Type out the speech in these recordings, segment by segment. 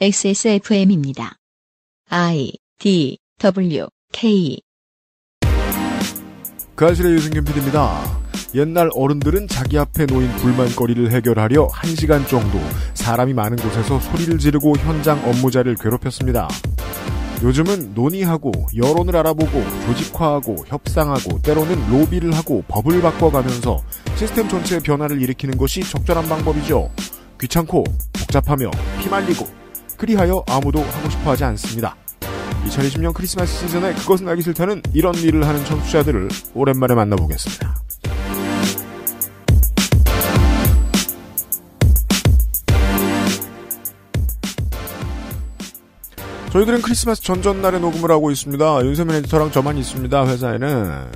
XSFM입니다. I D W K 그아실의 유승균 PD입니다. 옛날 어른들은 자기 앞에 놓인 불만거리를 해결하려 1시간 정도 사람이 많은 곳에서 소리를 지르고 현장 업무자를 괴롭혔습니다. 요즘은 논의하고 여론을 알아보고 조직화하고 협상하고 때로는 로비를 하고 법을 바꿔가면서 시스템 전체의 변화를 일으키는 것이 적절한 방법이죠. 귀찮고 복잡하며 피말리고 그리하여 아무도 하고 싶어 하지 않습니다. 2020년 크리스마스 시즌에 그것은 알기 싫다는 이런 일을 하는 청취자들을 오랜만에 만나보겠습니다. 저희들은 크리스마스 전전날에 녹음을 하고 있습니다. 윤세민 에디터랑 저만 있습니다. 회사에는.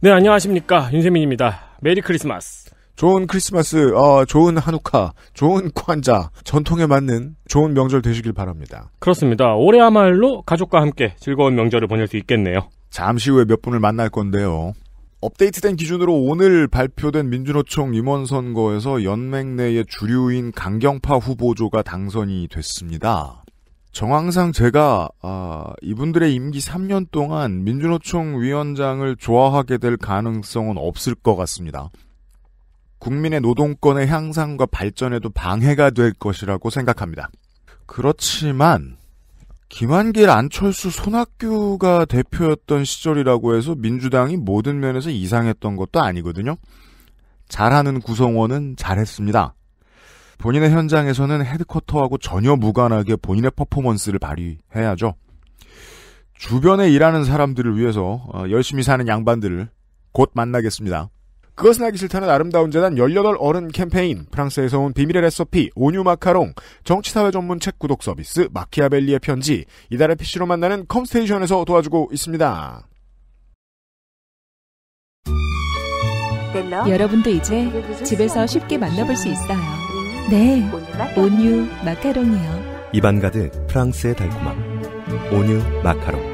네, 안녕하십니까. 윤세민입니다. 메리 크리스마스. 좋은 크리스마스, 어, 좋은 한우카, 좋은 관자, 전통에 맞는 좋은 명절 되시길 바랍니다. 그렇습니다. 올해야말로 가족과 함께 즐거운 명절을 보낼 수 있겠네요. 잠시 후에 몇 분을 만날 건데요. 업데이트된 기준으로 오늘 발표된 민주노총 임원 선거에서 연맹 내의 주류인 강경파 후보조가 당선이 됐습니다. 정황상 제가 아, 이분들의 임기 3년 동안 민주노총 위원장을 좋아하게 될 가능성은 없을 것 같습니다. 국민의 노동권의 향상과 발전에도 방해가 될 것이라고 생각합니다. 그렇지만 김한길, 안철수, 손학규가 대표였던 시절이라고 해서 민주당이 모든 면에서 이상했던 것도 아니거든요. 잘하는 구성원은 잘했습니다. 본인의 현장에서는 헤드쿼터하고 전혀 무관하게 본인의 퍼포먼스를 발휘해야죠. 주변에 일하는 사람들을 위해서 어, 열심히 사는 양반들을 곧 만나겠습니다. 그것은 하기 싫다는 아름다운 재단 18 어른 캠페인, 프랑스에서 온 비밀의 레시피, 온유 마카롱, 정치사회 전문 책 구독 서비스, 마키아벨리의 편지, 이달의 PC로 만나는 컴스테이션에서 도와주고 있습니다. 네, 여러분도 이제 네, 집에서 쉽게 만나볼 수 있어요. 네, 온유 마카롱이요. 이반 가득 프랑스의 달콤함. 온유 마카롱.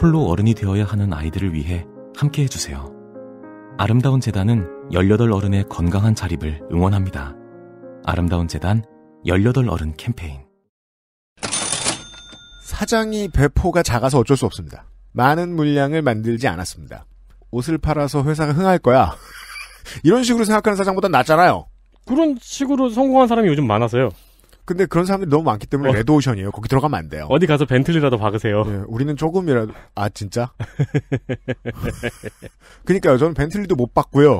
홀로 어른이 되어야 하는 아이들을 위해 함께 해주세요. 아름다운 재단은 18 어른의 건강한 자립을 응원합니다. 아름다운 재단 18 어른 캠페인. 사장이 배포가 작아서 어쩔 수 없습니다. 많은 물량을 만들지 않았습니다. 옷을 팔아서 회사가 흥할 거야. 이런 식으로 생각하는 사장보다 낫잖아요. 그런 식으로 성공한 사람이 요즘 많아서요. 근데 그런 사람들이 너무 많기 때문에 어. 레드오션이에요. 거기 들어가면 안 돼요. 어디 가서 벤틀리라도 박으세요. 예, 우리는 조금이라도 아 진짜? 그러니까요. 저는 벤틀리도 못 박고요.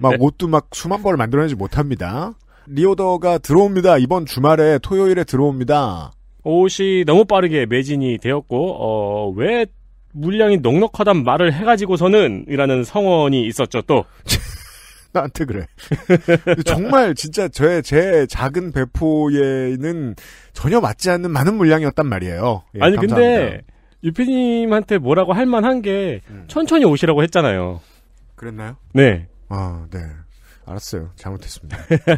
막 옷도 막 수만 벌을 만들어내지 못합니다. 리오더가 들어옵니다. 이번 주말에 토요일에 들어옵니다. 옷이 너무 빠르게 매진이 되었고 어, 왜 물량이 넉넉하단 말을 해가지고서는 이라는 성원이 있었죠 또. 나한테 그래. 정말 진짜 저의 제 작은 배포에는 전혀 맞지 않는 많은 물량이었단 말이에요. 예, 아니, 감사합니다. 근데, 유피님한테 뭐라고 할 만한 게, 음. 천천히 오시라고 했잖아요. 그랬나요? 네. 아, 네. 알았어요. 잘못했습니다. 네.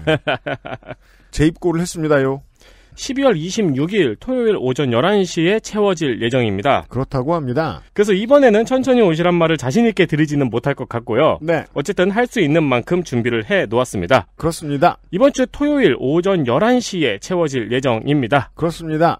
재입고를 했습니다요. 12월 26일 토요일 오전 11시에 채워질 예정입니다. 그렇다고 합니다. 그래서 이번에는 천천히 오시란 말을 자신있게 드리지는 못할 것 같고요. 네. 어쨌든 할 수 있는 만큼 준비를 해 놓았습니다. 그렇습니다. 이번 주 토요일 오전 11시에 채워질 예정입니다. 그렇습니다.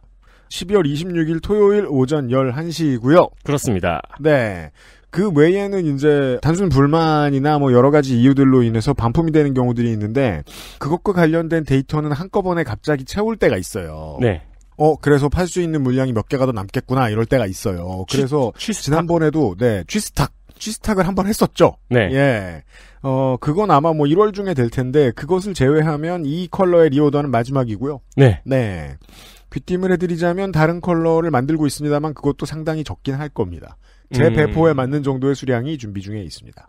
12월 26일 토요일 오전 11시이고요. 그렇습니다. 네. 그 외에는 이제 단순 불만이나 뭐 여러 가지 이유들로 인해서 반품이 되는 경우들이 있는데 그것과 관련된 데이터는 한꺼번에 갑자기 채울 때가 있어요. 네. 어 그래서 팔 수 있는 물량이 몇 개가 더 남겠구나 이럴 때가 있어요. 그래서 취, 지난번에도 네 취스탁 취스탁을 한 번 했었죠. 네. 예. 어 그건 아마 뭐 1월 중에 될 텐데 그것을 제외하면 이 컬러의 리오더는 마지막이고요. 네. 네. 귀띔을 해드리자면 다른 컬러를 만들고 있습니다만 그것도 상당히 적긴 할 겁니다. 재배포에 음. 맞는 정도의 수량이 준비 중에 있습니다.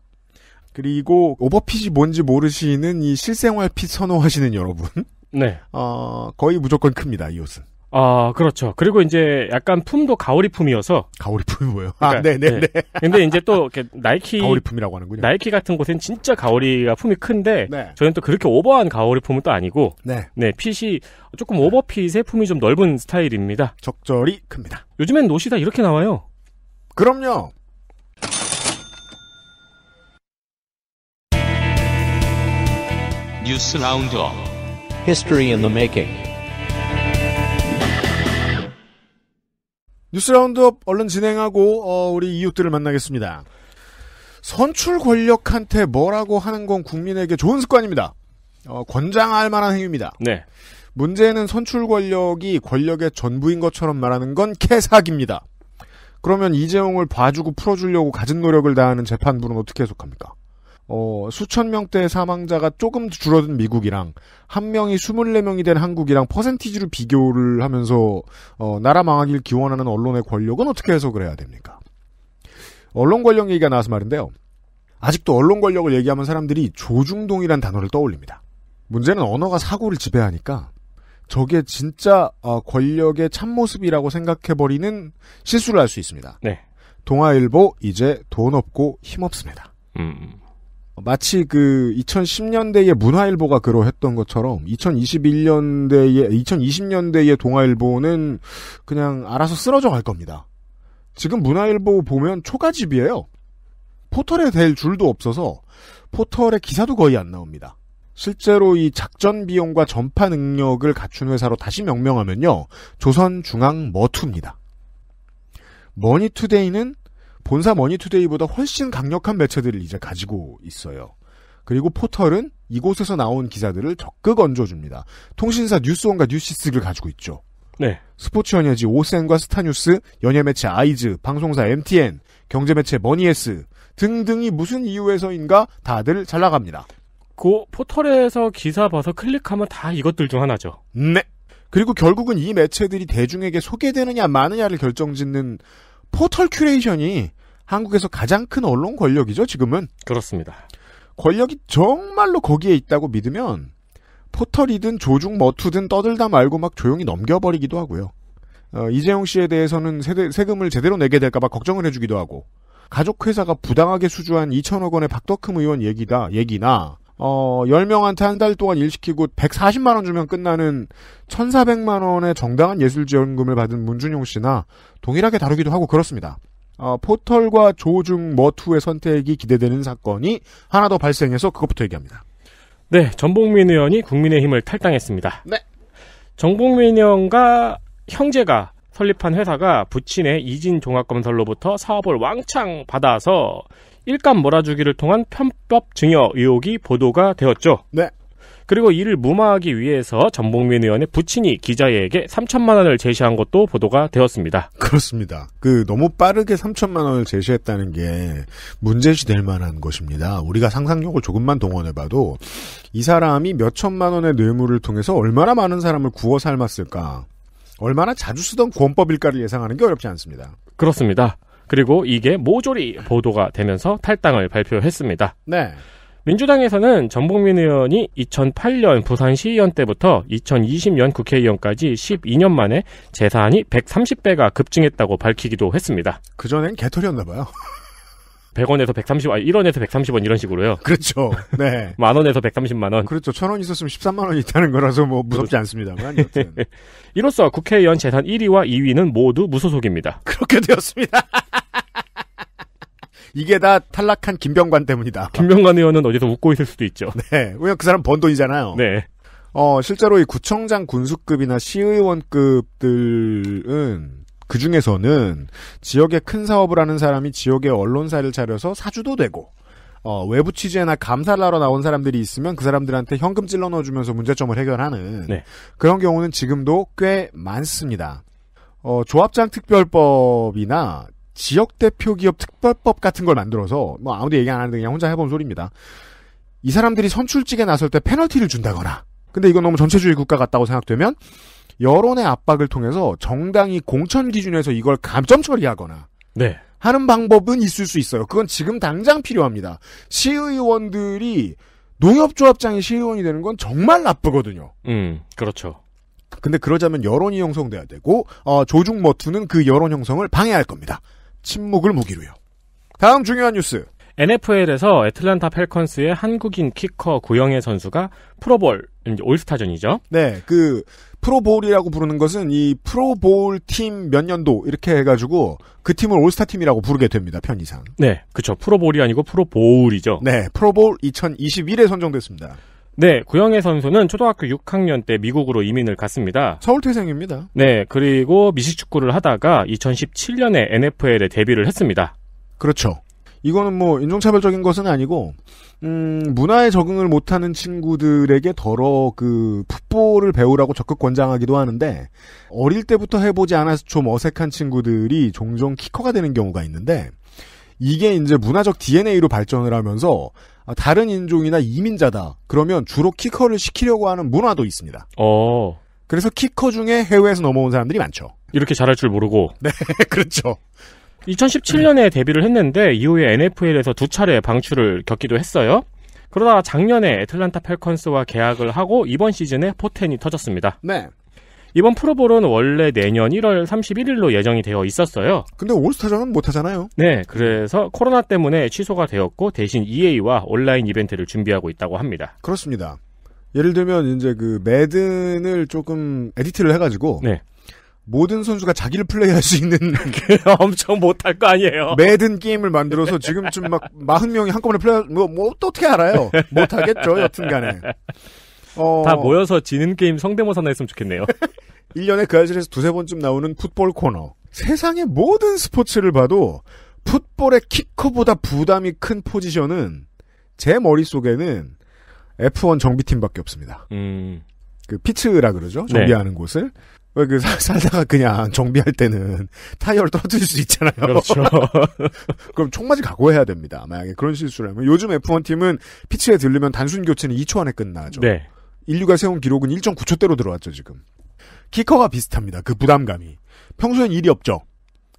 그리고 오버핏이 뭔지 모르시는 이 실생활 핏 선호하시는 여러분. 네. 어, 거의 무조건 큽니다, 이 옷은. 아, 그렇죠. 그리고 이제 약간 품도 가오리 품이어서. 가오리 품이 뭐예요? 아, 그러니까, 네네네. 네, 네. 네. 근데 이제 또 이렇게 나이키. 가오리 품이라고 하는군요. 나이키 같은 곳엔 진짜 가오리가 품이 큰데. 네. 저희는 또 그렇게 오버한 가오리 품은 또 아니고. 네. 네, 핏이 조금 오버핏의 품이 좀 넓은 스타일입니다. 적절히 큽니다. 요즘엔 옷이 다 이렇게 나와요. 그럼요. 뉴스 라운드업 히스토리 in the making 뉴스 라운드업 얼른 진행하고 어, 우리 이웃들을 만나겠습니다. 선출 권력한테 뭐라고 하는 건 국민에게 좋은 습관입니다. 어, 권장할 만한 행위입니다. 네. 문제는 선출 권력이 권력의 전부인 것처럼 말하는 건캐삭입니다 그러면 이재용을 봐주고 풀어주려고 갖은 노력을 다하는 재판부는 어떻게 해석합니까? 어, 수천 명대의 사망자가 조금 줄어든 미국이랑 한 명이 24명이 된 한국이랑 퍼센티지로 비교를 하면서 어, 나라 망하길 기원하는 언론의 권력은 어떻게 해석을 해야 됩니까? 언론 권력 얘기가 나와서 말인데요. 아직도 언론 권력을 얘기하면 사람들이 조중동이란 단어를 떠올립니다. 문제는 언어가 사고를 지배하니까 저게 진짜 어, 권력의 참모습이라고 생각해버리는 실수를 할 수 있습니다. 네. 동아일보 이제 돈 없고 힘 없습니다. 음. 어, 마치 그 2010년대의 문화일보가 그러했던 것처럼 2 0 2 1년대의 2020년대의 동아일보는 그냥 알아서 쓰러져 갈 겁니다. 지금 문화일보 보면 초가집이에요. 포털에 될 줄도 없어서 포털에 기사도 거의 안 나옵니다. 실제로 이 작전 비용과 전파 능력을 갖춘 회사로 다시 명명하면요. 조선중앙머투입니다. 머니투데이는 본사 머니투데이보다 훨씬 강력한 매체들을 이제 가지고 있어요. 그리고 포털은 이곳에서 나온 기사들을 적극 얹어줍니다. 통신사 뉴스원과 뉴시스를 가지고 있죠. 네. 스포츠 연예지 오센과 스타뉴스, 연예 매체 아이즈, 방송사 MTN, 경제 매체 머니에스 등등이 무슨 이유에서인가 다들 잘 나갑니다. 그 포털에서 기사 봐서 클릭하면 다 이것들 중 하나죠. 네. 그리고 결국은 이 매체들이 대중에게 소개되느냐 마느냐를 결정짓는 포털 큐레이션이 한국에서 가장 큰 언론 권력이죠, 지금은. 그렇습니다. 권력이 정말로 거기에 있다고 믿으면 포털이든 조중 머투든 떠들다 말고 막 조용히 넘겨버리기도 하고요. 어, 이재용 씨에 대해서는 세대, 세금을 제대로 내게 될까봐 걱정을 해주기도 하고 가족회사가 부당하게 수주한 2천억 원의 박덕흠 의원 얘기다 얘기나 어, 10명한테 한 달 동안 일시키고 140만원 주면 끝나는 1,400만원의 정당한 예술지원금을 받은 문준용 씨나 동일하게 다루기도 하고 그렇습니다. 어, 포털과 조중 머투의 선택이 기대되는 사건이 하나 더 발생해서 그것부터 얘기합니다. 네, 전복민 의원이 국민의힘을 탈당했습니다. 네. 정봉민 의원과 형제가 설립한 회사가 부친의 이진 종합건설로부터 사업을 왕창 받아서 일감 몰아주기를 통한 편법 증여 의혹이 보도가 되었죠. 네. 그리고 이를 무마하기 위해서 전복민 의원의 부친이 기자에게 3천만 원을 제시한 것도 보도가 되었습니다. 그렇습니다. 그 너무 빠르게 3천만 원을 제시했다는 게 문제시 될 만한 것입니다. 우리가 상상력을 조금만 동원해봐도 이 사람이 몇 천만 원의 뇌물을 통해서 얼마나 많은 사람을 구워 삶았을까, 얼마나 자주 쓰던 구원법일까를 예상하는 게 어렵지 않습니다. 그렇습니다. 그리고 이게 모조리 보도가 되면서 탈당을 발표했습니다. 네. 민주당에서는 전복민 의원이 2008년 부산시의원 때부터 2020년 국회의원까지 12년 만에 재산이 130배가 급증했다고 밝히기도 했습니다. 그전엔 개털이었나봐요. 100원에서 130, 원 1원에서 130원 이런 식으로요. 그렇죠. 네. 만 원에서 130만 원. 그렇죠. 천원 있었으면 13만 원 있다는 거라서 뭐 무섭지 않습니다만 여튼. 이로써 국회의원 재산 1위와 2위는 모두 무소속입니다. 그렇게 되었습니다. 이게 다 탈락한 김병관 때문이다. 김병관 의원은 어디서 웃고 있을 수도 있죠. 네. 왜냐면 그 사람 번 돈이잖아요. 네. 어, 실제로 이 구청장 군수급이나 시의원급들은 그 중에서는 지역에 큰 사업을 하는 사람이 지역의 언론사를 차려서 사주도 되고 어, 외부 취재나 감사를 하러 나온 사람들이 있으면 그 사람들한테 현금 찔러 넣어주면서 문제점을 해결하는 네. 그런 경우는 지금도 꽤 많습니다. 어, 조합장 특별법이나 지역 대표 기업 특별법 같은 걸 만들어서 뭐 아무도 얘기 안 하는데 그냥 혼자 해본 소리입니다. 이 사람들이 선출직에 나설 때 페널티를 준다거나 근데 이건 너무 전체주의 국가 같다고 생각되면 여론의 압박을 통해서 정당이 공천 기준에서 이걸 감점 처리하거나 네. 하는 방법은 있을 수 있어요. 그건 지금 당장 필요합니다. 시의원들이 농협조합장의 시의원이 되는 건 정말 나쁘거든요. 음, 그렇죠. 근데 그러자면 여론이 형성돼야 되고 어, 조중 머투는 그 여론 형성을 방해할 겁니다. 침묵을 무기로요. 다음 중요한 뉴스. NFL에서 애틀란타 펠컨스의 한국인 키커 고영애 선수가 프로볼 올스타전이죠. 네, 그 프로볼이라고 부르는 것은 이 프로볼 팀 몇 년도 이렇게 해가지고 그 팀을 올스타 팀이라고 부르게 됩니다 편의상. 네, 그렇죠. 프로볼이 아니고 프로볼이죠. 네, 프로볼 2021에 선정됐습니다. 네, 구영애 선수는 초등학교 6학년 때 미국으로 이민을 갔습니다. 서울 태생입니다. 네, 그리고 미식축구를 하다가 2017년에 NFL에 데뷔를 했습니다. 그렇죠. 이거는 뭐 인종차별적인 것은 아니고 음, 문화에 적응을 못하는 친구들에게 더러 그 풋볼을 배우라고 적극 권장하기도 하는데 어릴 때부터 해보지 않아서 좀 어색한 친구들이 종종 키커가 되는 경우가 있는데 이게 이제 문화적 DNA로 발전을 하면서 아, 다른 인종이나 이민자다 그러면 주로 키커를 시키려고 하는 문화도 있습니다. 어. 그래서 키커 중에 해외에서 넘어온 사람들이 많죠. 이렇게 잘할 줄 모르고. 네, 그렇죠. 2017년에 데뷔를 했는데 이후에 NFL에서 두 차례 방출을 겪기도 했어요. 그러다 작년에 애틀란타 펠컨스와 계약을 하고 이번 시즌에 포텐이 터졌습니다. 네. 이번 프로볼은 원래 내년 1월 31일로 예정이 되어 있었어요. 근데 올스타전은 못 하잖아요. 네, 그래서 코로나 때문에 취소가 되었고 대신 EA와 온라인 이벤트를 준비하고 있다고 합니다. 그렇습니다. 예를 들면 이제 그 매든을 조금 에디트를 해가지고 네. 모든 선수가 자기를 플레이할 수 있는 엄청 못할 거 아니에요. 매든 게임을 만들어서 지금쯤 막 마흔 명이 한꺼번에 플레이 뭐, 뭐 어떻게 알아요? 못 하겠죠. 여튼간에. 어... 다 모여서 지는 게임 성대모사나 했으면 좋겠네요. 1년에 그 아실에서 두세 번쯤 나오는 풋볼 코너. 세상의 모든 스포츠를 봐도 풋볼의 키커보다 부담이 큰 포지션은 제 머릿속에는 F1 정비팀밖에 없습니다. 음. 그 피츠라 그러죠. 정비하는 네. 곳을. 왜그 살다가 그냥 정비할 때는 타이어를 떨어뜨릴 수 있잖아요. 그렇죠. 그럼 총맞이 각오해야 됩니다. 만약에 그런 실수라면 요즘 F1 팀은 피치에 들르면 단순 교체는 2초 안에 끝나죠. 네. 인류가 세운 기록은 1.9초대로 들어왔죠 지금. 키커가 비슷합니다. 그 부담감이 평소엔 일이 없죠.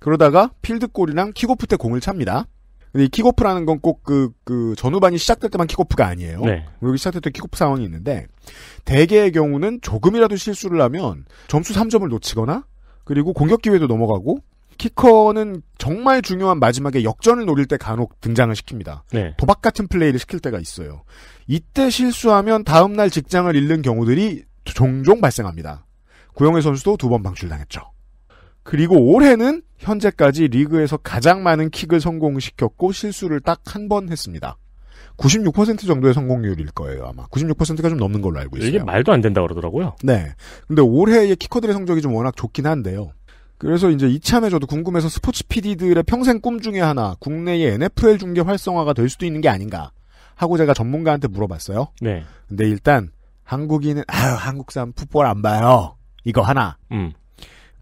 그러다가 필드골이랑 킥오프 때 공을 찹니다. 근데 이 킥오프라는 건 꼭 그, 그, 전후반이 시작될 때만 킥오프가 아니에요. 네. 여기 시작될 때 킥오프 상황이 있는데, 대개의 경우는 조금이라도 실수를 하면 점수 3점을 놓치거나, 그리고 공격 기회도 넘어가고, 키커는 정말 중요한 마지막에 역전을 노릴 때 간혹 등장을 시킵니다. 네. 도박 같은 플레이를 시킬 때가 있어요. 이때 실수하면 다음날 직장을 잃는 경우들이 종종 발생합니다. 구영의 선수도 두 번 방출당했죠. 그리고 올해는 현재까지 리그에서 가장 많은 킥을 성공시켰고 실수를 딱 한 번 했습니다. 96% 정도의 성공률일 거예요, 아마. 96%가 좀 넘는 걸로 알고 있어요. 이게 말도 안 된다 그러더라고요. 네. 근데 올해의 키커들의 성적이 좀 워낙 좋긴 한데요. 그래서 이제 이참에 저도 궁금해서 스포츠 PD들의 평생 꿈 중에 하나, 국내의 NFL 중계 활성화가 될 수도 있는 게 아닌가 하고 제가 전문가한테 물어봤어요. 네. 근데 일단 한국인은 아유 한국산 풋볼 안 봐요. 이거 하나. 음.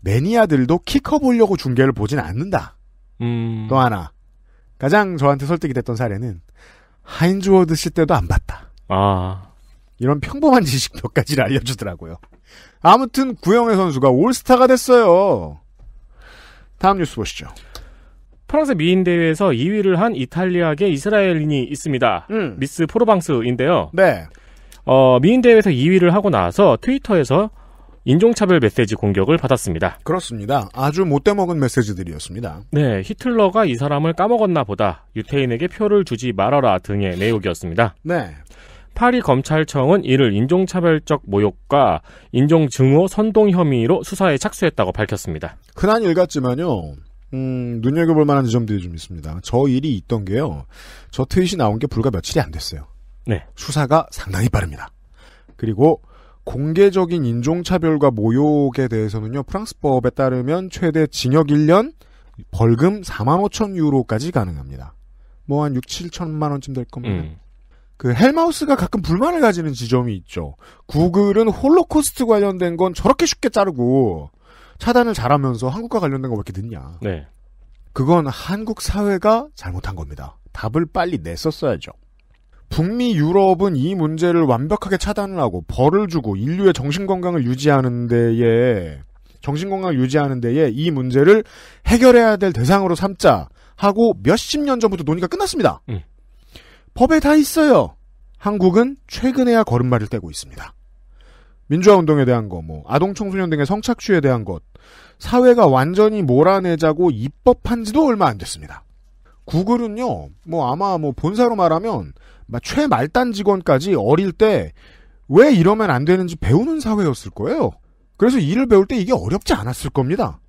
매니아들도 키커 보려고 중계를 보진 않는다. 음. 또 하나 가장 저한테 설득이 됐던 사례는 하인즈워드 씨 때도 안 봤다. 아. 이런 평범한 지식 몇 가지를 알려주더라고요. 아무튼 구영의 선수가 올스타가 됐어요. 다음 뉴스 보시죠. 프랑스 미인 대회에서 2위를 한 이탈리아계 이스라엘인이 있습니다. 음. 미스 포르방스인데요. 네. 어, 미인 대회에서 2위를 하고 나서 트위터에서 인종차별 메시지 공격을 받았습니다. 그렇습니다. 아주 못돼 먹은 메시지들이었습니다. 네, 히틀러가 이 사람을 까먹었나 보다. 유태인에게 표를 주지 말아라 등의 내용이었습니다. 네. 파리 검찰청은 이를 인종차별적 모욕과 인종증오 선동 혐의로 수사에 착수했다고 밝혔습니다. 흔한 일 같지만요. 음, 눈여겨볼 만한 지점들이 좀 있습니다. 저 일이 있던 게요. 저 트윗이 나온 게 불과 며칠이 안 됐어요. 네. 수사가 상당히 빠릅니다. 그리고 공개적인 인종차별과 모욕에 대해서는요, 프랑스법에 따르면 최대 징역 1년, 벌금 4만 5천 유로까지 가능합니다. 뭐 한 6, 7천만 원쯤 될 겁니다. 음. 그 헬마우스가 가끔 불만을 가지는 지점이 있죠. 구글은 홀로코스트 관련된 건 저렇게 쉽게 자르고 차단을 잘하면서 한국과 관련된 거왜 이듣냐 네. 그건 한국 사회가 잘못한 겁니다. 답을 빨리 냈었어야죠. 북미 유럽은 이 문제를 완벽하게 차단을 하고 벌을 주고 인류의 정신 건강을 유지하는 데에 정신 건강을 유지하는 데에 이 문제를 해결해야 될 대상으로 삼자 하고 몇십 년 전부터 논의가 끝났습니다. 음. 법에 다 있어요. 한국은 최근에야 걸음마를 떼고 있습니다. 민주화 운동에 대한 거, 뭐 아동 청소년 등의 성착취에 대한 것, 사회가 완전히 몰아내자고 입법한지도 얼마 안 됐습니다. 구글은요, 뭐 아마 뭐 본사로 말하면 막 최말단 직원까지 어릴 때 왜 이러면 안 되는지 배우는 사회였을 거예요. 그래서 일을 배울 때 이게 어렵지 않았을 겁니다.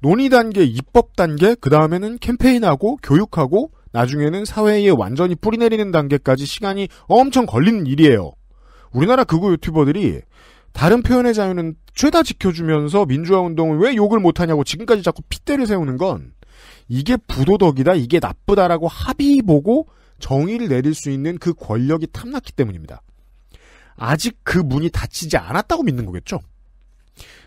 논의 단계, 입법 단계, 그 다음에는 캠페인하고 교육하고 나중에는 사회에 완전히 뿌리내리는 단계까지 시간이 엄청 걸리는 일이에요. 우리나라 극우 유튜버들이 다른 표현의 자유는 죄다 지켜주면서 민주화 운동을 왜 욕을 못하냐고 지금까지 자꾸 핏대를 세우는 건 이게 부도덕이다, 이게 나쁘다라고 합의 보고 정의를 내릴 수 있는 그 권력이 탐났기 때문입니다. 아직 그 문이 닫히지 않았다고 믿는 거겠죠.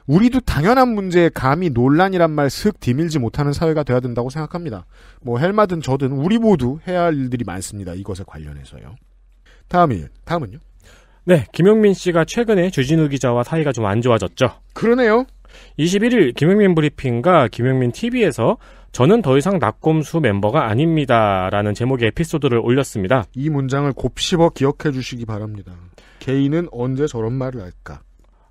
우리도 당연한 문제에 감히 논란이란 말 슥 디밀지 못하는 사회가 돼야 된다고 생각합니다. 뭐 헬마든 저든 우리 모두 해야 할 일들이 많습니다. 이것에 관련해서요. 다음 일, 다음은요? 네, 김용민 씨가 최근에 주진우 기자와 사이가 좀 안 좋아졌죠. 그러네요. 21일 김용민 브리핑과 김용민 TV에서 저는 더 이상 낙곰수 멤버가 아닙니다라는 제목의 에피소드를 올렸습니다. 이 문장을 곱씹어 기억해 주시기 바랍니다. 개인은 언제 저런 말을 할까?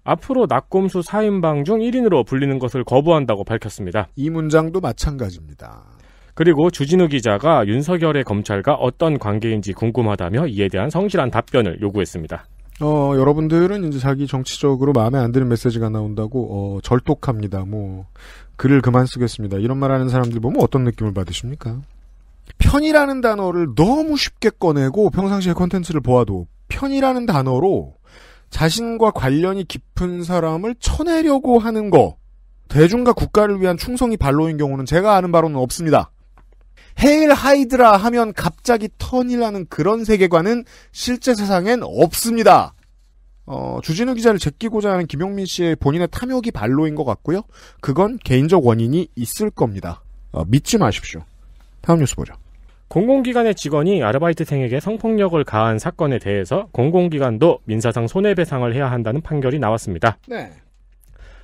앞으로 낙곰수 4인방 중 1인으로 불리는 것을 거부한다고 밝혔습니다. 이 문장도 마찬가지입니다. 그리고 주진우 기자가 윤석열의 검찰과 어떤 관계인지 궁금하다며 이에 대한 성실한 답변을 요구했습니다. 어, 여러분들은 이제 자기 정치적으로 마음에 안 드는 메시지가 나온다고, 어, 절독합니다. 뭐, 글을 그만 쓰겠습니다. 이런 말 하는 사람들 보면 어떤 느낌을 받으십니까? 편이라는 단어를 너무 쉽게 꺼내고 평상시에 컨텐츠를 보아도 편이라는 단어로 자신과 관련이 깊은 사람을 쳐내려고 하는 거. 대중과 국가를 위한 충성이 발로인 경우는 제가 아는 바로는 없습니다. 헤일 하이드라 하면 갑자기 턴이라는 그런 세계관은 실제 세상엔 없습니다. 어, 주진우 기자를 제끼고자 하는 김용민 씨의 본인의 탐욕이 발로인 것 같고요. 그건 개인적 원인이 있을 겁니다. 어, 믿지 마십시오. 다음 뉴스 보죠. 공공기관의 직원이 아르바이트생에게 성폭력을 가한 사건에 대해서 공공기관도 민사상 손해배상을 해야 한다는 판결이 나왔습니다. 네.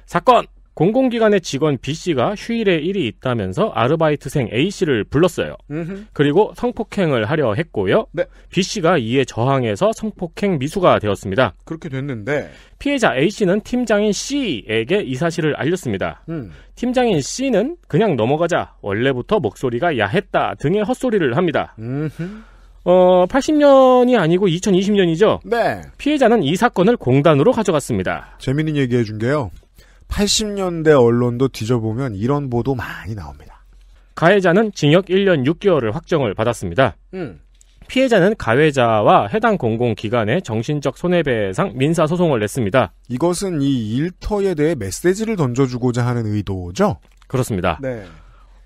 사건 공공기관의 직원 B씨가 휴일에 일이 있다면서 아르바이트생 A씨를 불렀어요. 음흠. 그리고 성폭행을 하려 했고요. 네. B씨가 이에 저항해서 성폭행 미수가 되었습니다. 그렇게 됐는데 피해자 A씨는 팀장인 C에게 이 사실을 알렸습니다. 음. 팀장인 C는 그냥 넘어가자. 원래부터 목소리가 야했다 등의 헛소리를 합니다. 음흠. 어, 80년이 아니고 2020년이죠? 네. 피해자는 이 사건을 공단으로 가져갔습니다. 재밌는 얘기 해준 게요. 80년대 언론도 뒤져보면 이런 보도 많이 나옵니다. 가해자는 징역 1년 6개월을 확정을 받았습니다. 음. 피해자는 가해자와 해당 공공기관에 정신적 손해배상 민사소송을 냈습니다. 이것은 이 일터에 대해 메시지를 던져주고자 하는 의도죠? 그렇습니다. 네.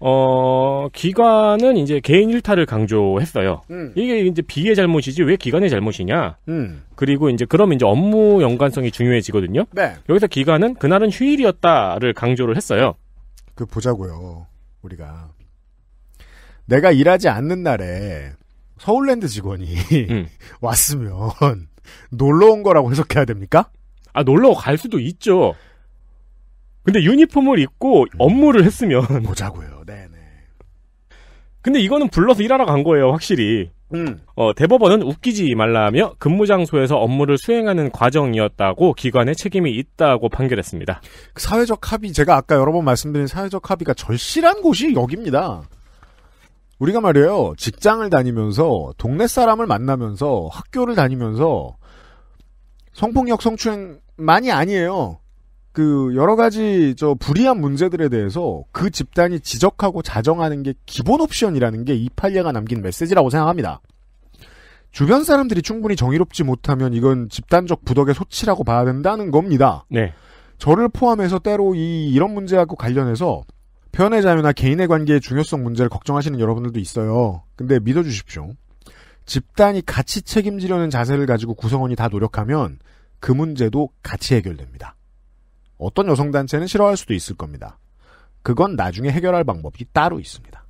어, 기관은 이제 개인 일탈을 강조했어요. 음. 이게 이제 비의 잘못이지 왜 기관의 잘못이냐. 음. 그리고 이제 그럼 이제 업무 연관성이 중요해지거든요. 네. 여기서 기관은 그날은 휴일이었다를 강조를 했어요. 그 보자고요. 우리가 내가 일하지 않는 날에 서울랜드 직원이 음. 왔으면 놀러 온 거라고 해석해야 됩니까? 아 놀러 갈 수도 있죠. 근데 유니폼을 입고 음. 업무를 했으면 보자고요. 네네. 근데 이거는 불러서 일하러 간 거예요, 확실히. 음. 어, 대법원은 웃기지 말라며 근무 장소에서 업무를 수행하는 과정이었다고 기관에 책임이 있다고 판결했습니다. 그 사회적 합의, 제가 아까 여러 번 말씀드린 사회적 합의가 절실한 곳이 여기입니다. 우리가 말이에요. 직장을 다니면서 동네 사람을 만나면서 학교를 다니면서 성폭력 성추행많이 아니에요. 그 여러 가지 저 불이한 문제들에 대해서 그 집단이 지적하고 자정하는 게 기본 옵션이라는 게이리아가 남긴 메시지라고 생각합니다. 주변 사람들이 충분히 정의롭지 못하면 이건 집단적 부덕의 소치라고 봐야 된다는 겁니다. 네. 저를 포함해서 때로 이 이런 문제하고 관련해서 표현의 자유나 개인의 관계의 중요성 문제를 걱정하시는 여러분들도 있어요. 근데 믿어 주십시오. 집단이 같이 책임지려는 자세를 가지고 구성원이 다 노력하면 그 문제도 같이 해결됩니다. 어떤 여성단체는 싫어할 수도 있을 겁니다. 그건 나중에 해결할 방법이 따로 있습니다.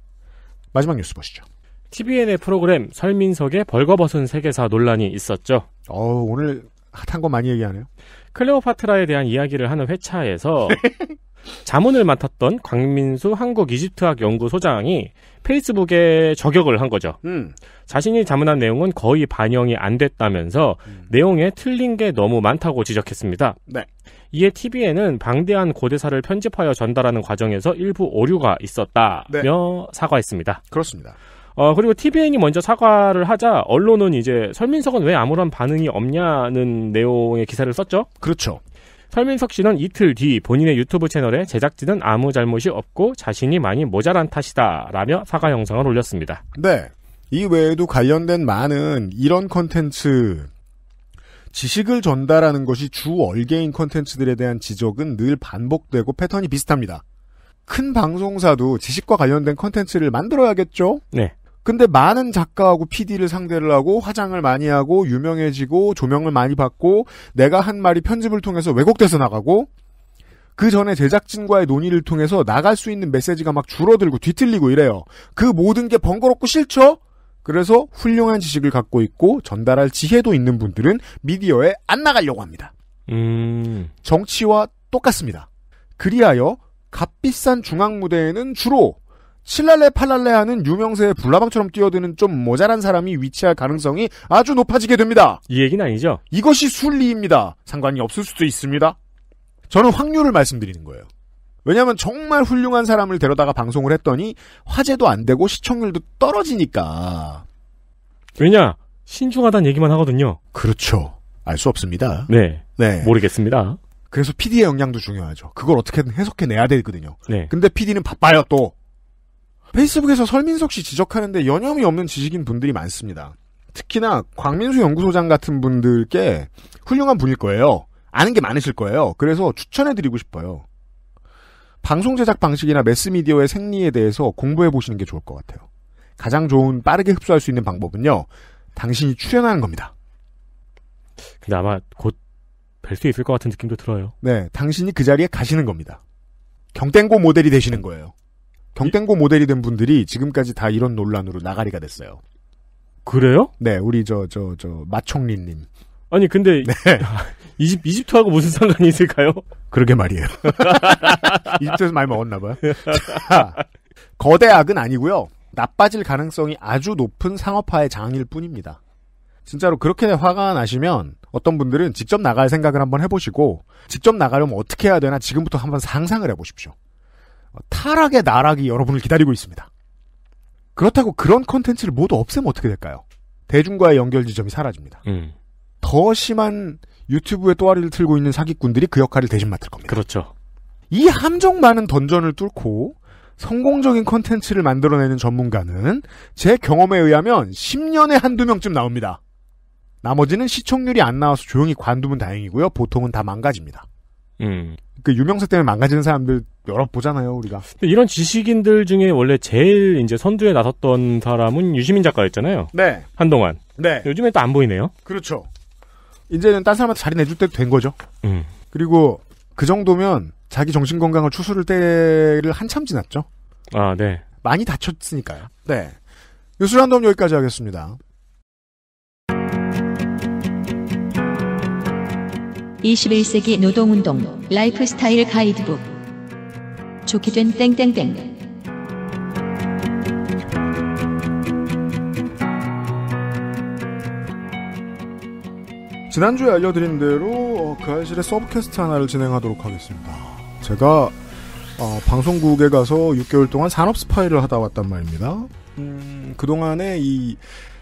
마지막 뉴스 보시죠. TVN의 프로그램 설민석의 벌거벗은 세계사 논란이 있었죠. 어, 오늘 핫한 거 많이 얘기하네요. 클레오파트라에 대한 이야기를 하는 회차에서 자문을 맡았던 광민수 한국 이집트학 연구소장이 페이스북에 저격을 한 거죠. 음. 자신이 자문한 내용은 거의 반영이 안 됐다면서 음. 내용에 틀린 게 너무 많다고 지적했습니다. 네. 이에 TV에는 방대한 고대사를 편집하여 전달하는 과정에서 일부 오류가 있었다며 네. 사과했습니다. 그렇습니다. 어, 그리고 TVN이 먼저 사과를 하자 언론은 이제 설민석은 왜 아무런 반응이 없냐는 내용의 기사를 썼죠. 그렇죠. 설민석 씨는 이틀 뒤 본인의 유튜브 채널에 제작진은 아무 잘못이 없고 자신이 많이 모자란 탓이다 라며 사과 영상을 올렸습니다. 네. 이 외에도 관련된 많은 이런 컨텐츠 지식을 전달하는 것이 주 얼개인 컨텐츠들에 대한 지적은 늘 반복되고 패턴이 비슷합니다. 큰 방송사도 지식과 관련된 컨텐츠를 만들어야겠죠? 네. 근데 많은 작가하고 PD를 상대를 하고 화장을 많이 하고 유명해지고 조명을 많이 받고 내가 한 말이 편집을 통해서 왜곡돼서 나가고 그 전에 제작진과의 논의를 통해서 나갈 수 있는 메시지가 막 줄어들고 뒤틀리고 이래요. 그 모든 게 번거롭고 싫죠? 그래서 훌륭한 지식을 갖고 있고 전달할 지혜도 있는 분들은 미디어에 안 나가려고 합니다. 음... 정치와 똑같습니다. 그리하여 값비싼 중앙무대에는 주로 실랄레 팔랄레 하는 유명세의 불나방처럼 뛰어드는 좀 모자란 사람이 위치할 가능성이 아주 높아지게 됩니다. 이 얘기는 아니죠? 이것이 순리입니다. 상관이 없을 수도 있습니다. 저는 확률을 말씀드리는 거예요. 왜냐하면 정말 훌륭한 사람을 데려다가 방송을 했더니 화제도 안 되고 시청률도 떨어지니까. 왜냐? 신중하다는 얘기만 하거든요. 그렇죠. 알 수 없습니다. 네. 네. 모르겠습니다. 그래서 PD의 역량도 중요하죠. 그걸 어떻게든 해석해내야 되거든요. 네. 근데 PD는 바빠요, 또. 페이스북에서 설민석 씨 지적하는데 여념이 없는 지식인 분들이 많습니다. 특히나 광민수 연구소장 같은 분들께 훌륭한 분일 거예요. 아는 게 많으실 거예요. 그래서 추천해드리고 싶어요. 방송 제작 방식이나 매스미디어의 생리에 대해서 공부해 보시는 게 좋을 것 같아요. 가장 좋은 빠르게 흡수할 수 있는 방법은요. 당신이 출연하는 겁니다. 근데 아마 곧 뵐 수 있을 것 같은 느낌도 들어요. 네, 당신이 그 자리에 가시는 겁니다. 경땡고 모델이 되시는 거예요. 경땡고 모델이 된 분들이 지금까지 다 이런 논란으로 나가리가 됐어요. 그래요? 네, 우리 저 저저 저, 저, 마총리님. 아니 근데 네. 이집 이집트하고 무슨 상관이 있을까요? 그러게 말이에요. 이집트에서 많이 먹었나 봐요. 거대악은 아니고요. 나빠질 가능성이 아주 높은 상업화의 장일 뿐입니다. 진짜로 그렇게 화가 나시면 어떤 분들은 직접 나갈 생각을 한번 해보시고 직접 나가려면 어떻게 해야 되나 지금부터 한번 상상을 해보십시오. 타락의 나락이 여러분을 기다리고 있습니다. 그렇다고 그런 컨텐츠를 모두 없애면 어떻게 될까요? 대중과의 연결 지점이 사라집니다. 음. 더 심한 유튜브의 또아리를 틀고 있는 사기꾼들이 그 역할을 대신 맡을 겁니다. 그렇죠. 이 함정 많은 던전을 뚫고 성공적인 컨텐츠를 만들어내는 전문가는 제 경험에 의하면 10년에 한두 명쯤 나옵니다. 나머지는 시청률이 안 나와서 조용히 관두면 다행이고요. 보통은 다 망가집니다. 음. 그 유명세 때문에 망가지는 사람들 여러 보잖아요, 우리가. 이런 지식인들 중에 원래 제일 이제 선두에 나섰던 사람은 유시민 작가였잖아요. 네. 한동안. 네. 요즘에 또 안 보이네요. 그렇죠. 이제는 딴 사람한테 자리 내줄 때도 된 거죠. 음. 그리고 그 정도면 자기 정신 건강을 추스를 때를 한참 지났죠. 아, 네. 많이 다쳤으니까요. 네. 뉴스 란덤 여기까지 하겠습니다. 21세기 노동운동 라이프스타일 가이드북 좋게 된 땡땡땡 지난주에 알려드린 대로 어, 그 알실의 서브캐스트 하나를 진행하도록 하겠습니다. 제가 어, 방송국에 가서 6개월 동안 산업 스파이를 하다 왔단 말입니다. 음, 그동안에 이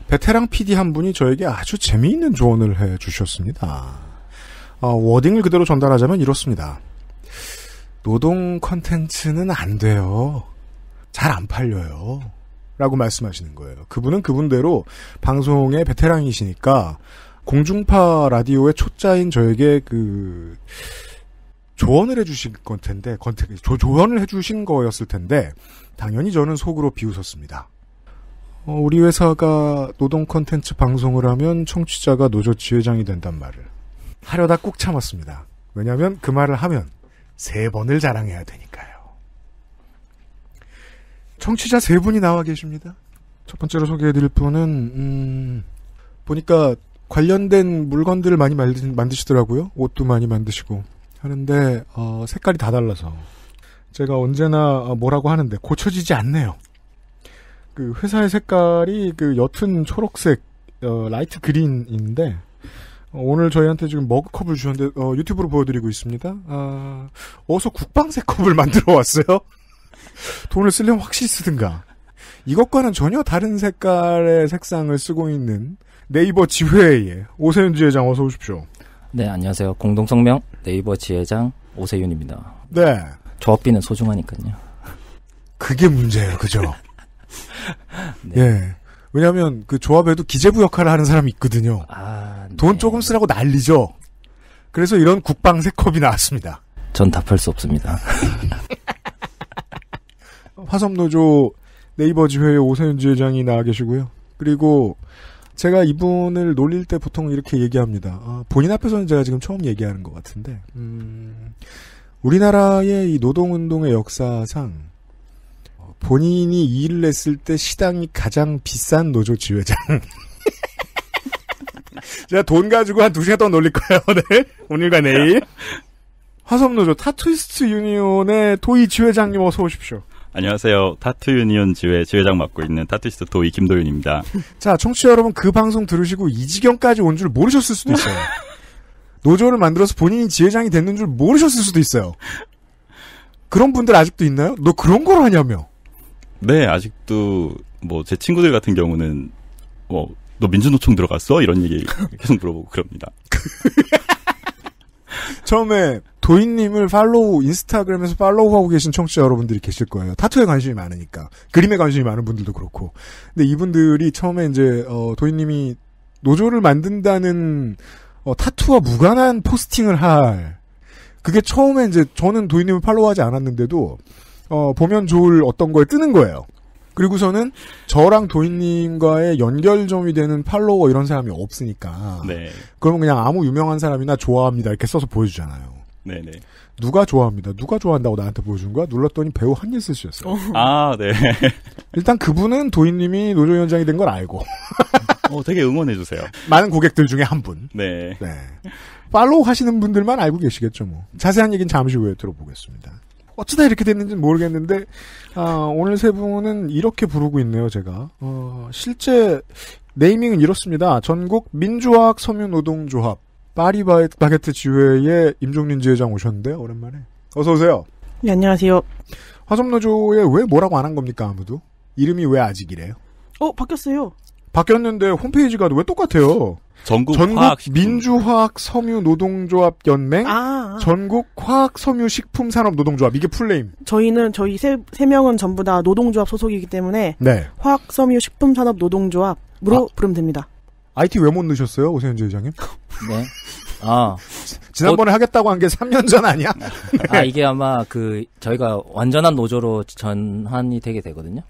베테랑 PD 한 분이 저에게 아주 재미있는 조언을 해주셨습니다. 어, 워딩을 그대로 전달하자면 이렇습니다. 노동 컨텐츠는 안 돼요. 잘 안 팔려요. 라고 말씀하시는 거예요. 그분은 그분대로 방송의 베테랑이시니까 공중파 라디오의 초짜인 저에게 그 조언을 해주실 건 텐데 조, 조언을 해주신 거였을 텐데 당연히 저는 속으로 비웃었습니다. 어, 우리 회사가 노동 컨텐츠 방송을 하면 청취자가 노조 지회장이 된단 말을 하려다 꾹 참았습니다. 왜냐하면 그 말을 하면 세 번을 자랑해야 되니까요. 청취자 세 분이 나와 계십니다. 첫 번째로 소개해드릴 분은 음, 보니까 관련된 물건들을 많이 만드, 시더라고요 옷도 많이 만드시고 하는데 어, 색깔이 다 달라서 제가 언제나 어, 뭐라고 하는데 고쳐지지 않네요. 그 회사의 색깔이 그 옅은 초록색 어, 라이트 그린인데 오늘 저희한테 지금 머그컵을 주셨는데 어, 유튜브로 보여드리고 있습니다. 아, 어서 국방색 컵을 만들어 왔어요. 돈을 쓰려면 확실히 쓰든가. 이것과는 전혀 다른 색깔의 색상을 쓰고 있는 네이버 지회의 오세윤 지회장 어서 오십시오. 네, 안녕하세요. 공동성명 네이버 지회장 오세윤입니다. 네. 저비는 소중하니까요. 그게 문제예요, 그죠? 네. 예. 왜냐하면 그 조합에도 기재부 역할을 하는 사람이 있거든요. 아... 돈 네. 조금 쓰라고 난리죠. 그래서 이런 국방세 컵이 나왔습니다. 전 답할 수 없습니다. 화성노조 네이버 지회의 오세윤 지회장이 나와 계시고요. 그리고 제가 이분을 놀릴 때 보통 이렇게 얘기합니다. 아, 본인 앞에서는 제가 지금 처음 얘기하는 것 같은데, 음, 우리나라의 이 노동운동의 역사상 본인이 일을 했을 때 시당이 가장 비싼 노조 지회장. 제가 돈 가지고 한 두 시간 동안 놀릴 거예요, 오늘. 오늘과 내일. 화성노조 타투이스트 유니온의 도이 지회장님 어서 오십시오. 안녕하세요. 타투 유니온 지회 지회장 맡고 있는 타투이스트 도이 김도윤입니다. 자, 청취자 여러분 그 방송 들으시고 이 지경까지 온 줄 모르셨을 수도 있어요. 노조를 만들어서 본인이 지회장이 됐는 줄 모르셨을 수도 있어요. 그런 분들 아직도 있나요? 너 그런 걸 하냐며. 네, 아직도 뭐 제 친구들 같은 경우는 뭐너 민주노총 들어갔어? 이런 얘기 계속 물어보고 그럽니다. 처음에 도인님을 팔로우 인스타그램에서 팔로우하고 계신 청취자 여러분들이 계실 거예요. 타투에 관심이 많으니까 그림에 관심이 많은 분들도 그렇고. 근데 이분들이 처음에 이제 어, 도인님이 노조를 만든다는 어, 타투와 무관한 포스팅을 할 그게 처음에 이제 저는 도인님을 팔로우하지 않았는데도 어, 보면 좋을 어떤 걸 뜨는 거예요. 그리고서는 저랑 도인님과의 연결점이 되는 팔로워 이런 사람이 없으니까. 네. 그러면 그냥 아무 유명한 사람이나 좋아합니다 이렇게 써서 보여주잖아요. 네네. 누가 좋아합니다. 누가 좋아한다고 나한테 보여준 거야? 눌렀더니 배우 한예슬 씨였어요. 어. 아, 네. 일단 그분은 도인님이 노조위원장이 된 걸 알고. 어, 되게 응원해주세요. 많은 고객들 중에 한 분. 네. 네. 팔로우 하시는 분들만 알고 계시겠죠, 뭐. 자세한 얘기는 잠시 후에 들어보겠습니다. 어찌다 이렇게 됐는지는 모르겠는데 아, 오늘 세 분은 이렇게 부르고 있네요. 제가 어, 실제 네이밍은 이렇습니다. 전국 민주화학 섬유노동조합 파리바게트 지회에 임종민 지회장 오셨는데 오랜만에 어서 오세요. 네, 안녕하세요. 화성노조에 왜 뭐라고 안 한 겁니까 아무도? 이름이 왜 아직이래요? 어 바뀌었어요. 바뀌었는데 홈페이지가 왜 똑같아요? 전국, 전국 민주화학 섬유 노동조합 연맹, 아, 아. 전국 화학 섬유 식품 산업 노동조합 이게 풀네임. 저희는 저희 세, 세 명은 전부 다 노동조합 소속이기 때문에 네. 화학 섬유 식품 산업 노동조합으로 아. 부르면 됩니다. IT 왜못 넣으셨어요, 오세현 지회장님? 네. 아. 지난번에 어, 하겠다고 한 게 3년 전 아니야? 아, 이게 아마 그, 저희가 완전한 노조로 전환이 되게 되거든요.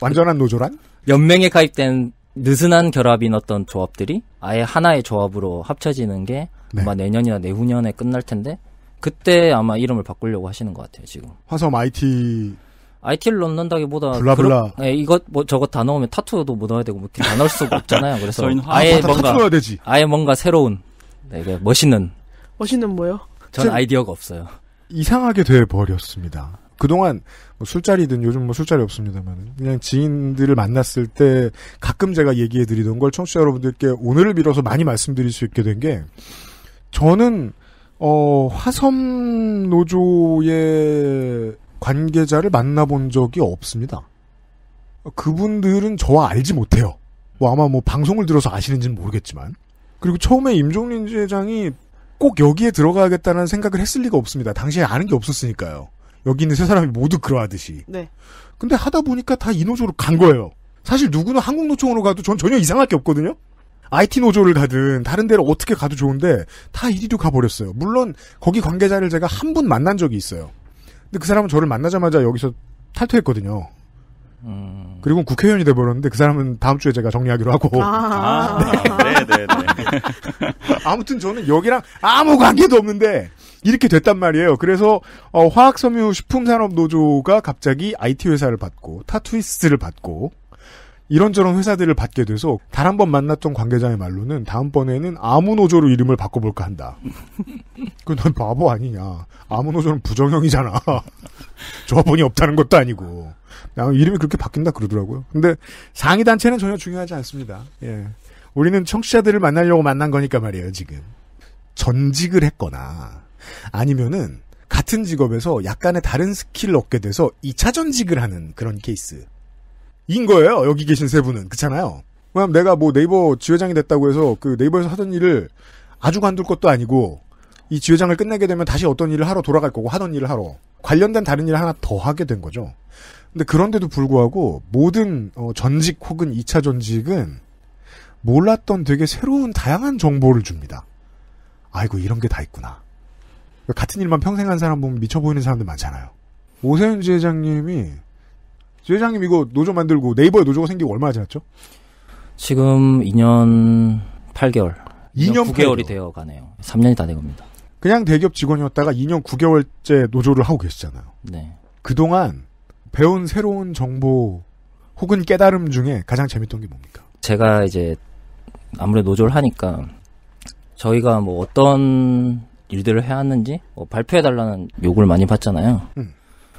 완전한 노조란? 연맹에 가입된 느슨한 결합인 어떤 조합들이 아예 하나의 조합으로 합쳐지는 게 네. 아마 내년이나 내후년에 끝날 텐데 그때 아마 이름을 바꾸려고 하시는 것 같아요 지금. 화성 IT IT를 넣는다기보다 블라블라. 그룹, 예, 네, 이것 뭐 저것 다 넣으면 타투도 못 넣어야 되고 뭐 이렇게 다 넣을 수가 없잖아요. 그래서 아예 아, 뭔가 타투 되지. 아예 뭔가 새로운 네, 네, 멋있는 멋있는 뭐요? 전 아이디어가 없어요. 이상하게 돼 버렸습니다. 그동안 뭐 술자리든 요즘 뭐 술자리 없습니다만 그냥 지인들을 만났을 때 가끔 제가 얘기해 드리던 걸 청취자 여러분들께 오늘을 빌어서 많이 말씀드릴 수 있게 된 게 저는 어 화섬 노조의 관계자를 만나본 적이 없습니다. 그분들은 저와 알지 못해요. 뭐 아마 뭐 방송을 들어서 아시는지는 모르겠지만 그리고 처음에 임종민 회장이 꼭 여기에 들어가야겠다는 생각을 했을 리가 없습니다. 당시에 아는 게 없었으니까요. 여기 있는 세 사람이 모두 그러하듯이. 네. 근데 하다 보니까 다 이 노조로 간 거예요. 사실 누구는 한국노총으로 가도 전 전혀 이상할 게 없거든요. IT 노조를 가든 다른 데로 어떻게 가도 좋은데 다 이리로 가버렸어요. 물론 거기 관계자를 제가 한 분 만난 적이 있어요. 근데 그 사람은 저를 만나자마자 여기서 탈퇴했거든요. 음... 그리고 국회의원이 돼버렸는데 그 사람은 다음 주에 제가 정리하기로 하고. 아, 아 네. 네, 네, 네. 아무튼 저는 여기랑 아무 관계도 없는데 이렇게 됐단 말이에요. 그래서 어, 화학섬유 식품산업노조가 갑자기 IT 회사를 받고 타투이스트를 받고 이런저런 회사들을 받게 돼서 단 한 번 만났던 관계자의 말로는 다음번에는 아무노조로 이름을 바꿔볼까 한다. 그넌 바보 아니냐. 아무노조는 부정형이잖아. 조합원이 없다는 것도 아니고. 이름이 그렇게 바뀐다 그러더라고요. 근데 상위 단체는 전혀 중요하지 않습니다. 예. 우리는 청취자들을 만나려고 만난 거니까 말이에요, 지금. 전직을 했거나 아니면은 같은 직업에서 약간의 다른 스킬을 얻게 돼서 2차 전직을 하는 그런 케이스. 인 거예요. 여기 계신 세 분은. 그렇잖아요. 왜냐면 내가 뭐 네이버 지회장이 됐다고 해서 그 네이버에서 하던 일을 아주 관둘 것도 아니고 이 지회장을 끝내게 되면 다시 어떤 일을 하러 돌아갈 거고 하던 일을 하러 관련된 다른 일을 하나 더 하게 된 거죠. 근데 그런데도 불구하고 모든 어, 전직 혹은 2차 전직은 몰랐던 되게 새로운 다양한 정보를 줍니다. 아이고 이런 게 다 있구나. 같은 일만 평생 한 사람 보면 미쳐 보이는 사람들 많잖아요. 오세훈 지회장님이 지회장님 이거 노조 만들고 네이버에 노조가 생기고 얼마나 지났죠? 지금 2년 8개월. 2년, 2년 9개월이 8개월. 되어 가네요. 3년이 다 된 겁니다. 그냥 대기업 직원이었다가 2년 9개월째 노조를 하고 계시잖아요. 네. 그동안 배운 새로운 정보 혹은 깨달음 중에 가장 재밌던 게 뭡니까? 제가 이제 아무래도 노조를 하니까 저희가 뭐 어떤 일들을 해왔는지 뭐 발표해달라는 요구를 많이 받잖아요. 음.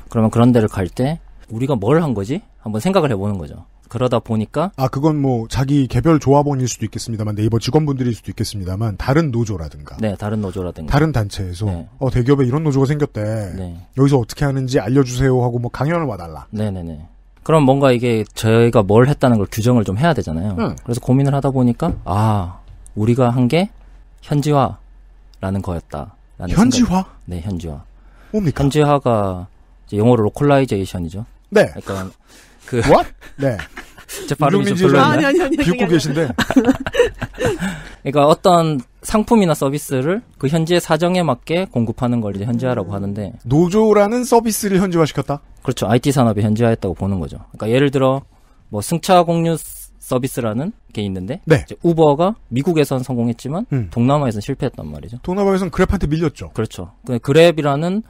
그러면 그런 데를 갈 때 우리가 뭘 한 거지? 한번 생각을 해보는 거죠. 그러다 보니까 아 그건 뭐 자기 개별 조합원일 수도 있겠습니다만 네이버 직원분들일 수도 있겠습니다만 다른 노조라든가 네 다른 노조라든가 다른 단체에서 네. 어 대기업에 이런 노조가 생겼대 네. 여기서 어떻게 하는지 알려주세요 하고 뭐 강연을 와달라 네네네 네, 네. 그럼 뭔가 이게 저희가 뭘 했다는 걸 규정을 좀 해야 되잖아요 응. 네. 그래서 고민을 하다 보니까 아 우리가 한 게 현지화 라는 거였다. 라는 현지화? 생각. 네, 현지화. 뭡니까? 현지화가 영어로 로컬라이제이션이죠. 네. 약간 그러니까 그 What? 네. 제 발음이 좀 별로 아니 아니 아니 비웃고 계신데. 그러니까 어떤 상품이나 서비스를 그 현지의 사정에 맞게 공급하는 걸 이제 현지화라고 하는데 노조라는 서비스를 현지화시켰다. 그렇죠. IT 산업이 현지화했다고 보는 거죠. 그러니까 예를 들어 뭐 승차 공유 서비스라는 게 있는데 네. 우버가 미국에선 성공했지만 음. 동남아에선 실패했단 말이죠. 동남아에선 그랩한테 밀렸죠. 그렇죠. 그 그랩이라는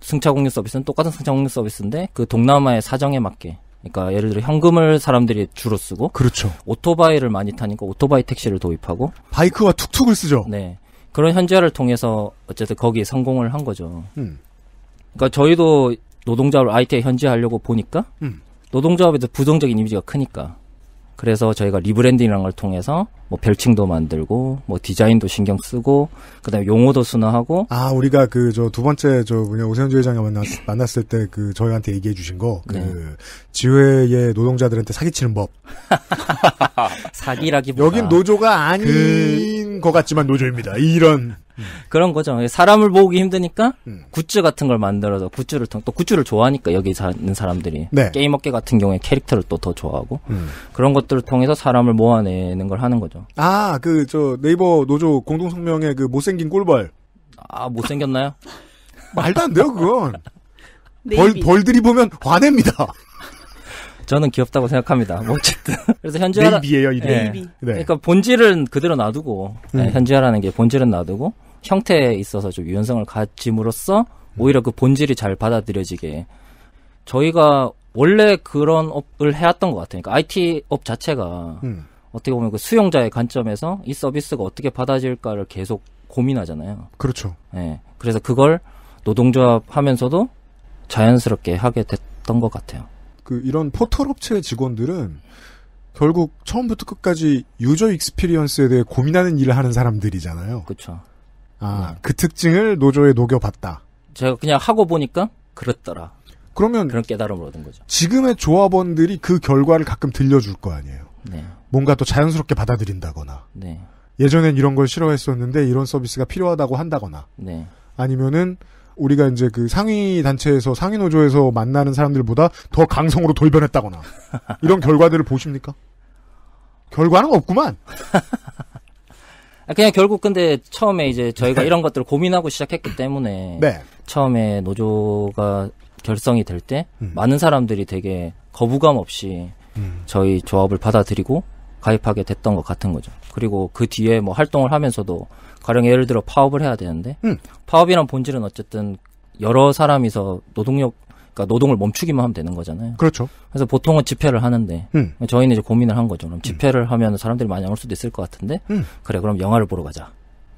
승차 공유 서비스는 똑같은 승차 공유 서비스인데 그 동남아의 사정에 맞게 그러니까 예를 들어 현금을 사람들이 주로 쓰고 그렇죠. 오토바이를 많이 타니까 오토바이 택시를 도입하고 바이크와 툭툭을 쓰죠. 네. 그런 현지를 통해서 어쨌든 거기에 성공을 한 거죠. 음. 그러니까 저희도 노동자를 IT에 현지화하려고 보니까 음. 노동자업에도 부정적인 이미지가 크니까 그래서 저희가 리브랜딩이라는 걸 통해서 뭐 별칭도 만들고 뭐 디자인도 신경 쓰고 그다음에 용어도 순화하고 아 우리가 그 저 두 번째 저 뭐냐 오세훈 주회장이 만났 만났을 때 그 저희한테 얘기해 주신 거그 네. 지회의 노동자들한테 사기치는 법 사기라기보다 여긴 노조가 아닌 그... 것 같지만 노조입니다 이런 그런 거죠. 사람을 보으기 힘드니까 음. 굿즈 같은 걸 만들어서 굿즈를 통, 또 굿즈를 좋아하니까 여기 사는 사람들이 네. 게임 업계 같은 경우에 캐릭터를 또 더 좋아하고 음. 그런 것들을 통해서 사람을 모아내는 걸 하는 거죠. 아, 그 저 네이버 노조 공동 성명의 그 못생긴 꿀벌. 아, 못생겼나요? 말도 안 돼요, 그건. 네, 벌, 네. 벌들이 보면 화냅니다. 저는 귀엽다고 생각합니다. 뭐 어쨌든 그래서 현지화라 네이비예요, 이 네이비. 네. 그러니까 본질은 그대로 놔두고 네, 음. 네, 현지화라는 게 본질은 놔두고 형태에 있어서 좀 유연성을 가짐으로써 음. 오히려 그 본질이 잘 받아들여지게 저희가 원래 그런 업을 해왔던 것같으니까 그러니까 IT 업 자체가 음. 어떻게 보면 그 수용자의 관점에서 이 서비스가 어떻게 받아질까를 계속 고민하잖아요. 그렇죠. 예. 네. 그래서 그걸 노동조합 하면서도 자연스럽게 하게 됐던 것 같아요. 그 이런 포털 업체 직원들은 결국 처음부터 끝까지 유저 익스피리언스에 대해 고민하는 일을 하는 사람들이잖아요. 그렇죠. 아, 음. 그 특징을 노조에 녹여봤다. 제가 그냥 하고 보니까 그렇더라. 그러면 그런 깨달음을 얻은 거죠. 지금의 조합원들이 그 결과를 가끔 들려줄 거 아니에요. 네. 뭔가 또 자연스럽게 받아들인다거나. 네. 예전엔 이런 걸 싫어했었는데 이런 서비스가 필요하다고 한다거나. 네. 아니면은 우리가 이제 그 상위 단체에서 상위 노조에서 만나는 사람들보다 더 강성으로 돌변했다거나 이런 결과들을 보십니까? 결과는 없구만. 아, 그냥 결국 근데 처음에 이제 저희가 네. 이런 것들을 고민하고 시작했기 때문에 네. 처음에 노조가 결성이 될때 음. 많은 사람들이 되게 거부감 없이 음. 저희 조합을 받아들이고 가입하게 됐던 것 같은 거죠. 그리고 그 뒤에 뭐 활동을 하면서도 가령 예를 들어 파업을 해야 되는데 음. 파업이란 본질은 어쨌든 여러 사람이서 노동력 그러니까 노동을 멈추기만 하면 되는 거잖아요. 그렇죠. 그래서 보통은 집회를 하는데 음. 저희는 이제 고민을 한 거죠. 그럼 음. 집회를 음. 하면 사람들이 많이 올 수도 있을 것 같은데 음. 그래 그럼 영화를 보러 가자.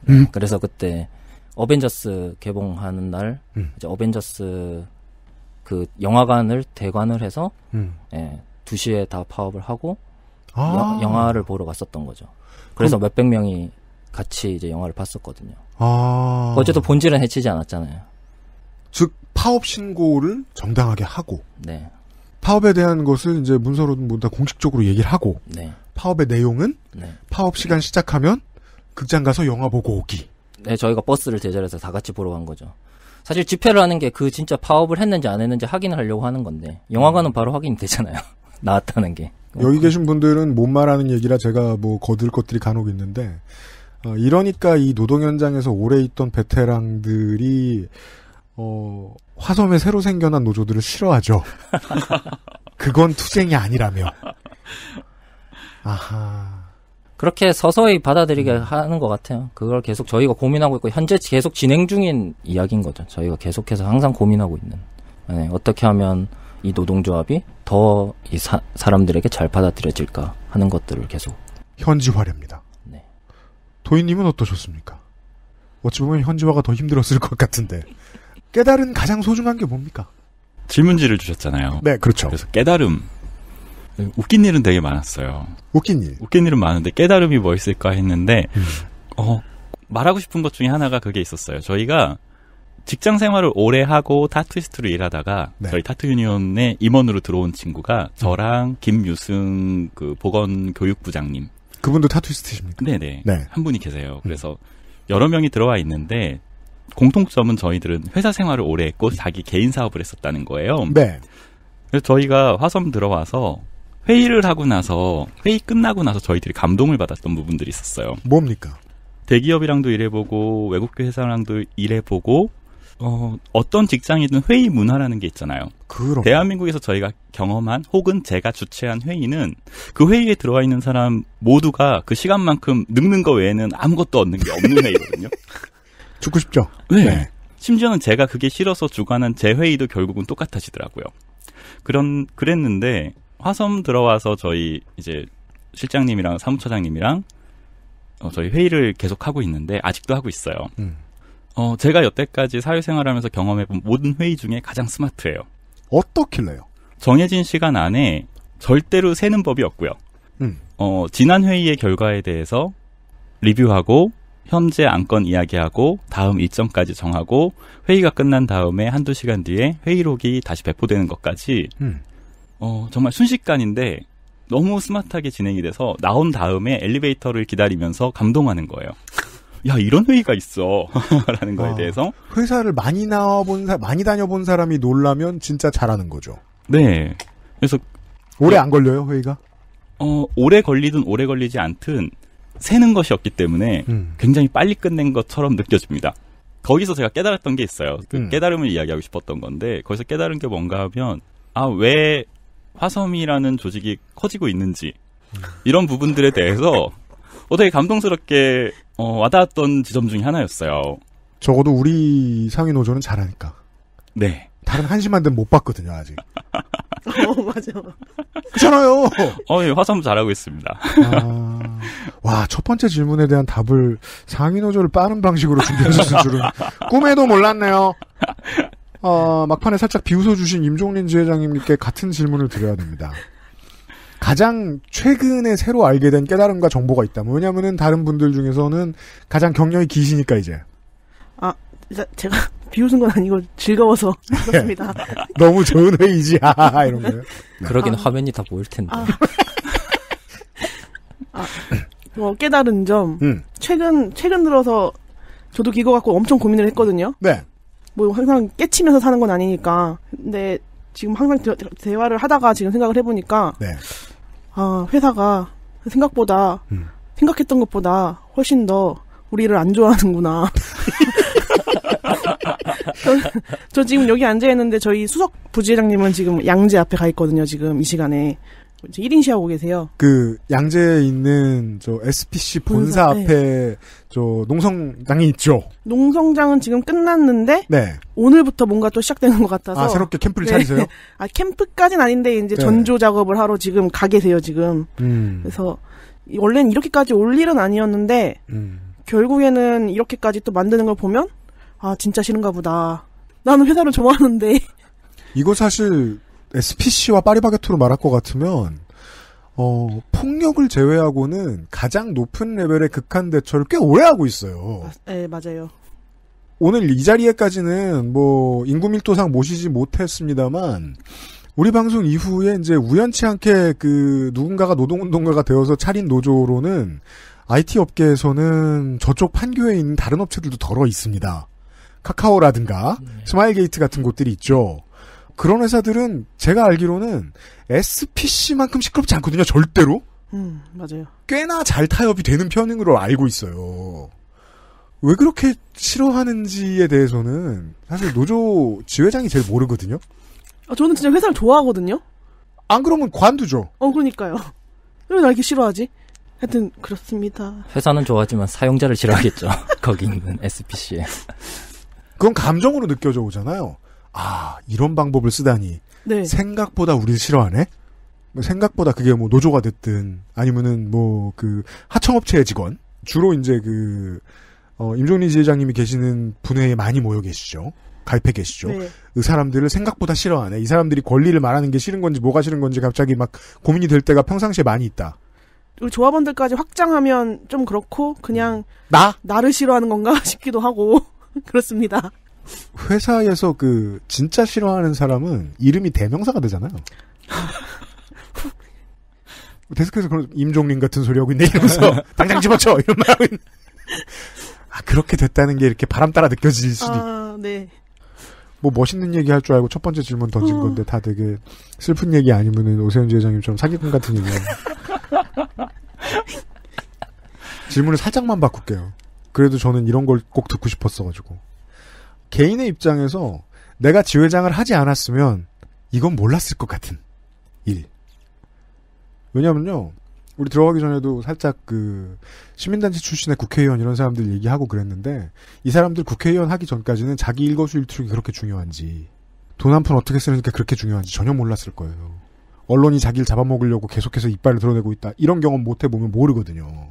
음. 그래서 그때 어벤져스 개봉하는 날 이제 어벤져스 그 영화관을 대관을 해서 음. 예, 2시에 다 파업을 하고 아~ 여, 영화를 보러 갔었던 거죠. 그래서 그럼... 몇백 명이 같이 이제 영화를 봤었거든요. 아~ 어쨌든 본질은 해치지 않았잖아요. 즉 파업 신고를 정당하게 하고 네. 파업에 대한 것은 이제 문서로든 뭐다 공식적으로 얘기를 하고 네. 파업의 내용은 네. 파업 시간 시작하면 극장 가서 영화 보고 오기. 네, 저희가 버스를 대절해서 다 같이 보러 간 거죠. 사실 집회를 하는 게 그 진짜 파업을 했는지 안 했는지 확인을 하려고 하는 건데 영화관은 바로 확인이 되잖아요. 나왔다는 게. 여기 계신 분들은 못 말하는 얘기라 제가 뭐 거들 것들이 간혹 있는데 어, 이러니까 이 노동 현장에서 오래 있던 베테랑들이 어, 화성에 새로 생겨난 노조들을 싫어하죠. 그건 투쟁이 아니라며. 아하. 그렇게 서서히 받아들이게 음. 하는 것 같아요. 그걸 계속 저희가 고민하고 있고 현재 계속 진행 중인 이야기인 거죠. 저희가 계속해서 항상 고민하고 있는 네, 어떻게 하면 이 노동조합이 더 이 사람들에게 잘 받아들여질까 하는 것들을 계속 현지화랍니다. 네. 도인님은 어떠셨습니까? 어찌 보면 현지화가 더 힘들었을 것 같은데 깨달은 가장 소중한 게 뭡니까? 질문지를 주셨잖아요. 네, 그렇죠. 그래서 깨달음. 웃긴 일은 되게 많았어요. 웃긴 일. 웃긴 일은 많은데 깨달음이 뭐 있을까 했는데, 음. 어, 말하고 싶은 것 중에 하나가 그게 있었어요. 저희가 직장 생활을 오래 하고 타투이스트로 일하다가 네. 저희 타투 유니온의 임원으로 들어온 친구가 저랑 음. 김유승 그 보건 교육부장님 그분도 타투이스트십니까? 네네 네. 한 분이 계세요. 그래서 음. 여러 명이 들어와 있는데 공통점은 저희들은 회사 생활을 오래 했고 자기 개인 사업을 했었다는 거예요. 네. 그래서 저희가 화성 들어와서 회의를 하고 나서 회의 끝나고 나서 저희들이 감동을 받았던 부분들이 있었어요. 뭡니까? 대기업이랑도 일해보고 외국계 회사랑도 일해보고 어, 어떤 직장이든 회의 문화라는 게 있잖아요. 그럼. 대한민국에서 저희가 경험한 혹은 제가 주최한 회의는 그 회의에 들어와 있는 사람 모두가 그 시간만큼 늙는 거 외에는 아무것도 얻는 게 없는 회의거든요. 죽고 싶죠. 네. 네. 심지어는 제가 그게 싫어서 주관한 제 회의도 결국은 똑같아지더라고요. 그런 그랬는데 화성 들어와서 저희 이제 실장님이랑 사무처장님이랑 어, 저희 회의를 계속 하고 있는데 아직도 하고 있어요. 음. 어, 제가 여태까지 사회생활하면서 경험해본 모든 회의 중에 가장 스마트해요. 어떻길래요? 정해진 시간 안에 절대로 새는 법이 없고요. 음. 어, 지난 회의의 결과에 대해서 리뷰하고 현재 안건 이야기하고 다음 일정까지 정하고 회의가 끝난 다음에 한두 시간 뒤에 회의록이 다시 배포되는 것까지 음. 어, 정말 순식간인데 너무 스마트하게 진행이 돼서 나온 다음에 엘리베이터를 기다리면서 감동하는 거예요. 야 이런 회의가 있어라는 거에 아, 대해서 회사를 많이 나와본 많이 다녀본 사람이 놀라면 진짜 잘하는 거죠. 네. 그래서 오래 안 걸려요 회의가? 어 오래 걸리든 오래 걸리지 않든 새는 것이었기 때문에 음. 굉장히 빨리 끝낸 것처럼 느껴집니다. 거기서 제가 깨달았던 게 있어요. 그 음. 깨달음을 이야기하고 싶었던 건데 거기서 깨달은 게 뭔가 하면 아왜 화섬이라는 조직이 커지고 있는지 이런 부분들에 대해서 어, 되게 감동스럽게 어, 와닿았던 지점 중에 하나였어요. 적어도 우리 상위 노조는 잘하니까. 네. 다른 한심한 데는 못 봤거든요 아직. 어, 맞아. 그렇잖아요. 어, 예, 화성 잘하고 있습니다. 아, 와, 첫 번째 질문에 대한 답을 상위노조를 빠른 방식으로 준비하셨을 줄은 꿈에도 몰랐네요. 어, 막판에 살짝 비웃어주신 임종린 지회장님께 같은 질문을 드려야 됩니다. 가장 최근에 새로 알게 된 깨달음과 정보가 있다뭐냐면은 다른 분들 중에서는 가장 경력이 기시니까 이제 아 제가 비웃은 건 아니고 즐거워서 네. 그렇습니다. 너무 좋은 회의지 야 아, 이런 거요. 네. 그러긴 아. 화면이 다 보일 텐데. 아. 아. 뭐 깨달은 점 음. 최근 최근 들어서 저도 이거 갖고 엄청 고민을 했거든요. 네. 뭐 항상 깨치면서 사는 건 아니니까. 근데 지금 항상 대, 화를 하다가 지금 생각을 해보니까 네. 아 회사가 생각보다 음. 생각했던 것보다 훨씬 더 우리를 안 좋아하는구나. 저, 저 지금 여기 앉아 있는데 저희 수석 부지회장님은 지금 양재 앞에 가 있거든요. 지금 이 시간에 1인시 하고 계세요. 그 양재에 있는 저 SPC 본사, 본사 네. 앞에 네. 저 농성장이 있죠. 농성장은 지금 끝났는데 네. 오늘부터 뭔가 또 시작되는 것 같아서 아 새롭게 캠프를 네. 차리세요? 아 캠프까지는 아닌데 이제 네. 전조 작업을 하러 지금 가 계세요 지금. 음. 그래서 원래는 이렇게까지 올 일은 아니었는데 음. 결국에는 이렇게까지 또 만드는 걸 보면 아 진짜 싫은가 보다. 나는 회사를 좋아하는데. 이거 사실 SPC와 파리바게트로 말할 것 같으면 어, 폭력을 제외하고는 가장 높은 레벨의 극한 대처를 꽤 오래 하고 있어요. 네, 맞아요. 오늘 이 자리에까지는 뭐 인구밀도상 모시지 못했습니다만 우리 방송 이후에 이제 우연치 않게 그 누군가가 노동운동가가 되어서 차린 노조로는 IT 업계에서는 저쪽 판교에 있는 다른 업체들도 덜어 있습니다. 카카오라든가 네. 스마일게이트 같은 곳들이 있죠. 그런 회사들은 제가 알기로는 SPC만큼 시끄럽지 않거든요. 절대로. 음, 맞아요. 꽤나 잘 타협이 되는 편으로 알고 있어요. 왜 그렇게 싫어하는지에 대해서는 사실 노조 지회장이 제일 모르거든요. 아, 저는 진짜 회사를 좋아하거든요. 안 그러면 관두죠. 어, 그러니까요. 왜나 이렇게 싫어하지? 하여튼 그렇습니다. 회사는 좋아하지만 사용자를 싫어하겠죠. 거기 있는 SPC에. 그건 감정으로 느껴져 오잖아요. 아, 이런 방법을 쓰다니. 네. 생각보다 우리를 싫어하네? 뭐 생각보다 그게 뭐 노조가 됐든, 아니면은 뭐 그 하청업체의 직원? 주로 이제 그, 어, 임종리 지회장님이 계시는 분회에 많이 모여 계시죠. 갈패 계시죠. 네. 그 사람들을 생각보다 싫어하네. 이 사람들이 권리를 말하는 게 싫은 건지 뭐가 싫은 건지 갑자기 막 고민이 될 때가 평상시에 많이 있다. 우리 조합원들까지 확장하면 좀 그렇고 그냥 나 나를 싫어하는 건가 싶기도 하고 그렇습니다. 회사에서 그 진짜 싫어하는 사람은 이름이 대명사가 되잖아요. 데스크에서 그런 임종린 같은 소리 하고 있네 이러면서 당장 집어쳐 이런 말 하고 있는. 아 그렇게 됐다는 게 이렇게 바람 따라 느껴질 수도. 아 네. 뭐 멋있는 얘기 할 줄 알고 첫 번째 질문 던진 음. 건데 다 되게 슬픈 얘기 아니면은 오세훈 회장님처럼 사기꾼 같은 얘기. 질문을 살짝만 바꿀게요. 그래도 저는 이런 걸 꼭 듣고 싶었어가지고. 개인의 입장에서 내가 지회장을 하지 않았으면 이건 몰랐을 것 같은 일. 왜냐면요, 우리 들어가기 전에도 살짝 그 시민단체 출신의 국회의원 이런 사람들 얘기하고 그랬는데 이 사람들 국회의원 하기 전까지는 자기 일거수일투족이 그렇게 중요한지 돈 한 푼 어떻게 쓰는게 그렇게 중요한지 전혀 몰랐을 거예요. 언론이 자기를 잡아먹으려고 계속해서 이빨을 드러내고 있다 이런 경험 못 해보면 모르거든요.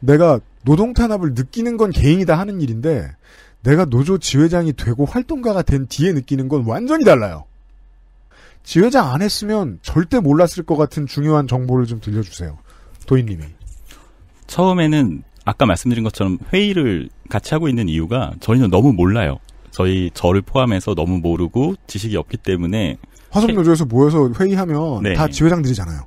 내가 노동 탄압을 느끼는 건 개인이다 하는 일인데 내가 노조 지회장이 되고 활동가가 된 뒤에 느끼는 건 완전히 달라요. 지회장 안 했으면 절대 몰랐을 것 같은 중요한 정보를 좀 들려주세요. 도인님이. 처음에는 아까 말씀드린 것처럼 회의를 같이 하고 있는 이유가 저희는 너무 몰라요. 저희 저를 포함해서 너무 모르고 지식이 없기 때문에 화성노조에서 모여서 회의하면 네. 다 지회장들이잖아요.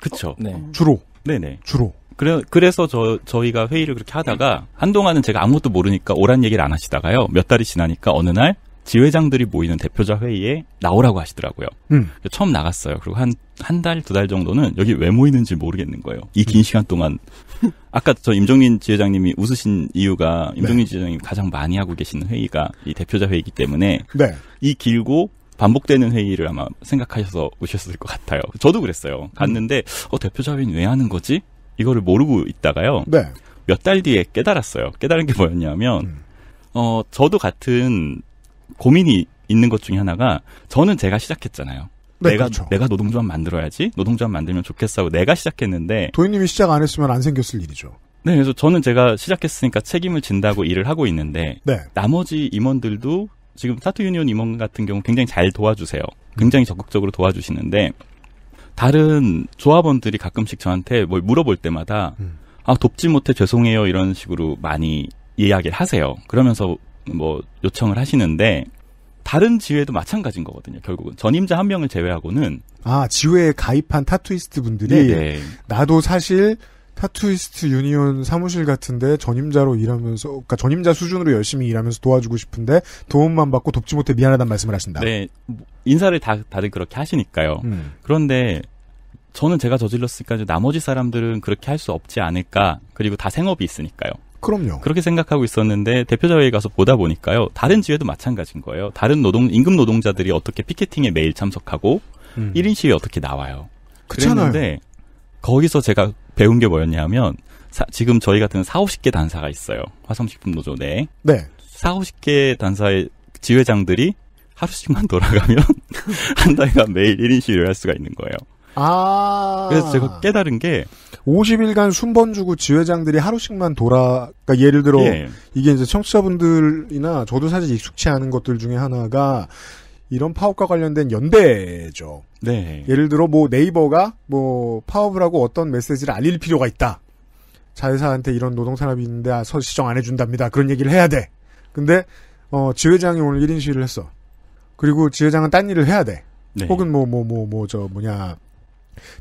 그쵸. 어, 네. 주로. 네네. 주로. 그래, 그래서 저, 저희가 회의를 그렇게 하다가 한동안은 제가 아무것도 모르니까 오란 얘기를 안 하시다가요. 몇 달이 지나니까 어느 날 지회장들이 모이는 대표자 회의에 나오라고 하시더라고요. 음. 처음 나갔어요. 그리고 한, 한 달, 두 달 정도는 여기 왜 모이는지 모르겠는 거예요. 이긴 음. 시간 동안. 아까 저 임종민 지회장님이 웃으신 이유가 임종민 네. 지회장님이 가장 많이 하고 계시는 회의가 이 대표자 회의이기 때문에 네. 이 길고 반복되는 회의를 아마 생각하셔서 오셨을 것 같아요. 저도 그랬어요. 갔는데 어 대표자 회의는 왜 하는 거지? 이거를 모르고 있다가요. 네. 몇달 뒤에 깨달았어요. 깨달은 게 뭐였냐면 음. 어 저도 같은 고민이 있는 것 중에 하나가 저는 제가 시작했잖아요. 네, 내가 그렇죠. 내가 노동조합 만들어야지 노동조합 만들면 좋겠어 하고 내가 시작했는데 도인님이 시작 안 했으면 안 생겼을 일이죠. 네, 그래서 저는 제가 시작했으니까 책임을 진다고 일을 하고 있는데 네. 나머지 임원들도 지금 타투 유니온 임원 같은 경우 굉장히 잘 도와주세요. 굉장히 적극적으로 도와주시는데 다른 조합원들이 가끔씩 저한테 뭘 물어볼 때마다 음. 아 돕지 못해 죄송해요 이런 식으로 많이 이야기를 하세요. 그러면서 뭐 요청을 하시는데 다른 지회도 마찬가지인 거거든요. 결국은 전임자 한 명을 제외하고는 아 지회에 가입한 타투이스트 분들이 네, 네. 나도 사실 타투이스트 유니온 사무실 같은데 전임자로 일하면서 그러니까 전임자 수준으로 열심히 일하면서 도와주고 싶은데 도움만 받고 돕지 못해 미안하다는 말씀을 하신다. 네, 뭐, 인사를 다 다들 그렇게 하시니까요. 음. 그런데 저는 제가 저질렀으니까 나머지 사람들은 그렇게 할 수 없지 않을까. 그리고 다 생업이 있으니까요. 그럼요. 그렇게 생각하고 있었는데 대표자회의 가서 보다 보니까요. 다른 지회도 마찬가지인 거예요. 다른 노동 임금 노동자들이 어떻게 피켓팅에 매일 참석하고 음. 1인 시위 어떻게 나와요. 그렇잖아요. 그랬는데 거기서 제가 배운 게 뭐였냐면 사, 지금 저희 같은 4, 50개 단사가 있어요. 화성식품 노조 내. 네. 4, 50개 단사의 지회장들이 하루씩만 돌아가면 한 달간 매일 1인씩 일할 수가 있는 거예요. 아. 그래서 제가 깨달은 게 50일간 순번 주고 지회장들이 하루씩만 돌아 그러니까 예를 들어 예. 이게 이제 청취자분들이나 저도 사실 익숙치 않은 것들 중에 하나가 이런 파업과 관련된 연대죠. 네. 예를 들어 뭐 네이버가 뭐 파업을 하고 어떤 메시지를 알릴 필요가 있다. 자회사한테 이런 노동산업이 있는데 아, 서 시정 안 해준답니다. 그런 얘기를 해야 돼. 근데 어, 지회장이 오늘 1인 시위를 했어. 그리고 지회장은 딴 일을 해야 돼. 네. 혹은 뭐 뭐 뭐 뭐 저 뭐냐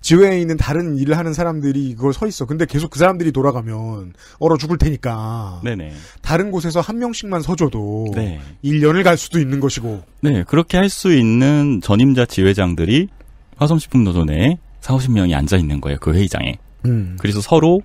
지회에 있는 다른 일을 하는 사람들이 그걸서 있어. 근데 계속 그 사람들이 돌아가면 얼어 죽을 테니까. 네네. 다른 곳에서 한 명씩만 서줘도 네. 1년을 갈 수도 있는 것이고. 네, 그렇게 할 수 있는 전임자 지회장들이 화성식품 노조에 내 4, 50명이 앉아 있는 거예요. 그 회의장에. 음. 그래서 서로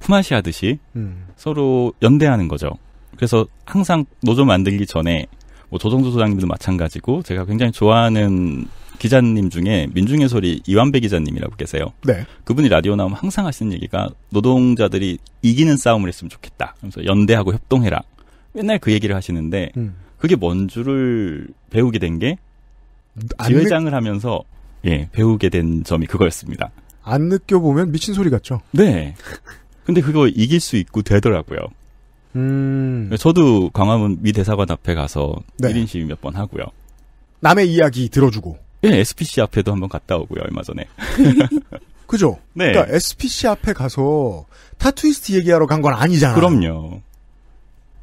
품앗이 하듯이 음. 서로 연대하는 거죠. 그래서 항상 노조 만들기 전에 뭐 조정조 소장님도 마찬가지고 제가 굉장히 좋아하는 기자님 중에 민중의 소리 이완배 기자님이라고 계세요. 네. 그분이 라디오 나오면 항상 하시는 얘기가 노동자들이 이기는 싸움을 했으면 좋겠다. 그래서 연대하고 협동해라. 맨날 그 얘기를 하시는데 음. 그게 뭔 줄을 배우게 된 게 지회장을 느... 하면서 예 배우게 된 점이 그거였습니다. 안 느껴보면 미친 소리 같죠. 네. 근데 그거 이길 수 있고 되더라고요. 음. 저도 광화문 미 대사관 앞에 가서 네. 1인 시위 몇번 하고요. 남의 이야기 들어주고. 예, SPC 앞에도 한번 갔다 오고요, 얼마 전에. 그죠? 네. 그러니까 SPC 앞에 가서 타투이스트 얘기하러 간 건 아니잖아. 그럼요.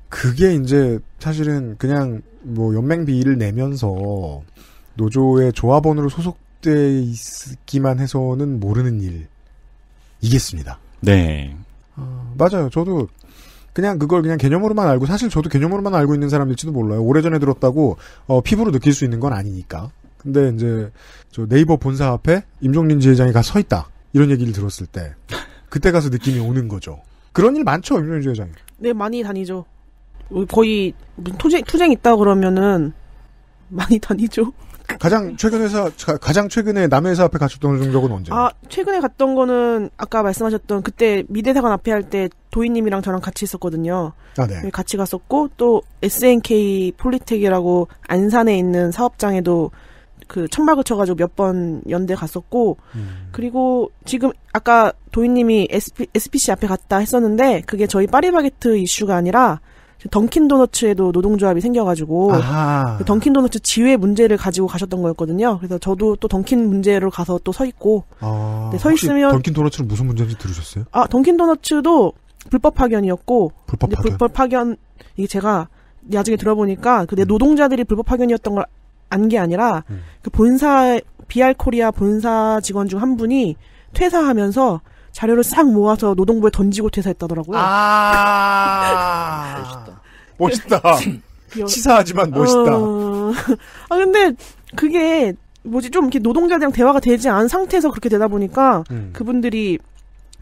그게 이제 사실은 그냥 뭐 연맹비를 내면서 노조의 조합원으로 소속돼 있기만 해서는 모르는 일이겠습니다. 네. 어, 맞아요. 저도 그냥 그걸 그냥 개념으로만 알고 사실 저도 개념으로만 알고 있는 사람일지도 몰라요. 오래전에 들었다고 어, 피부로 느낄 수 있는 건 아니니까. 근데 이제 저 네이버 본사 앞에 임종린 지회장이 가서 있다. 이런 얘기를 들었을 때 그때 가서 느낌이 오는 거죠. 그런 일 많죠, 임종린 지회장이. 네, 많이 다니죠. 거의 무슨 투쟁 투쟁 있다 그러면은 많이 다니죠. 가장 최근 에서 가장 최근에 남의 회사 앞에 갔었던 적은 언제? 아 최근에 갔던 거는 아까 말씀하셨던 그때 미대사관 앞에 할 때 도희님이랑 저랑 같이 있었거든요. 아 네. 네 같이 갔었고 또 SNK 폴리텍이라고 안산에 있는 사업장에도 그 천막을 쳐가지고 몇 번 연대 갔었고 음. 그리고 지금 아까 도희님이 SP, SPC 앞에 갔다 했었는데 그게 저희 파리바게트 이슈가 아니라 던킨 도너츠에도 노동조합이 생겨가지고 아하. 그 던킨 도너츠 지회 문제를 가지고 가셨던 거였거든요. 그래서 저도 또 던킨 문제로 가서 또 서 있고 아, 네, 서 있으면 던킨 도너츠는 무슨 문제인지 들으셨어요? 아 던킨 도너츠도 불법 파견이었고 불법 파견 불법 파견 이게 제가 나중에 들어보니까 그내 노동자들이 불법 파견이었던 걸 안게 아니라 음. 그 본사 비알 코리아 본사 직원 중 한 분이 퇴사하면서 자료를 싹 모아서 노동부에 던지고 퇴사했다더라고요. 아~ 멋있다. 멋있다. 치사하지만 멋있다. 어... 아 근데 그게 뭐지 좀 이렇게 노동자들이랑 대화가 되지 않은 상태에서 그렇게 되다 보니까 음. 그분들이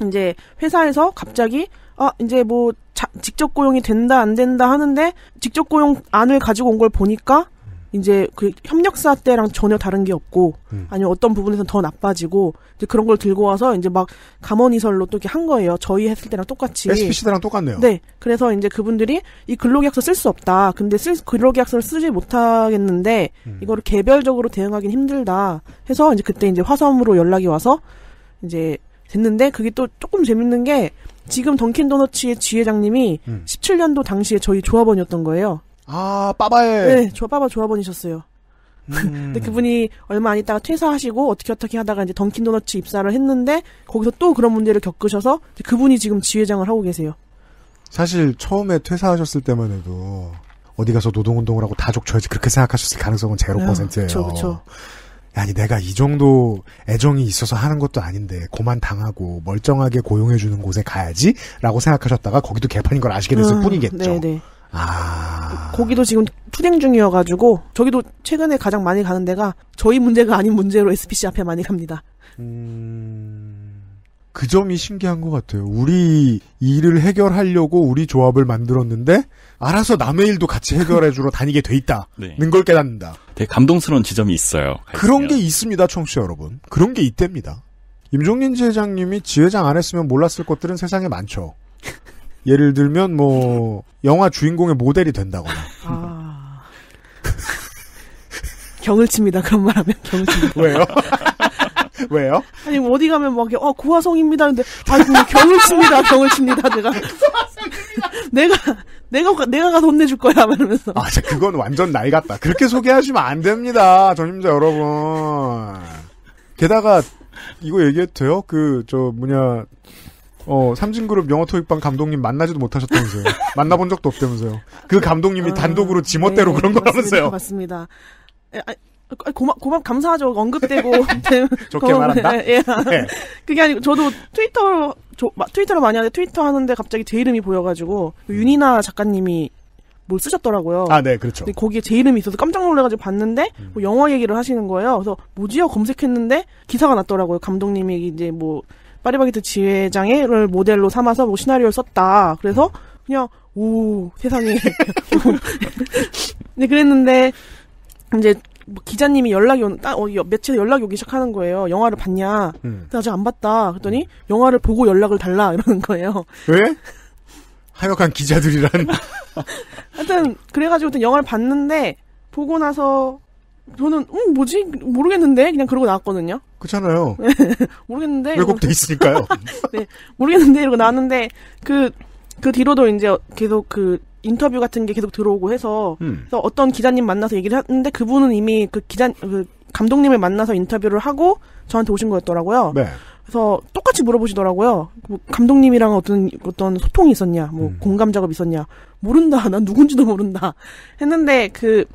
이제 회사에서 갑자기 아 이제 뭐 자, 직접 고용이 된다 안 된다 하는데 직접 고용 안을 가지고 온 걸 보니까 이제 그 협력사 때랑 전혀 다른 게 없고 음. 아니면 어떤 부분에서 더 나빠지고 이제 그런 걸 들고 와서 이제 막 감언이설로 또 이렇게 한 거예요. 저희 했을 때랑 똑같이 SPC 랑 똑같네요. 네, 그래서 이제 그분들이 이 근로계약서 쓸 수 없다. 근데 쓸 근로계약서를 쓰지 못하겠는데 음. 이거를 개별적으로 대응하기는 힘들다. 해서 이제 그때 이제 화섬으로 연락이 와서 이제 됐는데 그게 또 조금 재밌는 게 지금 던킨 도너츠의 지회장님이 음. 17년도 당시에 저희 조합원이었던 거예요. 아, 빠바에. 네, 저 빠바 조합원이셨어요. 음. 근데 그분이 얼마 안 있다가 퇴사하시고 어떻게 어떻게 하다가 이제 던킨 도너츠 입사를 했는데 거기서 또 그런 문제를 겪으셔서 그분이 지금 지회장을 하고 계세요. 사실 처음에 퇴사하셨을 때만 해도 어디 가서 노동운동을 하고 다 족쳐야지 그렇게 생각하셨을 가능성은 제로 아, 퍼센트예요. 그렇죠. 아니 내가 이 정도 애정이 있어서 하는 것도 아닌데 고만 당하고 멀쩡하게 고용해주는 곳에 가야지라고 생각하셨다가 거기도 개판인 걸 아시게 됐을 음, 뿐이겠죠. 네네. 네. 아. 거기도 지금 투쟁 중이어가지고 저기도 최근에 가장 많이 가는 데가 저희 문제가 아닌 문제로 SPC 앞에 많이 갑니다. 음... 그 점이 신기한 것 같아요. 우리 일을 해결하려고 우리 조합을 만들었는데 알아서 남의 일도 같이 해결해주러 다니게 돼 있다는 네. 걸 깨닫는다. 되게 감동스러운 지점이 있어요. 그런 게 있습니다, 청취자 여러분. 그런 게 있답니다. 임종민 지회장님이 지회장 안 했으면 몰랐을 것들은 세상에 많죠. 예를 들면 뭐 영화 주인공의 모델이 된다거나. 아... 경을 칩니다. 그런 말하면 경을 칩니다. 왜요? 왜요? 아니 어디 가면 막어 고화성입니다. 근데 아이고 경을 칩니다. 경을 칩니다. 내가 내가 내가 내가 가서 혼내줄 거야 말하면서. 아, 그건 완전 낡았다 그렇게 소개하시면 안 됩니다, 전임자 여러분. 게다가 이거 얘기해도 돼요? 그 저 뭐냐 어, 삼진그룹 영어 토익반 감독님 만나지도 못하셨다면서요. 만나본 적도 없다면서요. 그 감독님이 어, 단독으로 아, 지멋대로 네, 그런 거라면서요. 맞습니다. 맞습니다. 아, 아, 고마, 고맙, 감사하죠. 언급되고. 좋게 말한다? 예, 예, 네. 그게 아니고, 저도 트위터, 저, 트위터를 많이 하는데, 트위터 하는데 갑자기 제 이름이 보여가지고, 그 음. 윤이나 작가님이 뭘 쓰셨더라고요. 아, 네, 그렇죠. 근데 거기에 제 이름이 있어서 깜짝 놀라가지고 봤는데 음. 뭐 영어 얘기를 하시는 거예요. 그래서 뭐지요? 검색했는데 기사가 났더라고요. 감독님이 이제 뭐 파리바게트 지회장을 모델로 삼아서 뭐 시나리오를 썼다. 그래서 그냥 오 세상에. 근 네, 그랬는데 이제 뭐 기자님이 연락이 온, 딱, 어, 며칠 연락이 오기 시작하는 거예요. 영화를 봤냐? 음. 아직 안 봤다. 그랬더니, 영화를 보고 연락을 달라. 이러는 거예요. 왜? 하여간 기자들이란. 하여튼, 그래가지고, 영화를 봤는데, 보고 나서, 저는 음 뭐지 모르겠는데 그냥 그러고 나왔거든요. 그렇잖아요. 모르겠는데 왜곡돼 있으니까요. 네, 모르겠는데 이러고 나왔는데 그그 그 뒤로도 이제 계속 그 인터뷰 같은 게 계속 들어오고 해서 음. 그래서 어떤 기자님 만나서 얘기를 했는데 그분은 이미 그 기자 그 감독님을 만나서 인터뷰를 하고 저한테 오신 거였더라고요. 네. 그래서 똑같이 물어보시더라고요. 뭐 감독님이랑 어떤 어떤 소통이 있었냐, 뭐 음. 공감 작업 있었냐, 모른다, 난 누군지도 모른다 했는데 그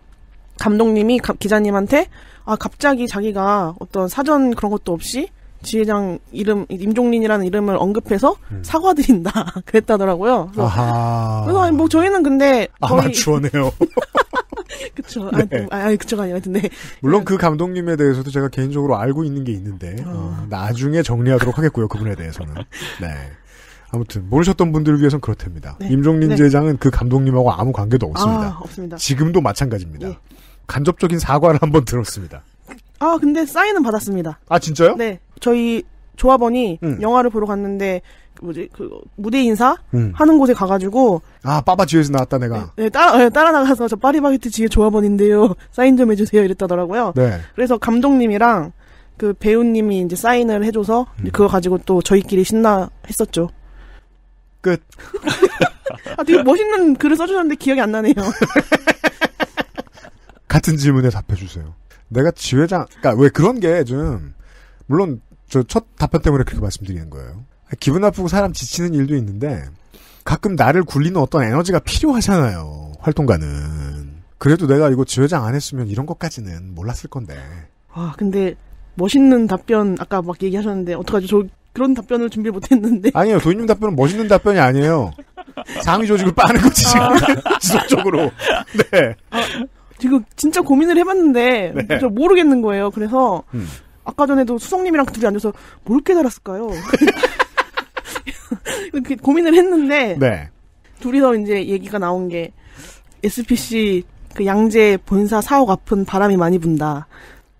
감독님이 기자님한테 아 갑자기 자기가 어떤 사전 그런 것도 없이 지회장 이름 임종린이라는 이름을 언급해서 음. 사과드린다 그랬다더라고요. 그래서, 아하. 그래서 뭐 저희는 근데 거의... 아마추어네요. 그쵸. 아, 네. 아, 아니, 그쵸가 아니라 근데 물론 그, 그 감독님에 대해서도 제가 개인적으로 알고 있는 게 있는데 어. 어, 나중에 정리하도록 하겠고요. 그분에 대해서는. 네. 아무튼 모르셨던 분들을 위해서는 그렇답니다. 네. 임종린 재장은그 네. 감독님하고 아무 관계도 아, 없습니다. 아, 없습니다. 지금도 마찬가지입니다. 예. 간접적인 사과를 한 번 들었습니다. 아, 근데 사인은 받았습니다. 아, 진짜요? 네. 저희 조합원이 음. 영화를 보러 갔는데 그 뭐지 그 무대 인사 음. 하는 곳에 가가지고 아 빠바지에서 나왔다 내가 네, 네 따라 네, 따라 나가서 저 파리바게트 지혜 조합원인데요 사인 좀 해주세요 이랬다더라고요. 네. 그래서 감독님이랑 그 배우님이 이제 사인을 해줘서 음. 그거 가지고 또 저희끼리 신나 했었죠. 끝. 아 되게 멋있는 글을 써주셨는데 기억이 안 나네요. 같은 질문에 답해주세요. 내가 지회장, 그니까왜 그런 게 좀, 물론 저 첫 답변 때문에 그렇게 말씀드리는 거예요. 기분 나쁘고 사람 지치는 일도 있는데, 가끔 나를 굴리는 어떤 에너지가 필요하잖아요. 활동가는. 그래도 내가 이거 지회장 안 했으면 이런 것까지는 몰랐을 건데. 아, 근데 멋있는 답변, 아까 막 얘기하셨는데, 어떡하지저 그런 답변을 준비 못했는데. 아니요, 도인님 답변은 멋있는 답변이 아니에요. 상위 조직을 빠는 거지, 지금. 아. 지속적으로. 네. 아, 지금 진짜 고민을 해봤는데 네. 저 모르겠는 거예요. 그래서 음. 아까 전에도 수성님이랑 둘이 앉아서 뭘 깨달았을까요? 이렇게 고민을 했는데 네. 둘이서 이제 얘기가 나온 게 SPC 그 양재 본사 사옥 앞은 바람이 많이 분다.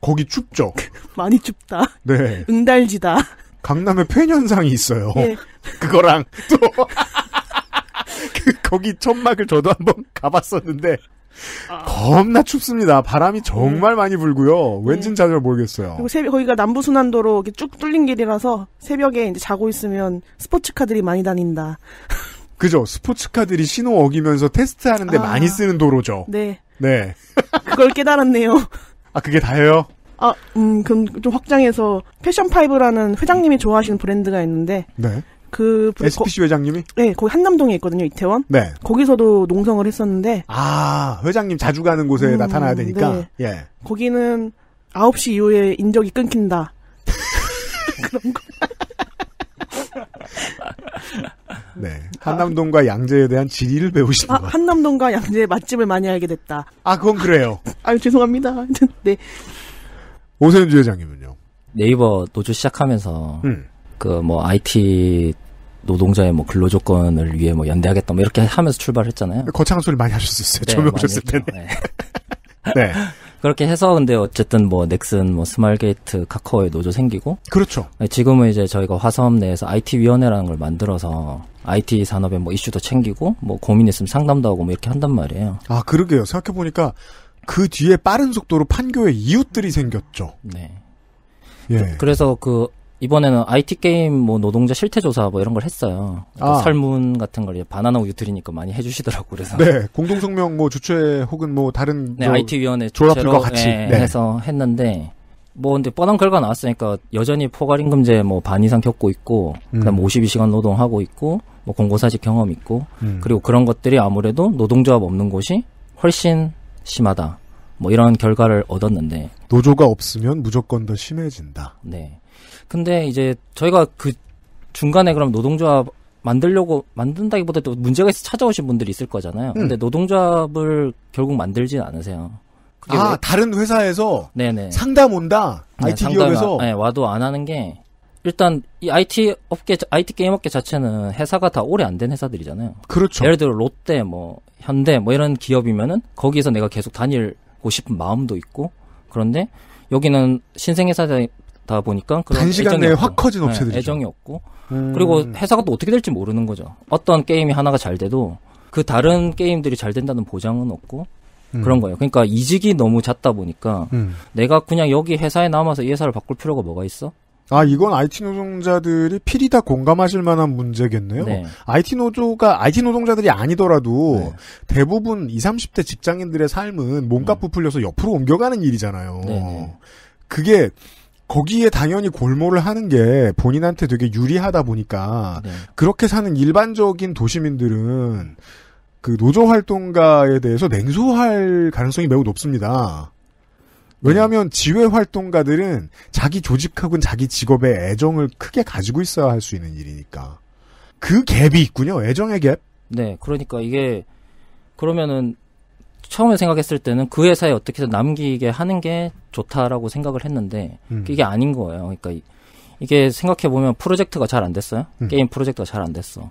거기 춥죠. 많이 춥다. 네. 응달지다. 강남에 폐현상이 있어요. 네. 그거랑 또 그 거기 천막을 저도 한번 가봤었는데 아. 겁나 춥습니다. 바람이 정말 음. 많이 불고요. 왠진 네. 잘잘 모르겠어요. 그리고 새벽, 거기가 남부순환도로 이렇게 쭉 뚫린 길이라서 새벽에 이제 자고 있으면 스포츠카들이 많이 다닌다. 그죠. 스포츠카들이 신호 어기면서 테스트하는데 아. 많이 쓰는 도로죠. 네. 네. 그걸 깨달았네요. 아, 그게 다예요? 아, 음, 그럼 좀 확장해서 패션 파이브라는 회장님이 좋아하시는 브랜드가 있는데 네. 그 SPC 회장님이? 네, 거기 한남동에 있거든요, 이태원. 네. 거기서도 농성을 했었는데. 아, 회장님 자주 가는 곳에 음, 나타나야 네. 되니까. 네. 예. 거기는 9시 이후에 인적이 끊긴다. 그런 거. 네. 한남동과 양재에 대한 지리를 배우시는 아, 한남동과 양재의 맛집을 많이 알게 됐다. 아, 그건 그래요. 아유, 죄송합니다. 네. 오세훈 주회장님은요? 네이버 노조 시작하면서 음. 그뭐 IT 노동자의 뭐 근로 조건을 위해 뭐 연대하겠다 뭐 이렇게 하면서 출발했잖아요. 거창한 소리 많이 하셨었어요. 네, 처음셨을 때는. 네. 네. 그렇게 해서 근데 어쨌든 뭐 넥슨 뭐 스마일게이트 카카오의 노조 생기고 그렇죠. 네, 지금은 이제 저희가 화성 내에서 IT 위원회라는 걸 만들어서 IT 산업의 뭐 이슈도 챙기고 뭐 고민 있으면 상담도 하고 뭐 이렇게 한단 말이에요. 아 그러게요. 생각해 보니까 그 뒤에 빠른 속도로 판교에 이웃들이 생겼죠. 네. 예. 그, 그래서 그 이번에는 IT 게임 뭐 노동자 실태 조사 뭐 이런 걸 했어요. 아. 설문 같은 걸 이제 바나나 우유 드리니까 많이 해주시더라고 그래서. 네, 공동 성명 뭐 주최 혹은 뭐 다른 네, IT 위원회 조합들과 같이 네, 네. 해서 했는데 뭐 근데 뻔한 결과 나왔으니까 여전히 포괄임금제 뭐 반 이상 겪고 있고 음. 그다음 52시간 노동하고 있고 뭐 공고사직 경험 있고 음. 그리고 그런 것들이 아무래도 노동조합 없는 곳이 훨씬 심하다. 뭐 이런 결과를 얻었는데 노조가 없으면 무조건 더 심해진다. 네. 근데 이제 저희가 그 중간에 그럼 노동조합 만들려고 만든다기보다 또 문제가 있어 찾아오신 분들이 있을 거잖아요. 음. 근데 노동조합을 결국 만들진 않으세요. 아 왜? 다른 회사에서 네네. 상담 온다 네, IT 상담, 기업에서 네, 와도 안 하는 게 일단 이 IT 업계 IT 게임 업계 자체는 회사가 다 오래 안 된 회사들이잖아요. 그렇죠. 예를 들어 롯데 뭐 현대 뭐 이런 기업이면은 거기에서 내가 계속 다닐고 싶은 마음도 있고 그런데 여기는 신생 회사다 다 보니까 그런 단시간 내에 확 커진 업체들이 네, 애정이 없고 음. 그리고 회사가 또 어떻게 될지 모르는 거죠. 어떤 게임이 하나가 잘 돼도 그 다른 게임들이 잘 된다는 보장은 없고 음. 그런 거예요. 그러니까 이직이 너무 잦다 보니까 음. 내가 그냥 여기 회사에 남아서 이 회사를 바꿀 필요가 뭐가 있어? 아, 이건 IT 노동자들이 필히 다 공감하실 만한 문제겠네요. 네. IT 노조가, IT 노동자들이 아니더라도 네. 대부분 20, 30대 직장인들의 삶은 몸값 음. 부풀려서 옆으로 옮겨가는 일이잖아요. 네, 네. 그게 거기에 당연히 골몰을 하는 게 본인한테 되게 유리하다 보니까 네. 그렇게 사는 일반적인 도시민들은 그 노조 활동가에 대해서 냉소할 가능성이 매우 높습니다. 왜냐하면 지회 활동가들은 자기 조직 혹은 자기 직업에 애정을 크게 가지고 있어야 할 수 있는 일이니까 그 갭이 있군요 애정의 갭. 네, 그러니까 이게 그러면은 처음에 생각했을 때는 그 회사에 어떻게든 남기게 하는 게 좋다라고 생각을 했는데 음. 이게 아닌 거예요. 그러니까 이게 생각해 보면 프로젝트가 잘 안 됐어요. 음. 게임 프로젝트가 잘 안 됐어.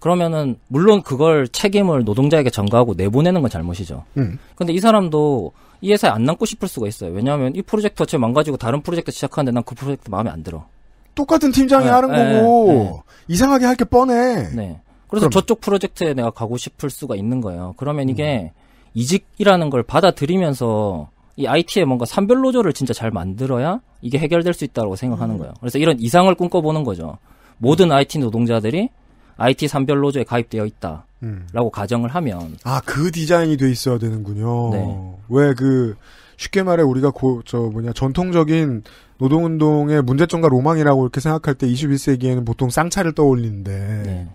그러면은 물론 그걸 책임을 노동자에게 전가하고 내보내는 건 잘못이죠. 음. 근데 이 사람도 이 회사에 안 남고 싶을 수가 있어요. 왜냐하면 이 프로젝트 자체 망가지고 다른 프로젝트 시작하는데 난 그 프로젝트 마음에 안 들어. 똑같은 팀장이 네, 하는 네, 거고 네. 이상하게 할 게 뻔해. 네. 그래서 그럼. 저쪽 프로젝트에 내가 가고 싶을 수가 있는 거예요. 그러면 이게 음. 이직이라는 걸 받아들이면서 이 i t 의 뭔가 산별노조를 진짜 잘 만들어야 이게 해결될 수 있다고 생각하는 음. 거예요. 그래서 이런 이상을 꿈꿔보는 거죠. 모든 IT 노동자들이 IT 산별노조에 가입되어 있다. 라고 음. 가정을 하면. 아, 그 디자인이 돼 있어야 되는군요. 네. 왜 그, 쉽게 말해 우리가 고, 저 뭐냐, 전통적인 노동운동의 문제점과 로망이라고 이렇게 생각할 때 21세기에는 보통 쌍차를 떠올리는데. 네.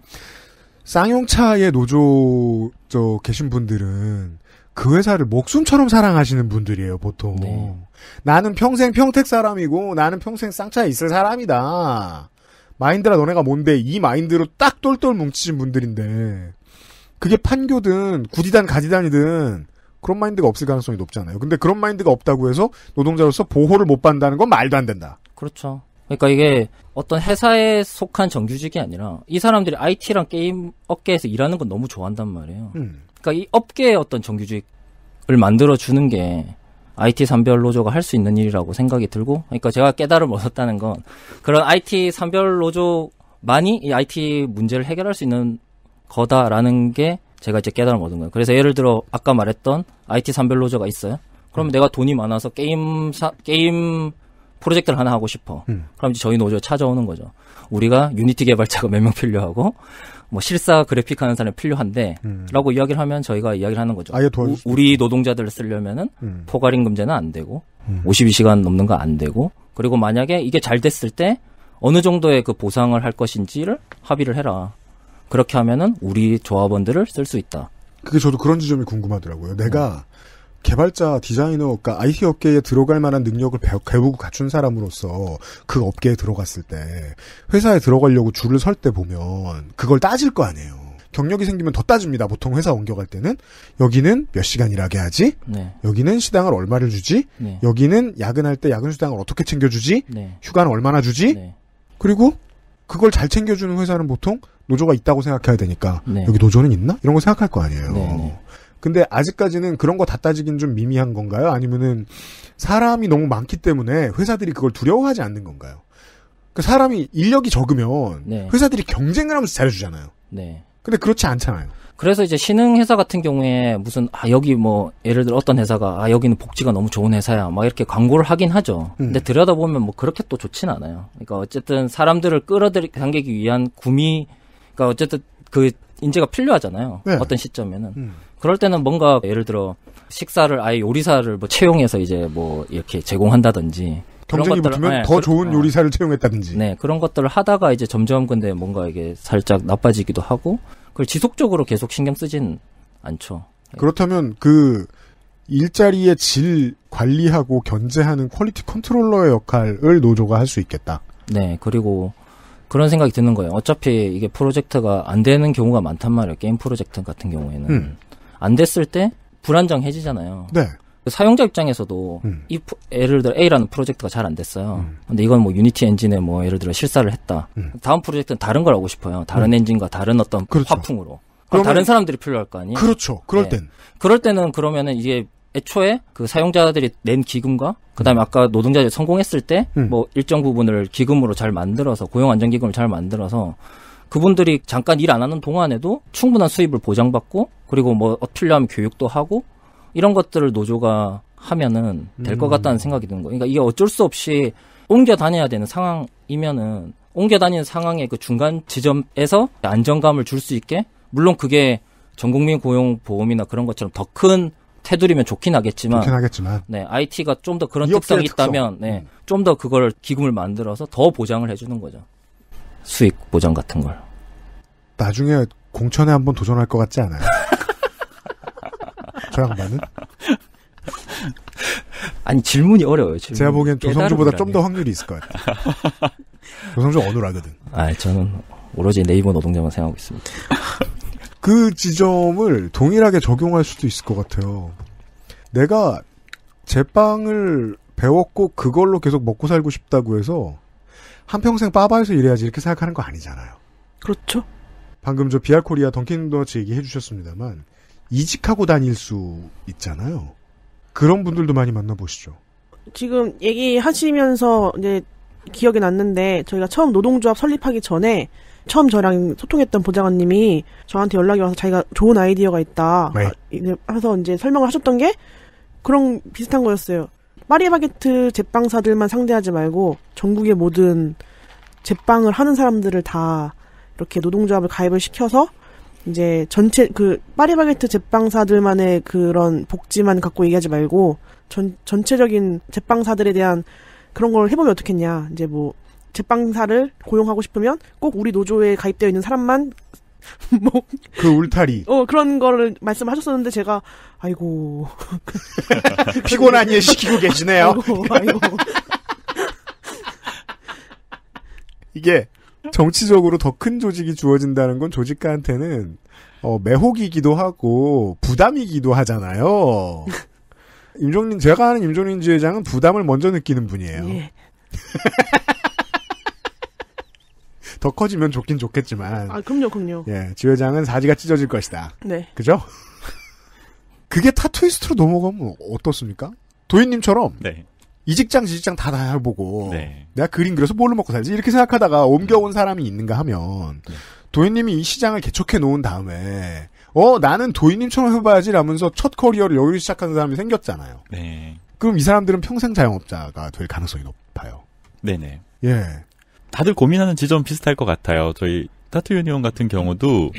쌍용차의 노조, 저, 계신 분들은 그 회사를 목숨처럼 사랑하시는 분들이에요, 보통. 네. 나는 평생 평택 사람이고, 나는 평생 쌍차에 있을 사람이다. 마인드라 너네가 뭔데, 이 마인드로 딱 똘똘 뭉치신 분들인데, 그게 판교든, 구디단, 가디단이든, 그런 마인드가 없을 가능성이 높잖아요. 근데 그런 마인드가 없다고 해서 노동자로서 보호를 못 받는다는 건 말도 안 된다. 그렇죠. 그러니까 이게 어떤 회사에 속한 정규직이 아니라 이 사람들이 IT랑 게임 업계에서 일하는 건 너무 좋아한단 말이에요. 음. 그러니까 이 업계의 어떤 정규직을 만들어 주는 게 IT 산별 노조가 할 수 있는 일이라고 생각이 들고 그러니까 제가 깨달음 을 얻었다는 건 그런 IT 산별 노조만이 이 IT 문제를 해결할 수 있는 거다라는 게 제가 이제 깨달음 얻은 거예요. 그래서 예를 들어 아까 말했던 IT 산별 노조가 있어요. 그러면 음. 내가 돈이 많아서 게임 사, 게임 프로젝트를 하나 하고 싶어. 음. 그럼 이제 저희 노조에 찾아오는 거죠. 우리가 유니티 개발자가 몇 명 필요하고 뭐 실사 그래픽 하는 사람이 필요한데 음. 라고 이야기를 하면 저희가 이야기를 하는 거죠. 아예 우, 우리 노동자들을 쓰려면은 음. 포괄임 금제는 안 되고 음. 52시간 넘는 거 안 되고 그리고 만약에 이게 잘 됐을 때 어느 정도의 그 보상을 할 것인지를 합의를 해라. 그렇게 하면은 우리 조합원들을 쓸 수 있다. 그게 저도 그런 지점이 궁금하더라고요. 내가 음. 개발자, 디자이너가 IT 그러니까 업계에 들어갈 만한 능력을 배우고 갖춘 사람으로서 그 업계에 들어갔을 때 회사에 들어가려고 줄을 설 때 보면 그걸 따질 거 아니에요. 경력이 생기면 더 따집니다. 보통 회사 옮겨갈 때는 여기는 몇 시간 일하게 하지, 네. 여기는 시당을 얼마를 주지, 네. 여기는 야근할 때 야근 수당을 어떻게 챙겨주지, 네. 휴가는 얼마나 주지, 네. 그리고 그걸 잘 챙겨주는 회사는 보통 노조가 있다고 생각해야 되니까 네. 여기 노조는 있나 이런 거 생각할 거 아니에요. 네, 근데 아직까지는 그런 거 다 따지긴 좀 미미한 건가요? 아니면은 사람이 너무 많기 때문에 회사들이 그걸 두려워하지 않는 건가요? 그 사람이 인력이 적으면 네. 회사들이 경쟁을 하면서 잘해주잖아요. 네. 근데 그렇지 않잖아요. 그래서 이제 신흥 회사 같은 경우에 무슨 아 여기 뭐 예를 들어 어떤 회사가 아 여기는 복지가 너무 좋은 회사야 막 이렇게 광고를 하긴 하죠. 음. 근데 들여다보면 뭐 그렇게 또 좋진 않아요. 그러니까 어쨌든 사람들을 끌어당기기 위한 구미 그러니까 어쨌든 그 인재가 필요하잖아요. 네. 어떤 시점에는. 음. 그럴 때는 뭔가 예를 들어 식사를 아예 요리사를 뭐 채용해서 이제 뭐 이렇게 제공한다든지 경쟁이 붙으면 네, 더 그, 좋은 예. 요리사를 채용했다든지. 네, 그런 것들을 하다가 이제 점점 근데 뭔가 이게 살짝 나빠지기도 하고 그걸 지속적으로 계속 신경 쓰진 않죠. 예. 그렇다면 그 일자리의 질 관리하고 견제하는 퀄리티 컨트롤러의 역할을 노조가 할 수 있겠다. 네, 그리고 그런 생각이 드는 거예요. 어차피 이게 프로젝트가 안 되는 경우가 많단 말이에요. 게임 프로젝트 같은 경우에는. 음. 안 됐을 때 불안정해지잖아요. 네. 그 사용자 입장에서도 음. 이 예를 들어 A라는 프로젝트가 잘 안 됐어요. 음. 근데 이건 뭐 유니티 엔진에 뭐 예를 들어 실사를 했다. 음. 다음 프로젝트는 다른 걸 하고 싶어요. 다른 음. 엔진과 다른 어떤 그렇죠. 화풍으로. 그럼 다른 사람들이 필요할 거 아니에요. 그렇죠. 그럴 네. 땐. 그럴 때는 그러면은 이게 애초에 그 사용자들이 낸 기금과 그다음에 음. 아까 노동자들이 성공했을 때뭐 음. 뭐 일정 부분을 기금으로 잘 만들어서 고용 안정 기금을 잘 만들어서 그분들이 잠깐 일 안 하는 동안에도 충분한 수입을 보장받고 그리고 뭐 어필려면 교육도 하고 이런 것들을 노조가 하면은 될것 음. 같다는 생각이 드는 거예요. 그러니까 이게 어쩔 수 없이 옮겨 다녀야 되는 상황이면은 옮겨 다니는 상황의 그 중간 지점에서 안정감을 줄 수 있게 물론 그게 전국민 고용 보험이나 그런 것처럼 더 큰 테두리면 좋긴 하겠지만, 좋긴 하겠지만, 네 IT가 좀 더 그런 특성이 특성. 있다면, 네, 음. 좀더 그걸 기금을 만들어서 더 보장을 해주는 거죠. 수익 보장 같은 걸. 나중에 공천에 한번 도전할 것 같지 않아요? 저 양반은? 아니 질문이 어려워요. 질문. 제가 보기엔 조성주보다 좀 더 확률이 있을 것 같아요. 조성주 어눌하거든. 아 저는 오로지 네이버 노동자만 생각하고 있습니다. 그 지점을 동일하게 적용할 수도 있을 것 같아요. 내가 제빵을 배웠고 그걸로 계속 먹고 살고 싶다고 해서 한평생 빠바에서 일해야지 이렇게 생각하는 거 아니잖아요. 그렇죠. 방금 저 비알 코리아 던킨도츠 어 얘기해 주셨습니다만 이직하고 다닐 수 있잖아요. 그런 분들도 많이 만나보시죠. 지금 얘기하시면서 이제 기억이 났는데 저희가 처음 노동조합 설립하기 전에 처음 저랑 소통했던 보좌관님이 저한테 연락이 와서 자기가 좋은 아이디어가 있다 네. 아, 해서 이제 설명을 하셨던 게 그런 비슷한 거였어요. 파리바게트 제빵사들만 상대하지 말고 전국의 모든 제빵을 하는 사람들을 다 이렇게 노동조합을 가입을 시켜서 이제 전체 그 파리바게트 제빵사들만의 그런 복지만 갖고 얘기하지 말고 전 전체적인 제빵사들에 대한 그런 걸 해보면 어떻겠냐 이제 뭐 제빵사를 고용하고 싶으면 꼭 우리 노조에 가입되어 있는 사람만 뭐. 그 울타리. 어, 그런 거를 말씀하셨었는데 제가, 아이고. 피곤한 일 시키고 계시네요. 아이고, 아이고. 이게 정치적으로 더 큰 조직이 주어진다는 건 조직가한테는 어, 매혹이기도 하고 부담이기도 하잖아요. 임종님 제가 아는 임종린 지회장은 부담을 먼저 느끼는 분이에요. 예. 더 커지면 좋긴 좋겠지만. 아, 그럼요, 그럼요. 예, 지회장은 사지가 찢어질 것이다. 네. 그죠? 그게 타투이스트로 넘어가면 어떻습니까? 도인님처럼. 네. 이 직장, 저 직장 다 다녀보고. 네. 내가 그림 그려서 뭘로 먹고 살지? 이렇게 생각하다가 옮겨온 사람이 있는가 하면. 네. 도인님이 이 시장을 개척해 놓은 다음에. 어, 나는 도인님처럼 해봐야지 라면서 첫 커리어를 여기서 시작하는 사람이 생겼잖아요. 네. 그럼 이 사람들은 평생 자영업자가 될 가능성이 높아요. 네네. 예. 다들 고민하는 지점 비슷할 것 같아요. 저희 타투 유니온 같은 경우도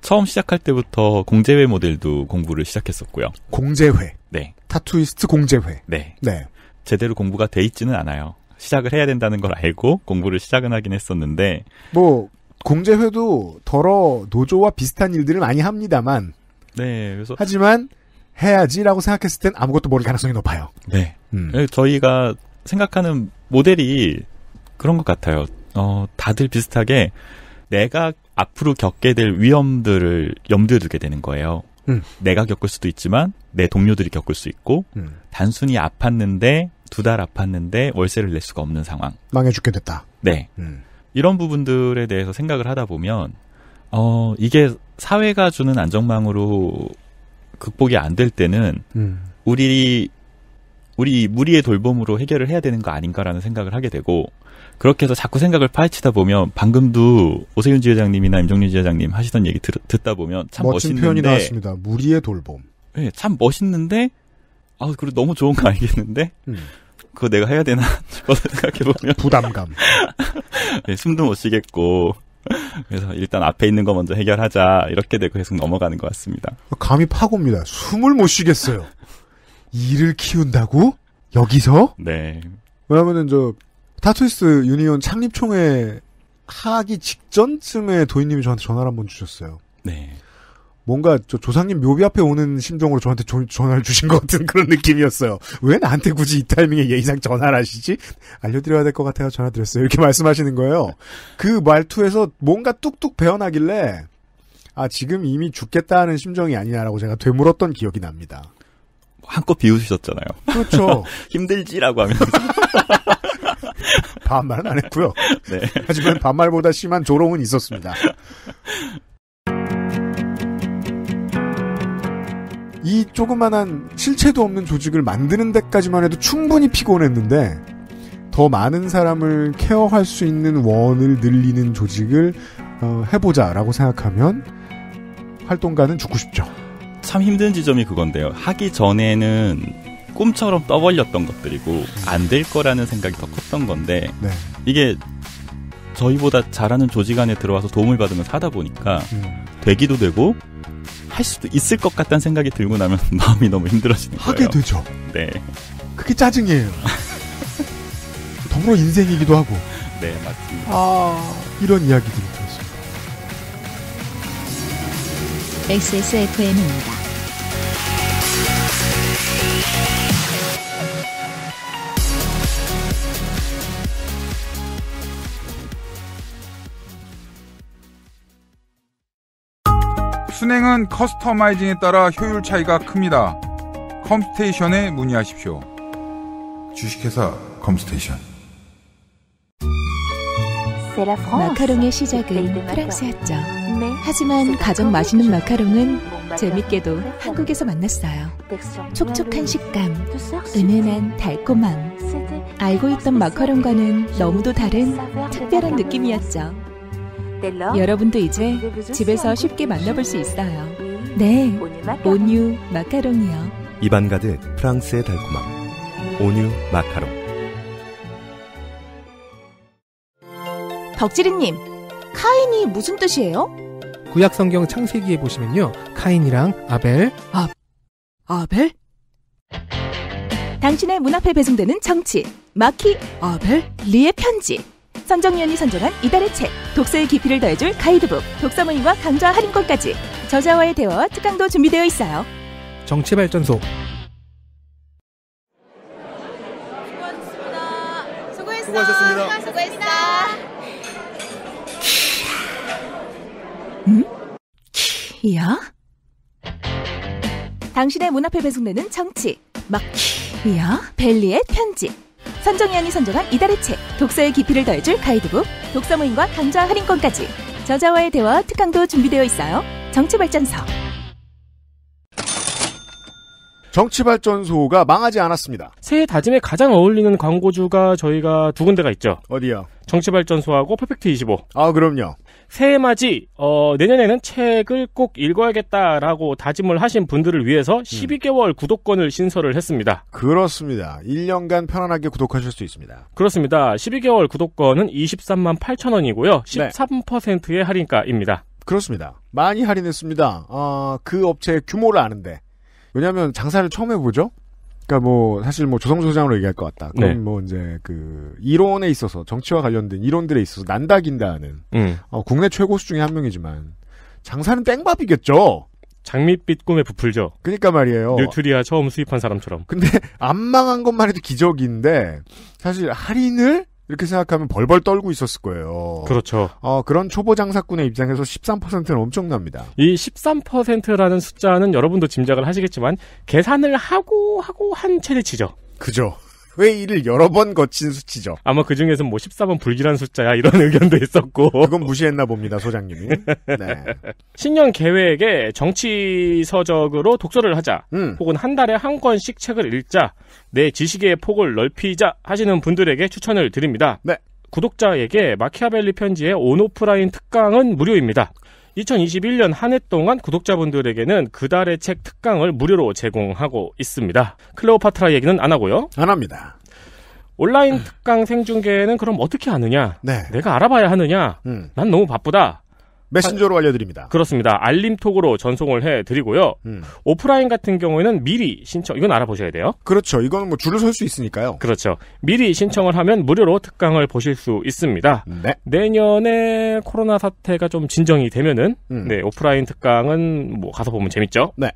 처음 시작할 때부터 공제회 모델도 공부를 시작했었고요. 공제회. 네. 타투이스트 공제회. 네. 네. 제대로 공부가 돼 있지는 않아요. 시작을 해야 된다는 걸 알고 공부를 시작은 하긴 했었는데 뭐 공제회도 더러 노조와 비슷한 일들을 많이 합니다만 네. 그래서 하지만 해야지라고 생각했을 땐 아무것도 모를 가능성이 높아요. 네. 음. 네, 저희가 생각하는 모델이 그런 것 같아요. 어, 다들 비슷하게 내가 앞으로 겪게 될 위험들을 염두에 두게 되는 거예요. 음. 내가 겪을 수도 있지만 내 동료들이 겪을 수 있고 음. 단순히 아팠는데 두 달 아팠는데 월세를 낼 수가 없는 상황. 망해 죽게 됐다. 네. 음. 이런 부분들에 대해서 생각을 하다 보면 어 이게 사회가 주는 안정망으로 극복이 안 될 때는 음. 우리 우리 무리의 돌봄으로 해결을 해야 되는 거 아닌가라는 생각을 하게 되고 그렇게 해서 자꾸 생각을 파헤치다 보면 방금도 오세윤 지회장님이나 임종윤 지회장님 하시던 얘기 들, 듣다 보면 참 멋진 멋있는데, 표현이 나왔습니다. 무리의 돌봄. 네, 참 멋있는데 아 그리고 너무 좋은 거 알겠는데 음. 그거 내가 해야 되나 싶어 생각해 보면 부담감. 네, 숨도 못 쉬겠고 그래서 일단 앞에 있는 거 먼저 해결하자 이렇게 되고 계속 넘어가는 것 같습니다. 감이 파고입니다. 숨을 못 쉬겠어요. 일을 키운다고 여기서? 네. 왜냐면은 저 타투이스 유니온 창립총회 하기 직전쯤에 도인님이 저한테 전화를 한 번 주셨어요. 네. 뭔가 저 조상님 묘비 앞에 오는 심정으로 저한테 조, 전화를 주신 것 같은 그런 느낌이었어요. 왜 나한테 굳이 이 타이밍에 예의상 전화를 하시지? 알려드려야 될 것 같아요. 전화드렸어요. 이렇게 말씀하시는 거예요. 그 말투에서 뭔가 뚝뚝 배어나길래 아 지금 이미 죽겠다는 심정이 아니냐라고 제가 되물었던 기억이 납니다. 한껏 비웃으셨잖아요. 그렇죠. 힘들지라고 하면서. 반말은 안 했고요. 네. 하지만 반말보다 심한 조롱은 있었습니다. 이 조그만한 실체도 없는 조직을 만드는 데까지만 해도 충분히 피곤했는데 더 많은 사람을 케어할 수 있는 원을 늘리는 조직을 어, 해보자라고 생각하면 활동가는 죽고 싶죠. 참 힘든 지점이 그건데요. 하기 전에는 꿈처럼 떠벌렸던 것들이고 안 될 거라는 생각이 더 컸던 건데 네. 이게 저희보다 잘하는 조직 안에 들어와서 도움을 받으면서 하다 보니까 음. 되기도 되고 할 수도 있을 것 같다는 생각이 들고 나면 마음이 너무 힘들어지는 거예요. 하게 되죠. 네. 그게 짜증이에요. 더불어 인생이기도 하고. 네, 맞습니다. 아, 이런 이야기들이 들었습니다. XSFM입니다. 순행은 커스터마이징에 따라 효율 차이가 큽니다. 컴스테이션에 문의하십시오. 주식회사 컴스테이션. 마카롱의 시작은 네, 네, 프랑스였죠. 네, 하지만 가장 맛있는 마카롱은 재밌게도 한국에서 만났어요. 촉촉한 식감, 은은한 달콤함. 알고 있던 마카롱과는 너무도 다른 특별한 느낌이었죠. 네. 여러분도 이제 네, 집에서 쉽게 만나볼 수 있어요. 네, 네. 온유 마카롱이요. 이반가드 프랑스의 달콤함. 온유 마카롱. 덕지리님, 카인이 무슨 뜻이에요? 구약 성경 창세기에 보시면요, 카인이랑 아벨, 아, 아벨? 당신의 문 앞에 배송되는 정치, 마키, 아벨, 리의 편지. 선정위원이 선정한 이달의 책, 독서의 깊이를 더해줄 가이드북, 독서 모임과 강좌 할인권까지 저자와의 대화와 특강도 준비되어 있어요. 정치발전소 수고하셨습니다. 수고했어. 수고하셨습니다. 수고했어. 음? 키야? 당신의 문 앞에 배송되는 정치 막키야 벨리의 편지 선정연이 선정한 이달의 책, 독서의 깊이를 더해줄 가이드북, 독서 모임과 강좌 할인권까지 저자와의 대화 특강도 준비되어 있어요. 정치발전소. 정치발전소가 망하지 않았습니다. 새해 다짐에 가장 어울리는 광고주가 저희가 두 군데가 있죠. 어디요? 정치발전소하고 퍼펙트25. 아, 그럼요. 새해 맞이 어, 내년에는 책을 꼭 읽어야겠다라고 다짐을 하신 분들을 위해서 12개월 음. 구독권을 신설을 했습니다. 그렇습니다. 1년간 편안하게 구독하실 수 있습니다. 그렇습니다. 12개월 구독권은 23만 8천 원이고요. 13%의 할인가입니다. 그렇습니다. 많이 할인했습니다. 어, 그 업체의 규모를 아는데. 왜냐하면 장사를 처음 해보죠. 그러니까 뭐 사실 뭐 조성조 소장으로 얘기할 것 같다. 그럼 네. 뭐 이제 그 이론에 있어서 정치와 관련된 이론들에 있어서 난다긴다는 음. 어, 국내 최고수 중에 한 명이지만 장사는 땡밥이겠죠. 장밋빛 꿈에 부풀죠. 그러니까 말이에요. 뉴트리아 처음 수입한 사람처럼. 근데 안 망한 것만 해도 기적인데 사실 할인을 이렇게 생각하면 벌벌 떨고 있었을 거예요. 그렇죠. 어, 그런 초보 장사꾼의 입장에서 13%는 엄청납니다. 이 13%라는 숫자는 여러분도 짐작을 하시겠지만 계산을 하고 하고 한 최대치죠. 그죠. 왜이를 여러 번 거친 수치죠. 아마 그 중에서 뭐 14번 불길한 숫자야 이런 의견도 있었고. 그건 무시했나 봅니다, 소장님이. 네. 신년 계획에 정치 서적으로 독서를 하자. 음. 혹은 한 달에 한 권씩 책을 읽자. 내 지식의 폭을 넓히자 하시는 분들에게 추천을 드립니다. 네. 구독자에게 마키아벨리 편지의 온오프라인 특강은 무료입니다. 2021년 한 해 동안 구독자분들에게는 그달의 책 특강을 무료로 제공하고 있습니다. 클레오파트라 얘기는 안 하고요. 안 합니다. 온라인 특강 생중계는 그럼 어떻게 하느냐? 네. 내가 알아봐야 하느냐? 음. 난 너무 바쁘다. 메신저로 알려드립니다. 그렇습니다. 알림톡으로 전송을 해드리고요. 음. 오프라인 같은 경우에는 미리 신청, 이건 알아보셔야 돼요. 그렇죠. 이건 뭐 줄을 설 수 있으니까요. 그렇죠. 미리 신청을 하면 무료로 특강을 보실 수 있습니다. 네. 내년에 코로나 사태가 좀 진정이 되면은, 음. 네, 오프라인 특강은 뭐 가서 보면 재밌죠. 네.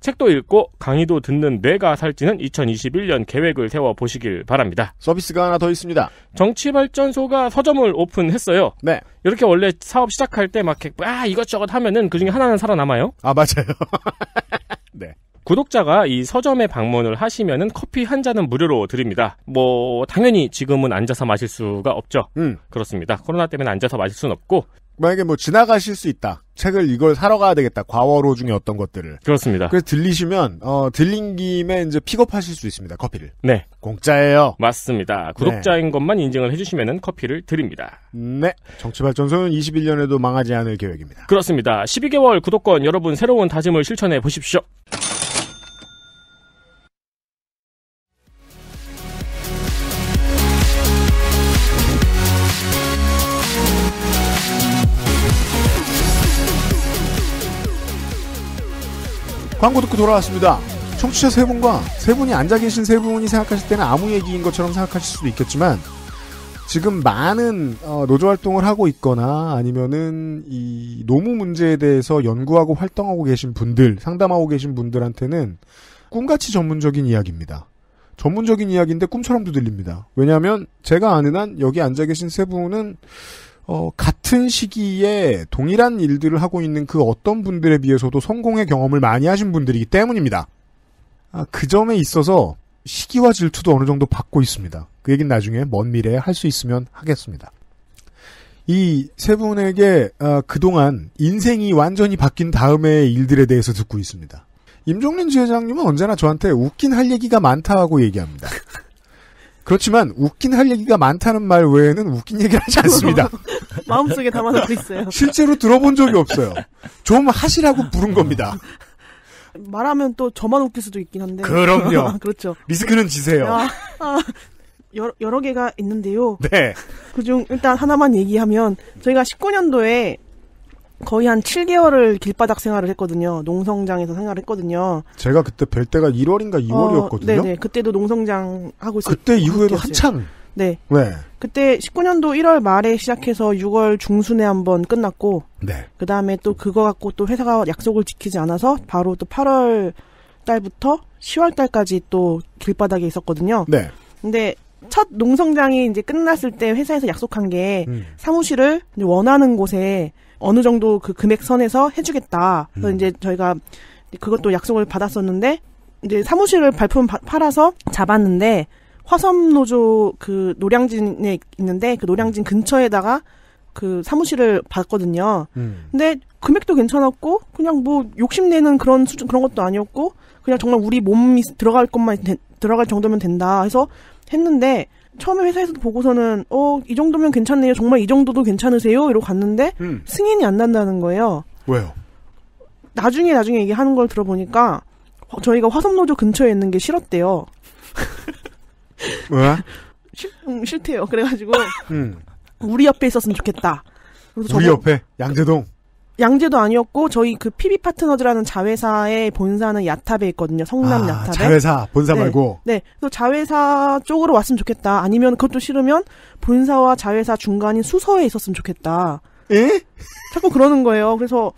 책도 읽고 강의도 듣는 뇌가 살찌는 2021년 계획을 세워 보시길 바랍니다. 서비스가 하나 더 있습니다. 정치발전소가 서점을 오픈했어요. 네. 이렇게 원래 사업 시작할 때막아 이것저것 하면은 그중에 하나는 살아남아요. 아 맞아요. 네. 구독자가 이 서점에 방문을 하시면은 커피 한 잔은 무료로 드립니다. 뭐 당연히 지금은 앉아서 마실 수가 없죠. 음. 그렇습니다. 코로나 때문에 앉아서 마실 수는 없고 만약에 뭐 지나가실 수 있다. 책을 이걸 사러 가야 되겠다. 과거로 중에 어떤 것들을. 그렇습니다. 그래서 들리시면 어, 들린 김에 이제 픽업하실 수 있습니다. 커피를. 네. 공짜예요. 맞습니다. 네. 구독자인 네. 것만 인증을 해주시면 커피를 드립니다. 네. 정치발전소는 21년에도 망하지 않을 계획입니다. 그렇습니다. 12개월 구독권 여러분 새로운 다짐을 실천해 보십시오. 광고 듣고 돌아왔습니다. 청취자 세 분과 세 분이 앉아 계신 세 분이 생각하실 때는 아무 얘기인 것처럼 생각하실 수도 있겠지만 지금 많은 어, 노조 활동을 하고 있거나 아니면은 이 노무 문제에 대해서 연구하고 활동하고 계신 분들, 상담하고 계신 분들한테는 꿈같이 전문적인 이야기입니다. 전문적인 이야기인데 꿈처럼도 들립니다. 왜냐하면 제가 아는 한 여기 앉아 계신 세 분은 어, 같은 시기에 동일한 일들을 하고 있는 그 어떤 분들에 비해서도 성공의 경험을 많이 하신 분들이기 때문입니다. 아, 그 점에 있어서 시기와 질투도 어느 정도 받고 있습니다. 그 얘기는 나중에 먼 미래에 할 수 있으면 하겠습니다. 이 세 분에게 아, 그동안 인생이 완전히 바뀐 다음의 일들에 대해서 듣고 있습니다. 임종린 지회장님은 언제나 저한테 웃긴 할 얘기가 많다고 얘기합니다. 그렇지만 웃긴 할 얘기가 많다는 말 외에는 웃긴 얘기를 하지 않습니다. 마음속에 담아놓고 있어요. 실제로 들어본 적이 없어요. 좀 하시라고 부른 겁니다. 말하면 또 저만 웃길 수도 있긴 한데. 그럼요. 그렇죠. 리스크는 지세요. 아, 아, 여러, 여러 개가 있는데요. 네. 그중 일단 하나만 얘기하면 저희가 19년도에 거의 한 7개월을 길바닥 생활을 했거든요. 농성장에서 생활을 했거든요. 제가 그때 뵐 때가 1월인가 2월이었거든요. 어, 네, 그때도 농성장 하고 있었어요. 그때 이후에도 한참. 네. 네. 그때 19년도 1월 말에 시작해서 6월 중순에 한번 끝났고. 네. 그 다음에 또 그거 갖고 또 회사가 약속을 지키지 않아서 바로 또 8월 달부터 10월 달까지 또 길바닥에 있었거든요. 네. 근데 첫 농성장이 이제 끝났을 때 회사에서 약속한 게 음. 사무실을 원하는 곳에 어느 정도 그 금액 선에서 해주겠다. 그래서 음. 이제 저희가 그것도 약속을 받았었는데 이제 사무실을 발품 바, 팔아서 잡았는데 화섬 노조 그 노량진에 있는데 그 노량진 음. 근처에다가 그 사무실을 봤거든요. 음. 근데 금액도 괜찮았고 그냥 뭐 욕심내는 그런 수준 그런 것도 아니었고 그냥 정말 우리 몸이 들어갈 것만 되, 들어갈 정도면 된다 해서 했는데 처음에 회사에서도 보고서는 어이 정도면 괜찮네요. 정말 이 정도도 괜찮으세요? 이러고 갔는데 음. 승인이 안 난다는 거예요. 왜요? 나중에 나중에 얘기하는 걸 들어보니까 저희가 화성노조 근처에 있는 게 싫었대요. 왜? 싫, 음, 싫대요. 그래가지고 음. 우리 옆에 있었으면 좋겠다. 우리 저번, 옆에 양재동. 양재도 아니었고 저희 그 PB 파트너즈라는 자회사의 본사는 야탑에 있거든요. 성남 아, 야탑에. 자회사 본사 네. 말고. 네. 그래서 자회사 쪽으로 왔으면 좋겠다. 아니면 그것도 싫으면 본사와 자회사 중간인 수서에 있었으면 좋겠다. 예? 자꾸 그러는 거예요. 그래서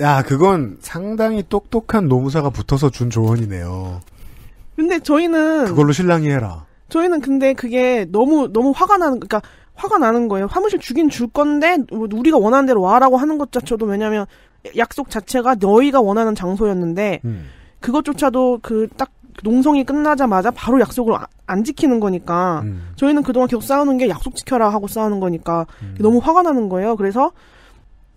야, 그건 상당히 똑똑한 노무사가 붙어서 준 조언이네요. 근데 저희는 그걸로 실랑이 해라. 저희는 근데 그게 너무 너무 화가 나는 그러니까 화가 나는 거예요. 화무실 주긴 줄 건데 우리가 원하는 대로 와라고 하는 것 자체도 왜냐하면 약속 자체가 너희가 원하는 장소였는데 음. 그것조차도 그 딱 농성이 끝나자마자 바로 약속을 안 지키는 거니까 음. 저희는 그동안 계속 싸우는 게 약속 지켜라 하고 싸우는 거니까 음. 너무 화가 나는 거예요. 그래서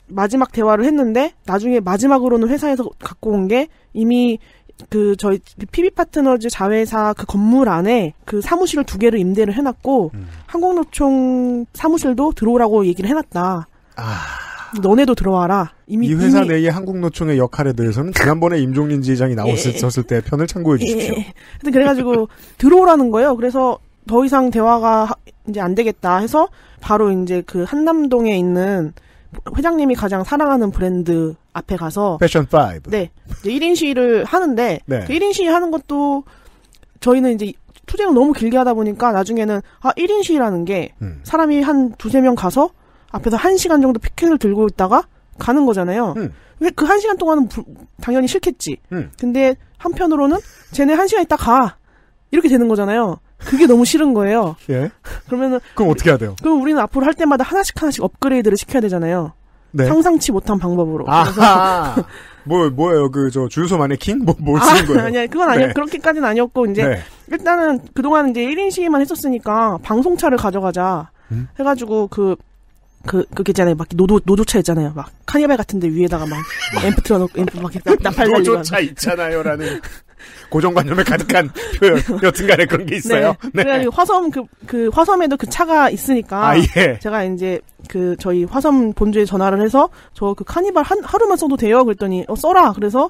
마지막 대화를 했는데 나중에 마지막으로는 회사에서 갖고 온 게 이미 그 저희 PB 파트너즈 자회사 그 건물 안에 그 사무실을 두 개를 임대를 해놨고 음. 한국노총 사무실도 들어오라고 얘기를 해놨다. 아. 너네도 들어와라. 이미 이 회사 이미... 내의 한국노총의 역할에 대해서는 지난번에 임종린 지회장이 나왔었을 예. 때 편을 참고해 주십시오. 예. 그래가지고 들어오라는 거예요. 그래서 더 이상 대화가 이제 안 되겠다 해서 바로 이제 그 한남동에 있는 회장님이 가장 사랑하는 브랜드 앞에 가서 패션 5. 네. 이제 1인 시위를 하는데 네. 그 1인 시위 하는 것도 저희는 이제 투쟁을 너무 길게 하다 보니까 나중에는 아 1인 시위라는 게 음. 사람이 한 두세 명 가서 앞에서 1시간 정도 피켓을 들고 있다가 가는 거잖아요. 음. 그 1시간 동안은 부, 당연히 싫겠지. 음. 근데 한편으로는 쟤네 1시간 있다 가. 이렇게 되는 거잖아요. 그게 너무 싫은 거예요. 예. 그러면은 그럼 어떻게 해야 돼요? 그럼 우리는 앞으로 할 때마다 하나씩 하나씩 업그레이드를 시켜야 되잖아요. 네. 상상치 못한 방법으로. 아뭐 뭐예요? 그저 주유소 마네킹 뭐뭘 뭐 아, 쓰는 아, 거예요? 아니야 그건 아니요 네. 그렇게까지는 아니었고 이제 네. 일단은 그동안 이제 1인 시위만 했었으니까 방송차를 가져가자 음? 해가지고 그. 그, 그게 있잖아요. 막, 노조, 노조차 있잖아요. 막, 카니발 같은 데 위에다가 막, 앰프 틀어놓고, 앰프 막, 나팔 달리고. 노조차 있잖아요라는 고정관념에 가득한 표현. 여튼간에 그런 게 있어요. 네. 네. 화섬 그, 그 화섬에도 그 차가 있으니까. 아, 예. 제가 이제 그 저희 화섬 본주에 전화를 해서 저 그 카니발 한, 하루만 써도 돼요. 그랬더니 어, 써라. 그래서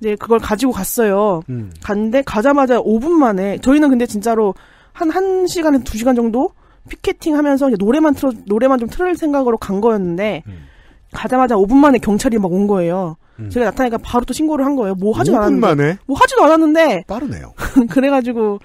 이제 그걸 가지고 갔어요. 음. 갔는데 가자마자 5분 만에 저희는 근데 진짜로 한 1시간에서 시간 정도 피켓팅 하면서 노래만 틀어, 노래만 좀 틀을 생각으로 간 거였는데 음. 가자마자 5분 만에 경찰이 막 온 거예요. 음. 제가 나타나니까 바로 또 신고를 한 거예요. 뭐 하지도 않았는데. 만에? 뭐 하지도 않았는데. 빠르네요. 그래가지고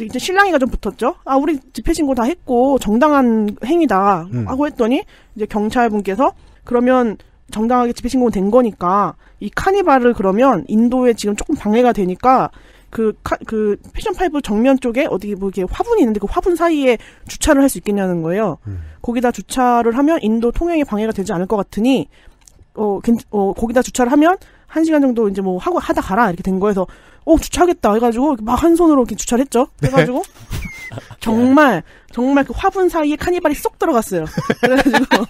이제 신랑이가 좀 붙었죠. 아 우리 집회 신고 다 했고 정당한 행위다 음. 하고 했더니 이제 경찰분께서 그러면 정당하게 집회 신고는 된 거니까 이 카니발을 그러면 인도에 지금 조금 방해가 되니까 그, 카, 그, 패션 파이브 정면 쪽에 어디 뭐이렇 화분이 있는데 그 화분 사이에 주차를 할 수 있겠냐는 거예요. 음. 거기다 주차를 하면 인도 통행에 방해가 되지 않을 것 같으니 어, 괜, 어, 거기다 주차를 하면 한 시간 정도 이제 뭐 하고 하다 가라 이렇게 된 거에서 어 주차하겠다 해가지고 막 한 손으로 이렇게 주차를 했죠. 네. 해가지고 네. 정말 정말 그 화분 사이에 카니발이 쏙 들어갔어요. 그래가지고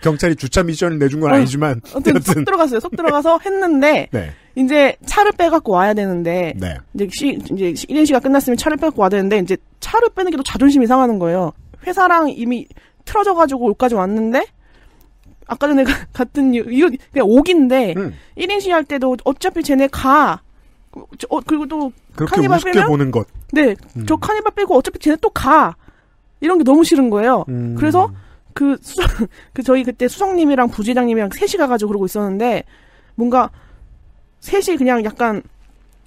경찰이 주차 미션을 내준 건 어, 아니지만 어, 여튼 쏙 들어갔어요. 쏙 들어가서 했는데 네. 이제 차를 빼갖고 와야 되는데 네. 이제 시 이제 1인 시가 끝났으면 차를 빼갖고 와야 되는데 이제 차를 빼는 게 또 자존심이 상하는 거예요. 회사랑 이미 틀어져가지고 여기까지 왔는데 아까 전에 같은 이거 그냥 옥인데 음. 1인시 할 때도 어차피 쟤네 가. 어, 그리고 또 그렇게 우습게 빼면, 보는 것. 네, 음. 저 카니발 빼고 어차피 쟤네 또 가. 이런 게 너무 싫은 거예요. 음. 그래서 그, 수석, 그 저희 그때 수석님이랑 부지장님이랑 셋이 가가지고 그러고 있었는데 뭔가 셋이 그냥 약간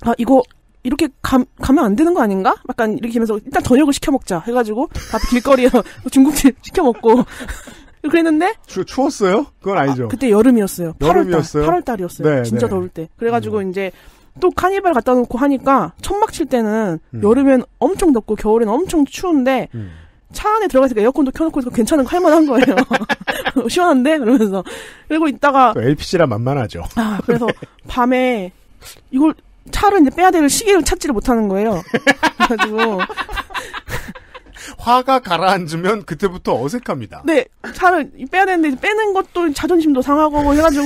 아 이거 이렇게 가, 가면 안 되는 거 아닌가? 약간 이렇게 하면서 일단 저녁을 시켜 먹자 해가지고 밥 길거리에서 중국집 시켜 먹고 그랬는데 추, 추웠어요? 그건 아니죠. 아, 그때 여름이었어요. 8월이었어요. 8월 달이었어요. 네, 진짜 네. 더울 때. 그래가지고 음. 이제 또 카니발 갖다 놓고 하니까 천막 칠 때는 음. 여름엔 엄청 덥고 겨울엔 엄청 추운데 음. 차 안에 들어가서 에어컨도 켜놓고 해서 괜찮은 거 할만한 거예요. 시원한데? 그러면서. 그리고 있다가. LPG라 만만하죠. 아, 그래서 밤에 이걸 차를 이제 빼야 될 시계를 찾지를 못하는 거예요. 그래가지고. 화가 가라앉으면 그때부터 어색합니다. 네, 차를 빼야 되는데 빼는 것도 자존심도 상하고 해가지고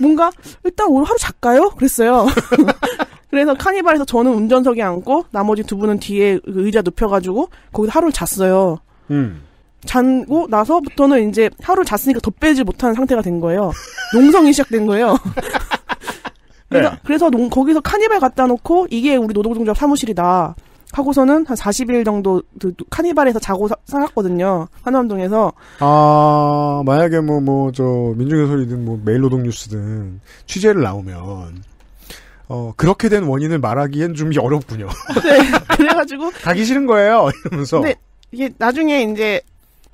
뭔가 일단 오늘 하루 잘까요? 그랬어요. 그래서 카니발에서 저는 운전석에 앉고 나머지 두 분은 뒤에 그 의자 눕혀가지고 거기서 하루를 잤어요. 음. 잔고 나서부터는 이제 하루 잤으니까 더 빼지 못하는 상태가 된 거예요. 농성이 시작된 거예요. 그래서, 그러니까 네. 그래서 농, 거기서 카니발 갖다 놓고 이게 우리 노동종합 사무실이다. 하고서는 한 40일 정도 그 카니발에서 자고 사, 살았거든요. 한남동에서. 아, 만약에 뭐, 뭐, 저, 민중의 소리든 뭐, 메일노동 뉴스든 취재를 나오면, 어, 그렇게 된 원인을 말하기엔 좀 어렵군요. 네. 그래가지고. 가기 싫은 거예요. 이러면서. 근데 이게 나중에 이제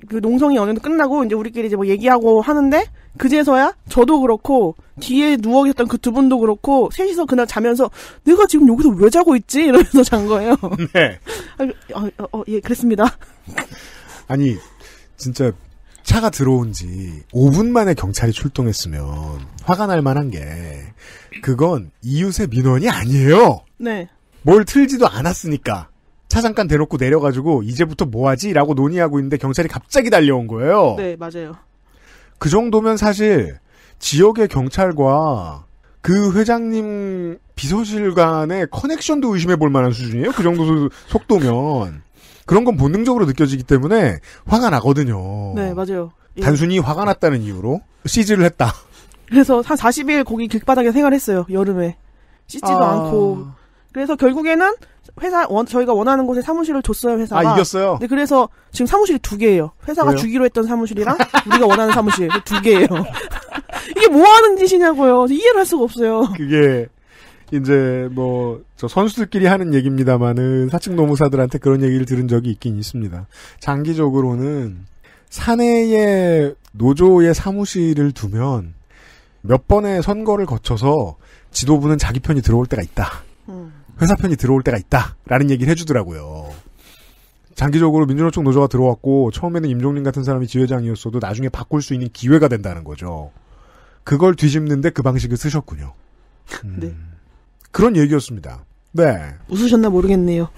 그 농성이 어느 정도 끝나고 이제 우리끼리 이제 뭐 얘기하고 하는데 그제서야 저도 그렇고 뒤에 누워 있던그 두 분도 그렇고 셋이서 그날 자면서 내가 지금 여기서 왜 자고 있지 이러면서 잔 거예요. 네. 아, 어, 어, 어, 예, 그랬습니다. 아니 진짜 차가 들어온 지 5분 만에 경찰이 출동했으면 화가 날 만한 게 그건 이웃의 민원이 아니에요. 네. 뭘 틀지도 않았으니까. 차장간 대놓고 내려가지고 이제부터 뭐하지? 라고 논의하고 있는데 경찰이 갑자기 달려온 거예요. 네, 맞아요. 그 정도면 사실 지역의 경찰과 그 회장님 비서실 간의 커넥션도 의심해 볼 만한 수준이에요. 그 정도 속도면. 그런 건 본능적으로 느껴지기 때문에 화가 나거든요. 네, 맞아요. 예. 단순히 예. 화가 났다는 이유로 시즈를 했다. 그래서 한 40일 거기 길바닥에 생활했어요. 여름에. 씻지도 아... 않고. 그래서 결국에는 회사 원, 저희가 원하는 곳에 사무실을 줬어요 회사가. 아 이겼어요. 네 그래서 지금 사무실이 두 개예요. 회사가 왜요? 주기로 했던 사무실이랑 우리가 원하는 사무실 두 개예요. 이게 뭐 하는 짓이냐고요. 이해를 할 수가 없어요. 그게 이제 뭐 저 선수들끼리 하는 얘기입니다만은 사측 노무사들한테 그런 얘기를 들은 적이 있긴 있습니다. 장기적으로는 사내에 노조의 사무실을 두면 몇 번의 선거를 거쳐서 지도부는 자기 편이 들어올 때가 있다. 음. 회사 편이 들어올 때가 있다라는 얘기를 해주더라고요. 장기적으로 민주노 총 노조가 들어왔고 처음에는 임종린 같은 사람이 지회장이었어도 나중에 바꿀 수 있는 기회가 된다는 거죠. 그걸 뒤집는데 그 방식을 쓰셨군요. 음, 네. 그런 얘기였습니다. 네. 웃으셨나 모르겠네요.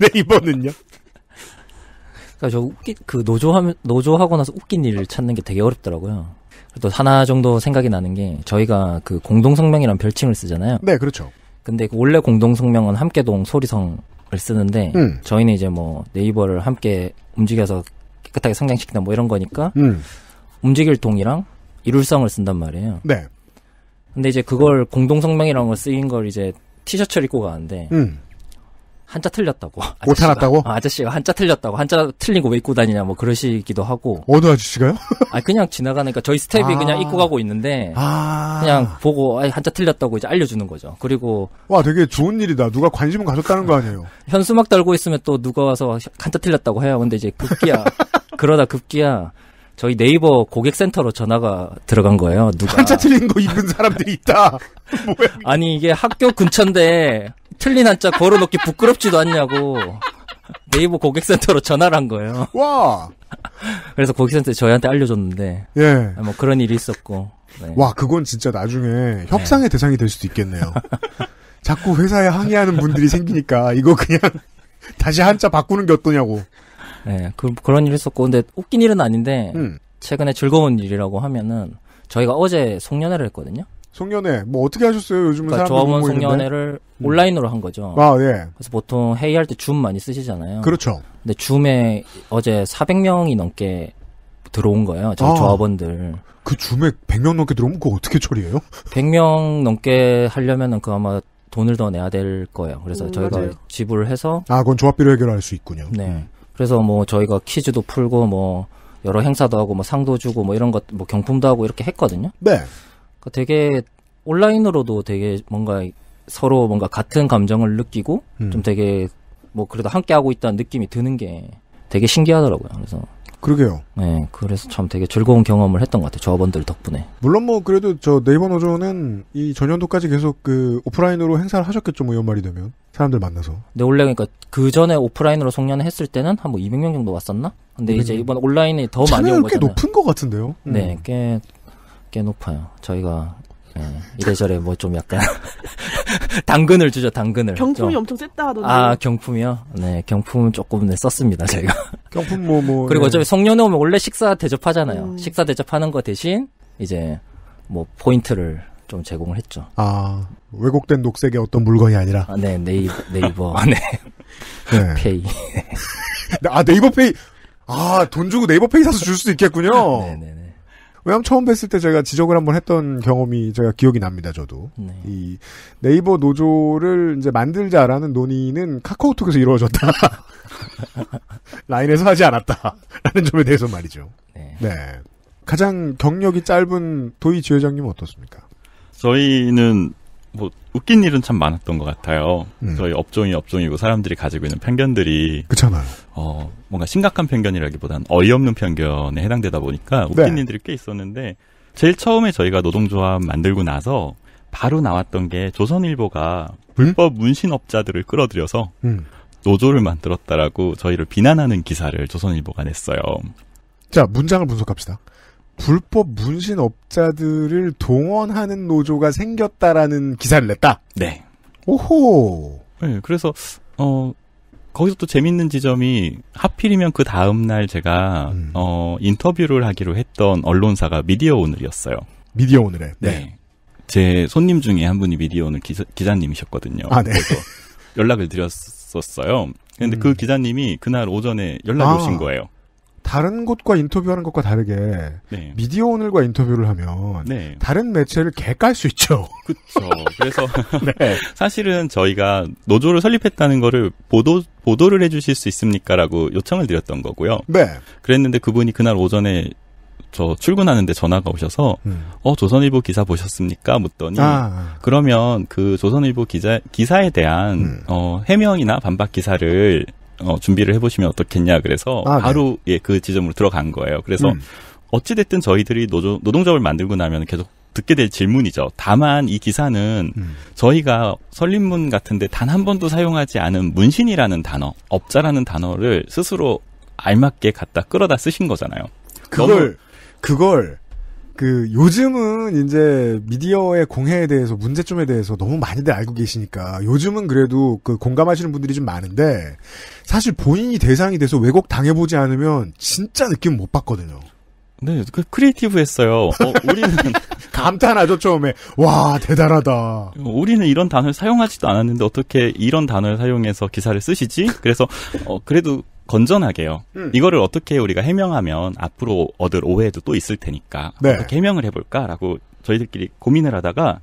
네 이번은요. 그러니까 저 웃기 그 노조 하면 노조 하고 나서 웃긴 일을 찾는 게 되게 어렵더라고요. 또 하나 정도 생각이 나는 게 저희가 그공동성명이라 별칭을 쓰잖아요. 네, 그렇죠. 근데 그 원래 공동성명은 함께동 소리성을 쓰는데 음. 저희는 이제 뭐 네이버를 함께 움직여서 깨끗하게 성장시키다뭐 이런 거니까 음. 움직일 동이랑 이룰성을 쓴단 말이에요. 네. 근데 이제 그걸 공동성명이라는 걸 쓰인 걸 이제 티셔츠를 입고 가는데 음. 한자 틀렸다고. 오타 났다고? 아, 저씨가 한자 틀렸다고. 한자 틀린 거 왜 입고 다니냐 뭐 그러시기도 하고. 어느 아저씨가요? 아 그냥 지나가니까 저희 스텝이 아. 그냥 입고 가고 있는데 아. 그냥 보고 아, 한자 틀렸다고 이제 알려주는 거죠. 그리고 와 되게 좋은 일이다. 누가 관심을 가졌다는 거 아니에요? 현수막 달고 있으면 또 누가 와서 한자 틀렸다고 해요. 근데 이제 급기야 그러다 급기야 저희 네이버 고객센터로 전화가 들어간 거예요. 누가 한자 틀린 거 입은 사람들이 있다. 아니 이게 학교 근처인데 틀린 한자 걸어놓기 부끄럽지도 않냐고 네이버 고객센터로 전화를 한 거예요. 와. 그래서 고객센터 저희한테 알려줬는데. 예. 뭐 그런 일이 있었고. 네. 와, 그건 진짜 나중에 협상의 네. 대상이 될 수도 있겠네요. 자꾸 회사에 항의하는 분들이 생기니까 이거 그냥 다시 한자 바꾸는 게 어떠냐고. 네, 그, 그런 일이 있었고 근데 웃긴 일은 아닌데 음. 최근에 즐거운 일이라고 하면은 저희가 어제 송년회를 했거든요. 송년회 뭐 어떻게 하셨어요? 요즘은 그러니까 조합원 송년회를 음. 온라인으로 한 거죠. 아 예. 그래서 보통 회의할 때 줌 많이 쓰시잖아요. 그렇죠. 근데 줌에 어제 400명이 넘게 들어온 거예요. 저희 아, 조합원들. 그 줌에 100명 넘게 들어오면 그거 어떻게 처리해요? 100명 넘게 하려면은 그 아마 돈을 더 내야 될 거예요. 그래서 음, 저희가 맞아요. 지불을 해서 아, 그건 조합비로 해결할 수 있군요. 네. 음. 그래서 뭐 저희가 퀴즈도 풀고 뭐 여러 행사도 하고 뭐 상도 주고 뭐 이런 것 뭐 경품도 하고 이렇게 했거든요. 네. 그러니까 되게 온라인으로도 되게 뭔가 서로 뭔가 같은 감정을 느끼고 음. 좀 되게 뭐 그래도 함께 하고 있다는 느낌이 드는 게 되게 신기하더라고요. 그래서 그러게요. 네, 그래서 참 되게 즐거운 경험을 했던 것 같아요. 조합원들 덕분에. 물론 뭐 그래도 저 네이버 노조는 이 전년도까지 계속 그 오프라인으로 행사를 하셨겠죠. 뭐 연말이 되면 사람들 만나서. 근데 원래 그러니까 그 전에 오프라인으로 송년회 했을 때는 한뭐 200명 정도 왔었나? 근데 200명. 이제 이번 온라인이 더 많이 온 거같아요꽤 높은 것 같은데요. 네, 음. 네, 꽤꽤 높아요. 저희가 예, 이래저래 뭐 좀 약간 당근을 주죠, 당근을. 경품이 좀. 엄청 셌다 하던데. 아, 경품이요? 네, 경품 조금 네, 썼습니다, 저희가. 경품 뭐, 뭐. 그리고 네. 어차피 성년회 오면 원래 식사 대접하잖아요. 음. 식사 대접하는 거 대신, 이제, 뭐, 포인트를 좀 제공을 했죠. 아, 왜곡된 녹색의 어떤 물건이 아니라? 아, 네, 네이버, 네이버, 네. 네. 페이. 아, 네이버 페이. 아, 돈 주고 네이버 페이 사서 줄 수도 있겠군요. 네네 네, 네. 왜냐면 처음 뵀을 때 제가 지적을 한번 했던 경험이 제가 기억이 납니다, 저도. 네. 이 네이버 노조를 이제 만들자라는 논의는 카카오톡에서 이루어졌다. 라인에서 하지 않았다. 라는 점에 대해서 말이죠. 네. 네. 가장 경력이 짧은 도희 지회장님은 어떻습니까? 저희는 뭐 웃긴 일은 참 많았던 것 같아요. 음. 저희 업종이 업종이고 사람들이 가지고 있는 편견들이 그렇잖아요. 어 뭔가 심각한 편견이라기보단 어이없는 편견에 해당되다 보니까 웃긴 네. 일들이 꽤 있었는데 제일 처음에 저희가 노동조합 만들고 나서 바로 나왔던 게 조선일보가 음? 불법 문신업자들을 끌어들여서 음. 노조를 만들었다라고 저희를 비난하는 기사를 조선일보가 냈어요. 자 문장을 분석합시다. 불법 문신업자들을 동원하는 노조가 생겼다라는 기사를 냈다. 네. 오호. 네, 그래서 어 거기서 또 재밌는 지점이 하필이면 그 다음 날 제가 음. 어 인터뷰를 하기로 했던 언론사가 미디어 오늘이었어요. 미디어 오늘에. 네. 네. 제 손님 중에 한 분이 미디어 오늘 기사, 기자님이셨거든요. 아, 네. 그래서 연락을 드렸었어요. 근데 그 음. 그 기자님이 그날 오전에 연락이 아. 오신 거예요. 다른 곳과 인터뷰하는 것과 다르게 네. 미디어 오늘과 인터뷰를 하면 네. 다른 매체를 개 깔 수 있죠. 그렇죠. 그래서 네. 사실은 저희가 노조를 설립했다는 거를 보도 보도를 해주실 수 있습니까라고 요청을 드렸던 거고요. 네. 그랬는데 그분이 그날 오전에 저 출근하는데 전화가 오셔서 음. 어 조선일보 기사 보셨습니까 묻더니 아. 아. 그러면 그 조선일보 기자 기사에 대한 음. 어 해명이나 반박 기사를 어, 준비를 해보시면 어떻겠냐 그래서 아, 네. 바로 예, 그 지점으로 들어간 거예요. 그래서 음. 어찌됐든 저희들이 노조, 노동조합을 만들고 나면 계속 듣게 될 질문이죠. 다만 이 기사는 음. 저희가 설립문 같은데 단 한 번도 사용하지 않은 문신이라는 단어, 업자라는 단어를 스스로 알맞게 갖다 끌어다 쓰신 거잖아요. 그걸 그걸 그 요즘은 이제 미디어의 공해에 대해서 문제점에 대해서 너무 많이들 알고 계시니까 요즘은 그래도 그 공감하시는 분들이 좀 많은데 사실 본인이 대상이 돼서 왜곡 당해보지 않으면 진짜 느낌 못 받거든요. 네, 그 크리에이티브했어요. 어, 우리는 감탄하죠 처음에. 와 대단하다. 우리는 이런 단어를 사용하지도 않았는데 어떻게 이런 단어를 사용해서 기사를 쓰시지? 그래서 어, 그래도 건전하게요. 음. 이거를 어떻게 우리가 해명하면 앞으로 얻을 오해도 또 있을 테니까 네. 어떻게 해명을 해볼까라고 저희들끼리 고민을 하다가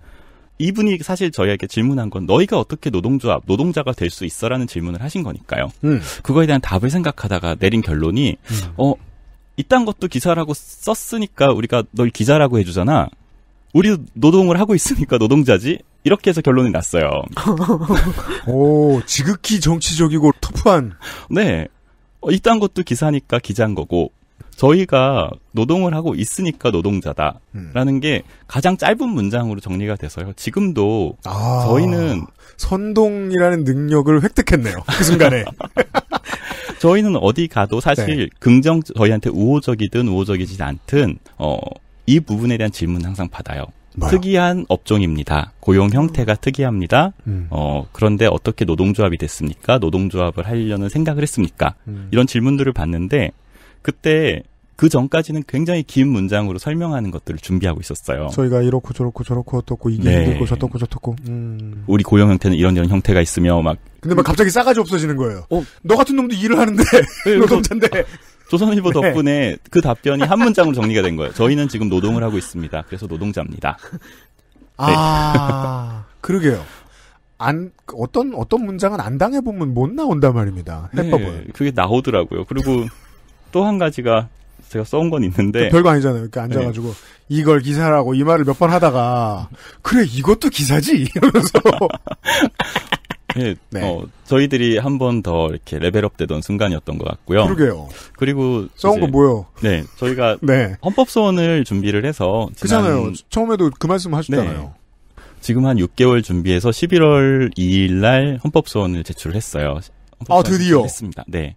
이분이 사실 저희에게 질문한 건 너희가 어떻게 노동조합 노동자가 될 수 있어라는 질문을 하신 거니까요. 음. 그거에 대한 답을 생각하다가 내린 결론이 음. 어 이딴 것도 기사라고 썼으니까 우리가 널 기자라고 해주잖아. 우리 노동을 하고 있으니까 노동자지. 이렇게 해서 결론이 났어요. 오, 지극히 정치적이고 터프한. 네. 어, 이딴 것도 기사니까 기자인 거고 저희가 노동을 하고 있으니까 노동자다라는 음. 게 가장 짧은 문장으로 정리가 돼서요. 지금도 아, 저희는 선동이라는 능력을 획득했네요. 그 순간에. 저희는 어디 가도 사실 네. 긍정 저희한테 우호적이든 우호적이지 않든 어, 이 부분에 대한 질문 항상 받아요. 뭐요? 특이한 업종입니다. 고용 형태가 음. 특이합니다. 음. 어, 그런데 어떻게 노동조합이 됐습니까? 노동조합을 하려는 생각을 했습니까? 음. 이런 질문들을 봤는데 그때 그 전까지는 굉장히 긴 문장으로 설명하는 것들을 준비하고 있었어요. 저희가 이렇고 저렇고 저렇고 어떻고 이게 네. 힘들고 저렇고 저렇고. 음. 우리 고용 형태는 이런 이런 형태가 있으며 막. 근데 막 갑자기 싸가지 없어지는 거예요. 어? 너 같은 놈도 일을 하는데 네, 노동자인데. 조선일보 네. 덕분에 그 답변이 한 문장으로 정리가 된 거예요. 저희는 지금 노동을 하고 있습니다. 그래서 노동자입니다. 아, 그러게요. 안 어떤 어떤 문장은 안 당해 보면 못 나온단 말입니다. 네, 해법은 그게 나오더라고요. 그리고 또 한 가지가 제가 써온 건 있는데 그 별거 아니잖아요. 이렇게 네. 앉아가지고 네. 이걸 기사라고 이 말을 몇 번 하다가 그래 이것도 기사지 이러면서 예, 네. 어, 저희들이 한 번 더 이렇게 레벨업되던 순간이었던 것 같고요. 그러게요. 그리고 싸운 거 뭐요? 네, 저희가 네. 헌법 소원을 준비를 해서 지난... 그잖아요. 처음에도 그 말씀 하셨잖아요. 네. 지금 한 6개월 준비해서 11월 2일 날 헌법 소원을 제출을 했어요. 헌법 아 드디어 했습니다. 네.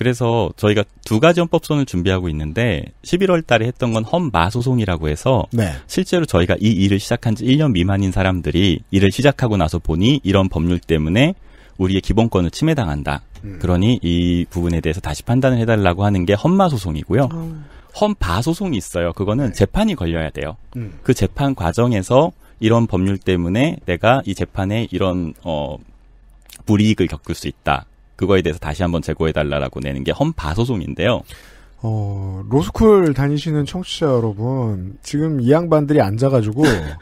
그래서 저희가 두 가지 헌법소원을 준비하고 있는데 11월 달에 했던 건 헌마소송이라고 해서 네. 실제로 저희가 이 일을 시작한 지 1년 미만인 사람들이 일을 시작하고 나서 보니 이런 법률 때문에 우리의 기본권을 침해당한다. 음. 그러니 이 부분에 대해서 다시 판단을 해달라고 하는 게 헌마소송이고요. 음. 헌바소송이 있어요. 그거는 네. 재판이 걸려야 돼요. 음. 그 재판 과정에서 이런 법률 때문에 내가 이 재판에 이런 어 불이익을 겪을 수 있다. 그거에 대해서 다시 한번 재고해달라라고 내는 게 헌파 소송인데요. 어, 로스쿨 다니시는 청취자 여러분, 지금 이 양반들이 앉아가지고, 네.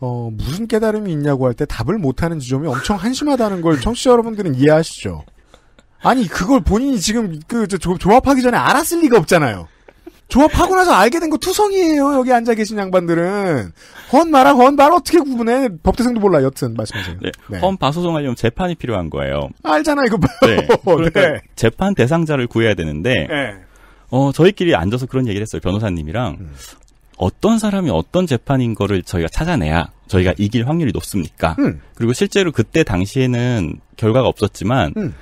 어, 무슨 깨달음이 있냐고 할 때 답을 못하는 지점이 엄청 한심하다는 걸 청취자 여러분들은 이해하시죠? 아니, 그걸 본인이 지금 그, 조, 합하기 전에 알았을 리가 없잖아요. 조합하고 나서 알게 된 거 투성이에요. 여기 앉아 계신 양반들은 헌마랑 헌말 어떻게 구분해? 법대생도 몰라. 여튼 말씀하세요. 네. 네. 헌바 소송하려면 재판이 필요한 거예요. 알잖아 이거 봐요. 네. 그러니까 네. 재판 대상자를 구해야 되는데 네. 어 저희끼리 앉아서 그런 얘기를 했어요. 변호사님이랑 음. 어떤 사람이 어떤 재판인 거를 저희가 찾아내야 저희가 이길 확률이 높습니까? 음. 그리고 실제로 그때 당시에는 결과가 없었지만. 음.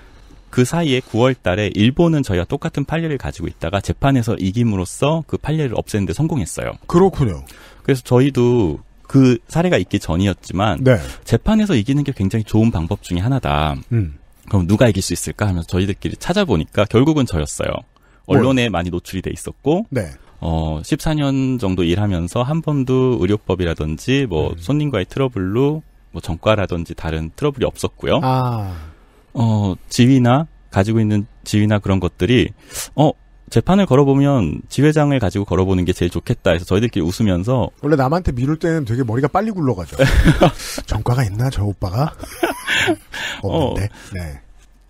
그 사이에 9월 달에 일본은 저희와 똑같은 판례를 가지고 있다가 재판에서 이김으로써 그 판례를 없애는데 성공했어요. 그렇군요. 그래서 저희도 그 사례가 있기 전이었지만 네. 재판에서 이기는 게 굉장히 좋은 방법 중의 하나다. 음. 그럼 누가 이길 수 있을까 하면서 저희들끼리 찾아보니까 결국은 저였어요. 언론에 네. 많이 노출이 돼 있었고 네. 어 14년 정도 일하면서 한 번도 의료법이라든지 뭐 음. 손님과의 트러블로 뭐 정과라든지 다른 트러블이 없었고요. 아. 어, 지위나 가지고 있는 지위나 그런 것들이 어 재판을 걸어보면 지회장을 가지고 걸어보는 게 제일 좋겠다 해서 저희들끼리 웃으면서 원래 남한테 미룰 때는 되게 머리가 빨리 굴러가죠. 전과가 있나 저 오빠가 어. 없는데. 어, 네.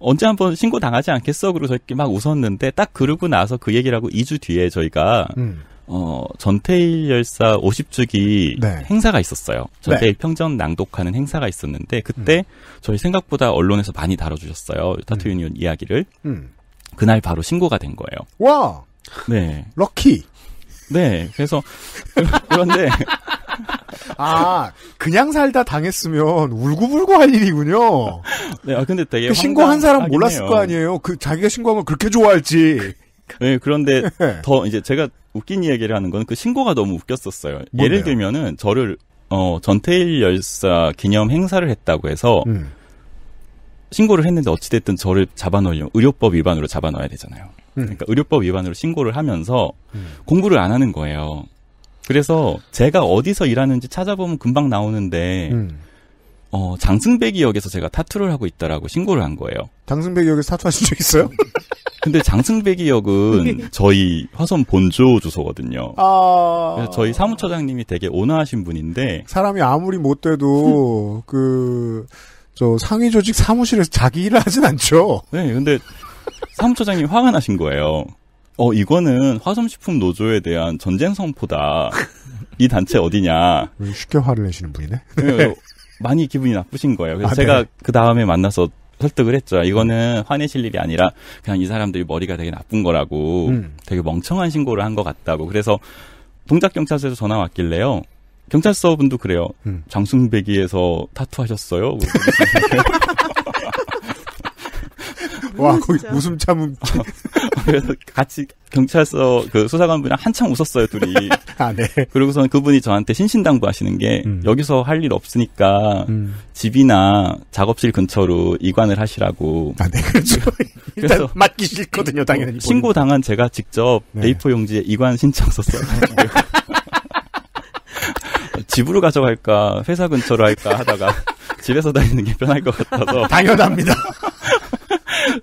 언제 한번 신고 당하지 않겠어? 그러고 저희끼리 막 웃었는데 딱 그러고 나서 그 얘기를 하고 2주 뒤에 저희가 음. 어, 전태일 열사 50주기 네. 행사가 있었어요. 전태일 네. 평전 낭독하는 행사가 있었는데 그때 음. 저희 생각보다 언론에서 많이 다뤄주셨어요. 타투 음. 유니온 음. 이야기를. 음. 그날 바로 신고가 된 거예요. 와! 네. 럭키! 네. 그래서, 그런데. 아, 그냥 살다 당했으면 울고불고 할 일이군요. 네, 아, 근데 되게. 그 신고한 사람 몰랐을 해요. 거 아니에요? 그 자기가 신고하면 그렇게 좋아할지. 네, 그런데 네. 더 이제 제가 웃긴 이야기를 하는 건 그 신고가 너무 웃겼었어요. 뭔데요? 예를 들면은 저를 어, 전태일 열사 기념 행사를 했다고 해서 음. 신고를 했는데 어찌됐든 저를 잡아넣으려면 의료법 위반으로 잡아넣어야 되잖아요. 음. 그러니까 의료법 위반으로 신고를 하면서 음. 공부를 안 하는 거예요. 그래서 제가 어디서 일하는지 찾아보면 금방 나오는데 음. 어, 장승배기역에서 제가 타투를 하고 있다라고 신고를 한 거예요. 장승배기역에서 타투하신 적 있어요? 근데 장승배기 역은 네. 저희 화선 본조 주소거든요. 아... 그래서 저희 사무처장님이 되게 온화하신 분인데 사람이 아무리 못돼도 그 저 상위 조직 사무실에서 자기 일을 하진 않죠. 네, 근데 사무처장님 화가 나신 거예요. 어 이거는 화성식품 노조에 대한 전쟁 선포다. 이 단체 어디냐? 쉽게 화를 내시는 분이네. 네. 많이 기분이 나쁘신 거예요. 그래서 아, 제가 네. 그 다음에 만나서 설득을 했죠. 이거는 화내실 일이 아니라 그냥 이 사람들이 머리가 되게 나쁜 거라고 음. 되게 멍청한 신고를 한 것 같다고. 그래서 동작 경찰서에서 전화 왔길래요. 경찰서 분도 그래요. 음. 장승배기에서 타투하셨어요? 와, 거기 웃음 참음. 어, 그래서 같이 경찰서 그 수사관분이랑 한참 웃었어요, 둘이. 아, 네. 그리고서는 그분이 저한테 신신당부 하시는 게, 음. 여기서 할 일 없으니까, 음. 집이나 작업실 근처로 이관을 하시라고. 아, 네, 그렇죠. 그래서 맞기 싫거든요, 당연히. 신고 당한 제가 직접 네. A4 용지에 이관 신청썼어요 집으로 가져갈까, 회사 근처로 할까 하다가 집에서 다니는 게 편할 것 같아서. 당연합니다.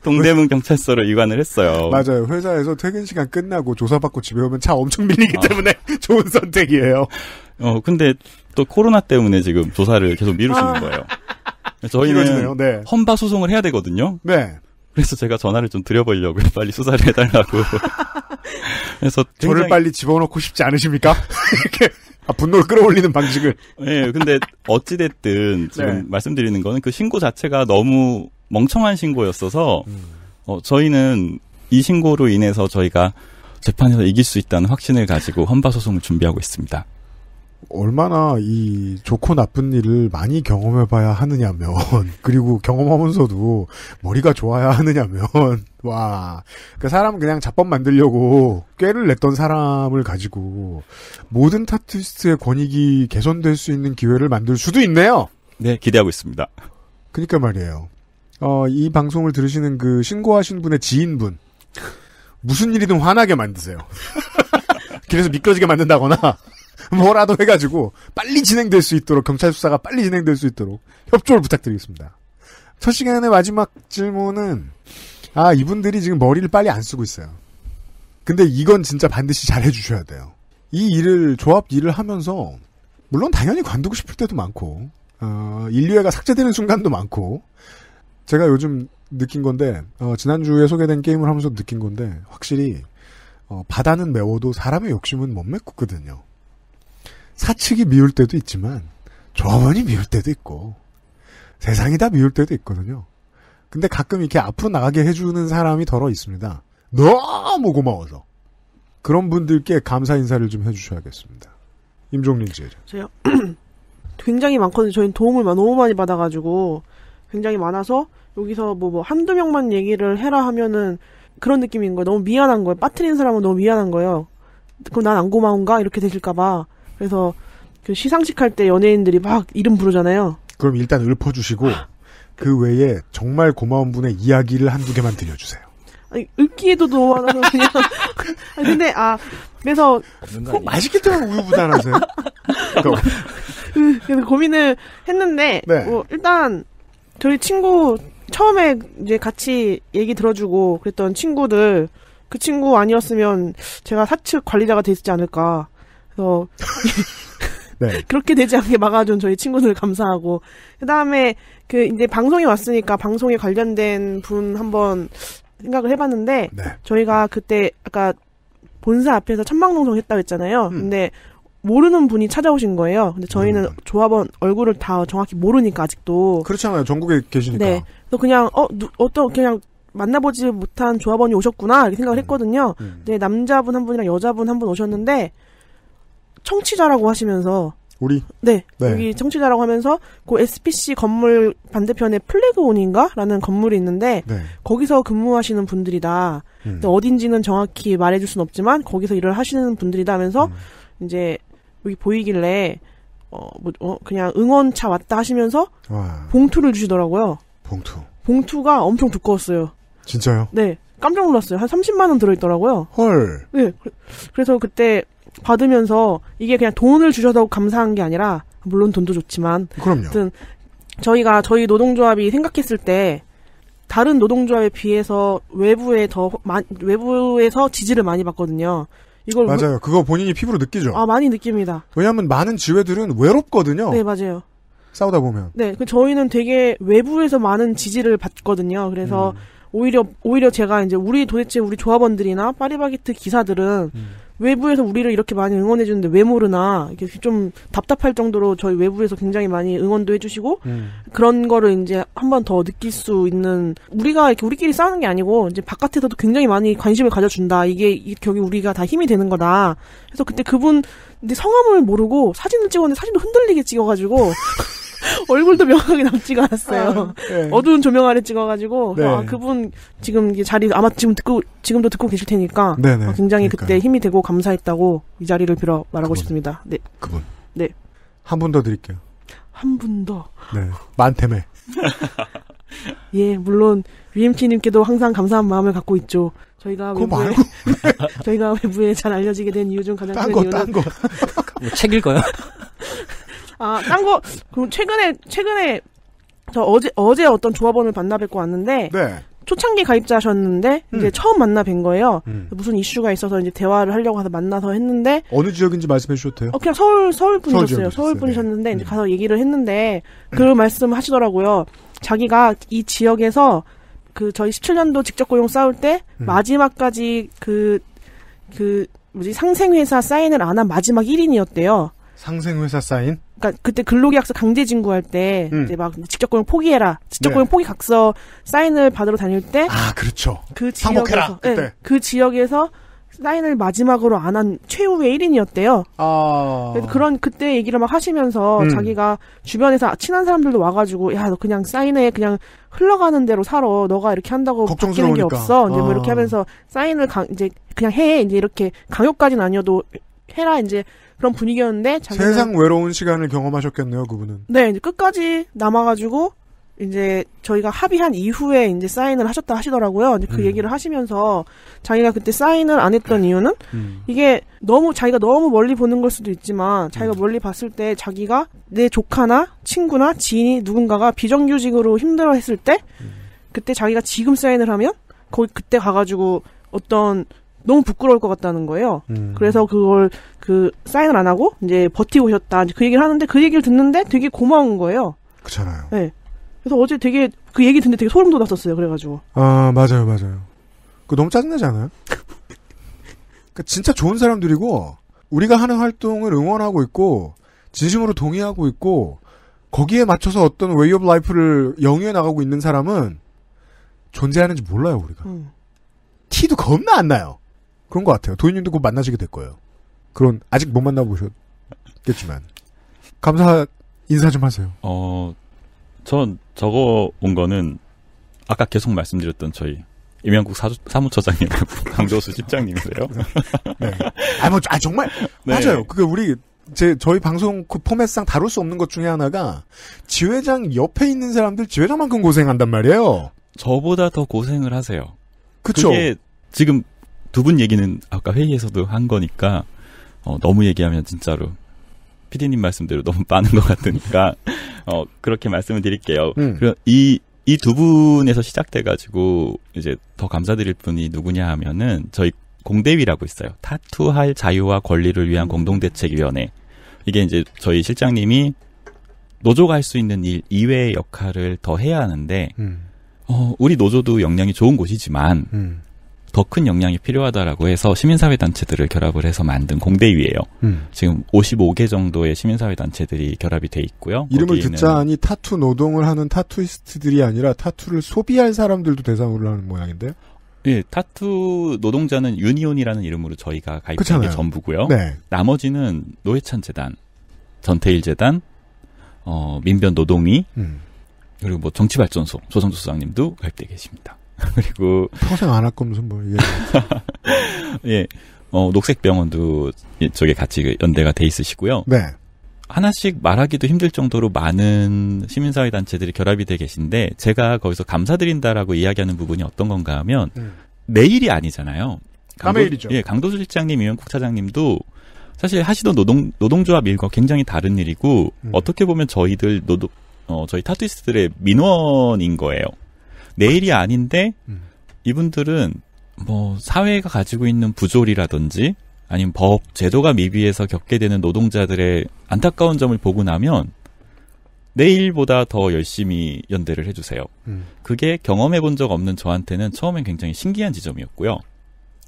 동대문 경찰서로 이관을 했어요. 맞아요. 회사에서 퇴근 시간 끝나고 조사받고 집에 오면 차 엄청 밀리기 아. 때문에 좋은 선택이에요. 어, 근데 또 코로나 때문에 지금 조사를 계속 미루시는 아. 거예요. 저희는 네. 헌바 소송을 해야 되거든요. 네. 그래서 제가 전화를 좀 드려보려고요. 빨리 수사를 해달라고. 그래서 굉장히... 저를 빨리 집어넣고 싶지 않으십니까? 이렇게 아, 분노를 끌어올리는 방식을. 예, 네, 근데 어찌됐든 지금 네. 말씀드리는 거는 그 신고 자체가 너무 멍청한 신고였어서 음. 어, 저희는 이 신고로 인해서 저희가 재판에서 이길 수 있다는 확신을 가지고 헌바 소송을 준비하고 있습니다. 얼마나 이 좋고 나쁜 일을 많이 경험해봐야 하느냐면 그리고 경험하면서도 머리가 좋아야 하느냐면 와그 그러니까 사람 그냥 자법 만들려고 꾀를 냈던 사람을 가지고 모든 타투리스트의 권익이 개선될 수 있는 기회를 만들 수도 있네요. 네 기대하고 있습니다. 그러니까 말이에요. 어, 이 방송을 들으시는 그 신고하신 분의 지인분 무슨 일이든 화나게 만드세요. 그래서 미끄러지게 만든다거나 뭐라도 해가지고 빨리 진행될 수 있도록 경찰 수사가 빨리 진행될 수 있도록 협조를 부탁드리겠습니다. 첫 시간의 마지막 질문은 아 이분들이 지금 머리를 빨리 안 쓰고 있어요. 근데 이건 진짜 반드시 잘 해주셔야 돼요. 이 일을 조합 일을 하면서 물론 당연히 관두고 싶을 때도 많고 어, 인류애가 삭제되는 순간도 많고 제가 요즘 느낀 건데 어, 지난주에 소개된 게임을 하면서 느낀 건데 확실히 어, 바다는 메워도 사람의 욕심은 못 메꾸거든요. 사측이 미울 때도 있지만 조합원이 미울 때도 있고 세상이 다 미울 때도 있거든요. 근데 가끔 이렇게 앞으로 나가게 해주는 사람이 덜어 있습니다. 너무 고마워서 그런 분들께 감사 인사를 좀 해주셔야겠습니다. 임종린 씨. 회요 굉장히 많거든요. 저희는 도움을 너무 많이 받아가지고 굉장히 많아서 여기서 뭐, 뭐 한두 명만 얘기를 해라 하면은 그런 느낌인 거예요. 너무 미안한 거예요. 빠트린 사람은 너무 미안한 거예요. 그럼 난안 고마운가? 이렇게 되실까봐. 그래서 그 시상식 할 때 연예인들이 막 이름 부르잖아요. 그럼 일단 읊어주시고 그 외에 정말 고마운 분의 이야기를 한두 개만 들려주세요. 아니, 읊기에도 너무 많아서 그냥. 아니, 근데 아 그래서 꼭 맛있겠다 우유부단하세요. 그, 그래서 고민을 했는데 네. 뭐 일단 저희 친구 처음에 이제 같이 얘기 들어주고 그랬던 친구들 그 친구 아니었으면 제가 사측 관리자가 됐지 않을까. 그래서 네. 그렇게 되지 않게 막아준 저희 친구들 감사하고 그다음에 그 이제 방송에 왔으니까 방송에 관련된 분 한번 생각을 해봤는데 네. 저희가 그때 아까 본사 앞에서 천막농성 했다고 했잖아요. 음. 근데 모르는 분이 찾아오신 거예요. 근데 저희는 음. 조합원 얼굴을 다 정확히 모르니까 아직도 그렇잖아요. 전국에 계시니까. 네. 그래서 그냥 어 누, 어떤 그냥 만나보지 못한 조합원이 오셨구나 이렇게 생각을 음. 했거든요. 음. 네, 남자분 한 분이랑 여자분 한 분 오셨는데 청취자라고 하시면서 우리 네, 네, 여기 청취자라고 하면서 그 SPC 건물 반대편에 플래그온인가라는 건물이 있는데 네. 거기서 근무하시는 분들이다. 음. 어딘지는 정확히 말해줄 수는 없지만 거기서 일을 하시는 분들이다 하면서 음. 이제 여기 보이길래 어, 뭐, 어 그냥 응원차 왔다 하시면서 와. 봉투를 주시더라고요. 봉투. 봉투가 엄청 두꺼웠어요. 진짜요? 네. 깜짝 놀랐어요. 한 30만 원 들어 있더라고요. 헐. 네. 그, 그래서 그때 받으면서 이게 그냥 돈을 주셔서 감사한 게 아니라 물론 돈도 좋지만 그럼요. 하여튼 저희가 저희 노동조합이 생각했을 때 다른 노동조합에 비해서 외부에 더 외부에서 지지를 많이 받거든요. 이걸 맞아요. 왜... 그거 본인이 피부로 느끼죠. 아 많이 느낍니다. 왜냐하면 많은 지회들은 외롭거든요. 네 맞아요. 싸우다 보면. 네, 그 저희는 되게 외부에서 많은 지지를 받거든요. 그래서 음. 오히려 오히려 제가 이제 우리 도대체 우리 조합원들이나 파리바게트 기사들은 음. 외부에서 우리를 이렇게 많이 응원해 주는데 왜 모르나 이렇게 좀 답답할 정도로 저희 외부에서 굉장히 많이 응원도 해주시고 음. 그런 거를 이제 한 번 더 느낄 수 있는 우리가 이렇게 우리끼리 싸우는 게 아니고 이제 바깥에서도 굉장히 많이 관심을 가져준다 이게 결국 우리가 다 힘이 되는 거다 그래서 그때 그분 근데 성함을 모르고 사진을 찍었는데 사진도 흔들리게 찍어가지고 얼굴도 명확하게 남지가 않았어요. 아, 네. 어두운 조명 아래 찍어가지고 아, 네. 아, 그분 지금 자리 아마 지금 듣고 지금도 듣고 계실 테니까 네, 아, 굉장히 그러니까요. 그때 힘이 되고 감사했다고 이 자리를 빌어 말하고 그분. 싶습니다. 네. 그분. 네. 한분 더 드릴게요. 한 분 더. 네. 만템에. 예, 물론 UMT님께도 항상 감사한 마음을 갖고 있죠. 저희가 외부에 저희가 외부에 잘 알려지게 된 이유 중 가장 큰 이유는 딴 거. 뭐책 읽어요? 아, 딴 거, 그럼 최근에, 최근에, 저 어제, 어제 어떤 조합원을 만나 뵙고 왔는데, 네. 초창기 가입자셨는데, 음. 이제 처음 만나 뵌 거예요. 음. 무슨 이슈가 있어서 이제 대화를 하려고 해서 만나서 했는데, 어느 지역인지 말씀해 주셔도 돼요? 어, 그냥 서울, 서울 분이셨어요. 서울, 네. 분이셨는데, 네. 이제 음. 가서 얘기를 했는데, 음. 그 말씀 하시더라고요. 자기가 이 지역에서 그 저희 17년도 직접 고용 싸울 때 음. 마지막까지 그그 그 뭐지 상생회사 사인을 안 한 마지막 1인이었대요. 상생회사 사인? 그러니까 그때 근로계약서 강제 징구할때 음. 이제 막 직접고용 포기해라 직접고용 네. 포기 각서 사인을 받으러 다닐 때 아 그렇죠 그 지역에서 네, 그 지역에서 사인을 마지막으로 안 한 최후의 1인이었대요. 아. 그런 그때 얘기를 막 하시면서 음. 자기가 주변에서 친한 사람들도 와가지고 야 너 그냥 사인해 그냥 흘러가는 대로 살아 너가 이렇게 한다고 바뀌는 게 없어 이제 뭐 아. 뭐 이렇게 하면서 사인을 강, 이제 그냥 해 이제 이렇게 강요까지는 아니어도 해라 이제 그런 분위기였는데 자기에 세상 외로운 시간을 경험하셨겠네요 그분은. 네 이제 끝까지 남아가지고 이제 저희가 합의한 이후에 이제 사인을 하셨다 하시더라고요. 이제 그 음. 얘기를 하시면서 자기가 그때 사인을 안 했던 이유는 음. 이게 너무 자기가 너무 멀리 보는 걸 수도 있지만 자기가 음. 멀리 봤을 때 자기가 내 조카나 친구나 지인이 누군가가 비정규직으로 힘들어했을 때 음. 그때 자기가 지금 사인을 하면 거기 그때 가가지고 어떤 너무 부끄러울 것 같다는 거예요. 음. 그래서 그걸 그 사인을 안 하고 이제 버티고 오셨다. 그 얘기를 하는데 그 얘기를 듣는데 되게 고마운 거예요. 그렇잖아요. 네. 그래서 어제 되게 그 얘기 듣는데 되게 소름 돋았었어요. 그래가지고. 아 맞아요, 맞아요. 그 너무 짜증나지 않아요? 그 진짜 좋은 사람들이고 우리가 하는 활동을 응원하고 있고 진심으로 동의하고 있고 거기에 맞춰서 어떤 웨이 오브 라이프를 영위해 나가고 있는 사람은 존재하는지 몰라요 우리가. 음. 티도 겁나 안 나요. 그런 것 같아요. 도인님도곧 만나시게 될 거예요. 그런 아직 못 만나보셨겠지만 감사 인사 좀 하세요. 어, 전 저거 온 거는 아까 계속 말씀드렸던 저희 임영국 사주, 사무처장님하고 강조수 실장님이세요. 네. 아, 뭐, 아, 정말. 네. 맞아요. 그게 우리, 제, 저희 방송 그 포맷상 다룰 수 없는 것 중에 하나가 지회장 옆에 있는 사람들 지회장만큼 고생한단 말이에요. 저보다 더 고생을 하세요. 그쵸. 그 지금 두분 얘기는 아까 회의에서도 한 거니까 어, 너무 얘기하면 진짜로 피디님 말씀대로 너무 빠는 것 같으니까 어, 그렇게 말씀을 드릴게요. 음. 그럼 이이 두 분에서 시작돼가지고 이제 더 감사드릴 분이 누구냐 하면은 저희 공대위라고 있어요. 타투할 자유와 권리를 위한 공동대책위원회. 이게 이제 저희 실장님이 노조가 할 수 있는 일 이외의 역할을 더 해야 하는데, 음. 어, 우리 노조도 역량이 좋은 곳이지만, 음. 더큰 역량이 필요하다라고 해서 시민사회 단체들을 결합을 해서 만든 공대위예요. 음. 지금 55개 정도의 시민사회 단체들이 결합이 돼 있고요. 이름을 듣자하니 타투 노동을 하는 타투이스트들이 아니라 타투를 소비할 사람들도 대상으로 하는 모양인데요. 예, 타투 노동자는 유니온이라는 이름으로 저희가 가입된 게 전부고요. 네. 나머지는 노회찬 재단, 전태일 재단, 어, 민변 노동위, 음. 그리고 뭐 정치발전소 조성조 소장님도 가입돼 계십니다. 그리고 평생 안 할 거면서 뭐이 예. 어, 녹색 병원도 이 저게 같이 그 연대가 돼 있으시고요. 네. 하나씩 말하기도 힘들 정도로 많은 시민사회 단체들이 결합이 돼 계신데 제가 거기서 감사드린다라고 이야기하는 부분이 어떤 건가 하면 음. 내일이 아니잖아요. 강 일이죠. 예, 강도수 실장님, 이현국 차장님도 사실 하시던 노동 노동조합 일과 굉장히 다른 일이고 음. 어떻게 보면 저희들 노동 어, 저희 타투이스트들의 민원인 거예요. 내일이 아닌데 음. 이분들은 뭐 사회가 가지고 있는 부조리라든지 아니면 법 제도가 미비해서 겪게 되는 노동자들의 안타까운 점을 보고 나면 내일보다 더 열심히 연대를 해주세요. 음. 그게 경험해 본 적 없는 저한테는 처음엔 굉장히 신기한 지점이었고요.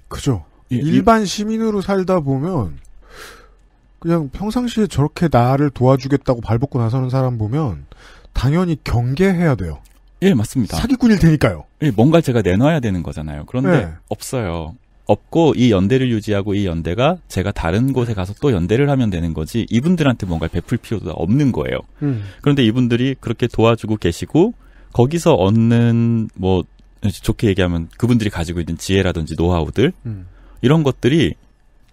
그죠. 예, 일반 시민으로 살다 보면 그냥 평상시에 저렇게 나를 도와주겠다고 발벗고 나서는 사람 보면 당연히 경계해야 돼요. 예, 맞습니다. 사기꾼일 테니까요. 예, 뭔가 제가 내놔야 되는 거잖아요. 그런데 네. 없어요. 없고 이 연대를 유지하고 이 연대가 제가 다른 곳에 가서 또 연대를 하면 되는 거지 이분들한테 뭔가 베풀 필요도 없는 거예요. 음. 그런데 이분들이 그렇게 도와주고 계시고 거기서 얻는 뭐 좋게 얘기하면 그분들이 가지고 있는 지혜라든지 노하우들 음. 이런 것들이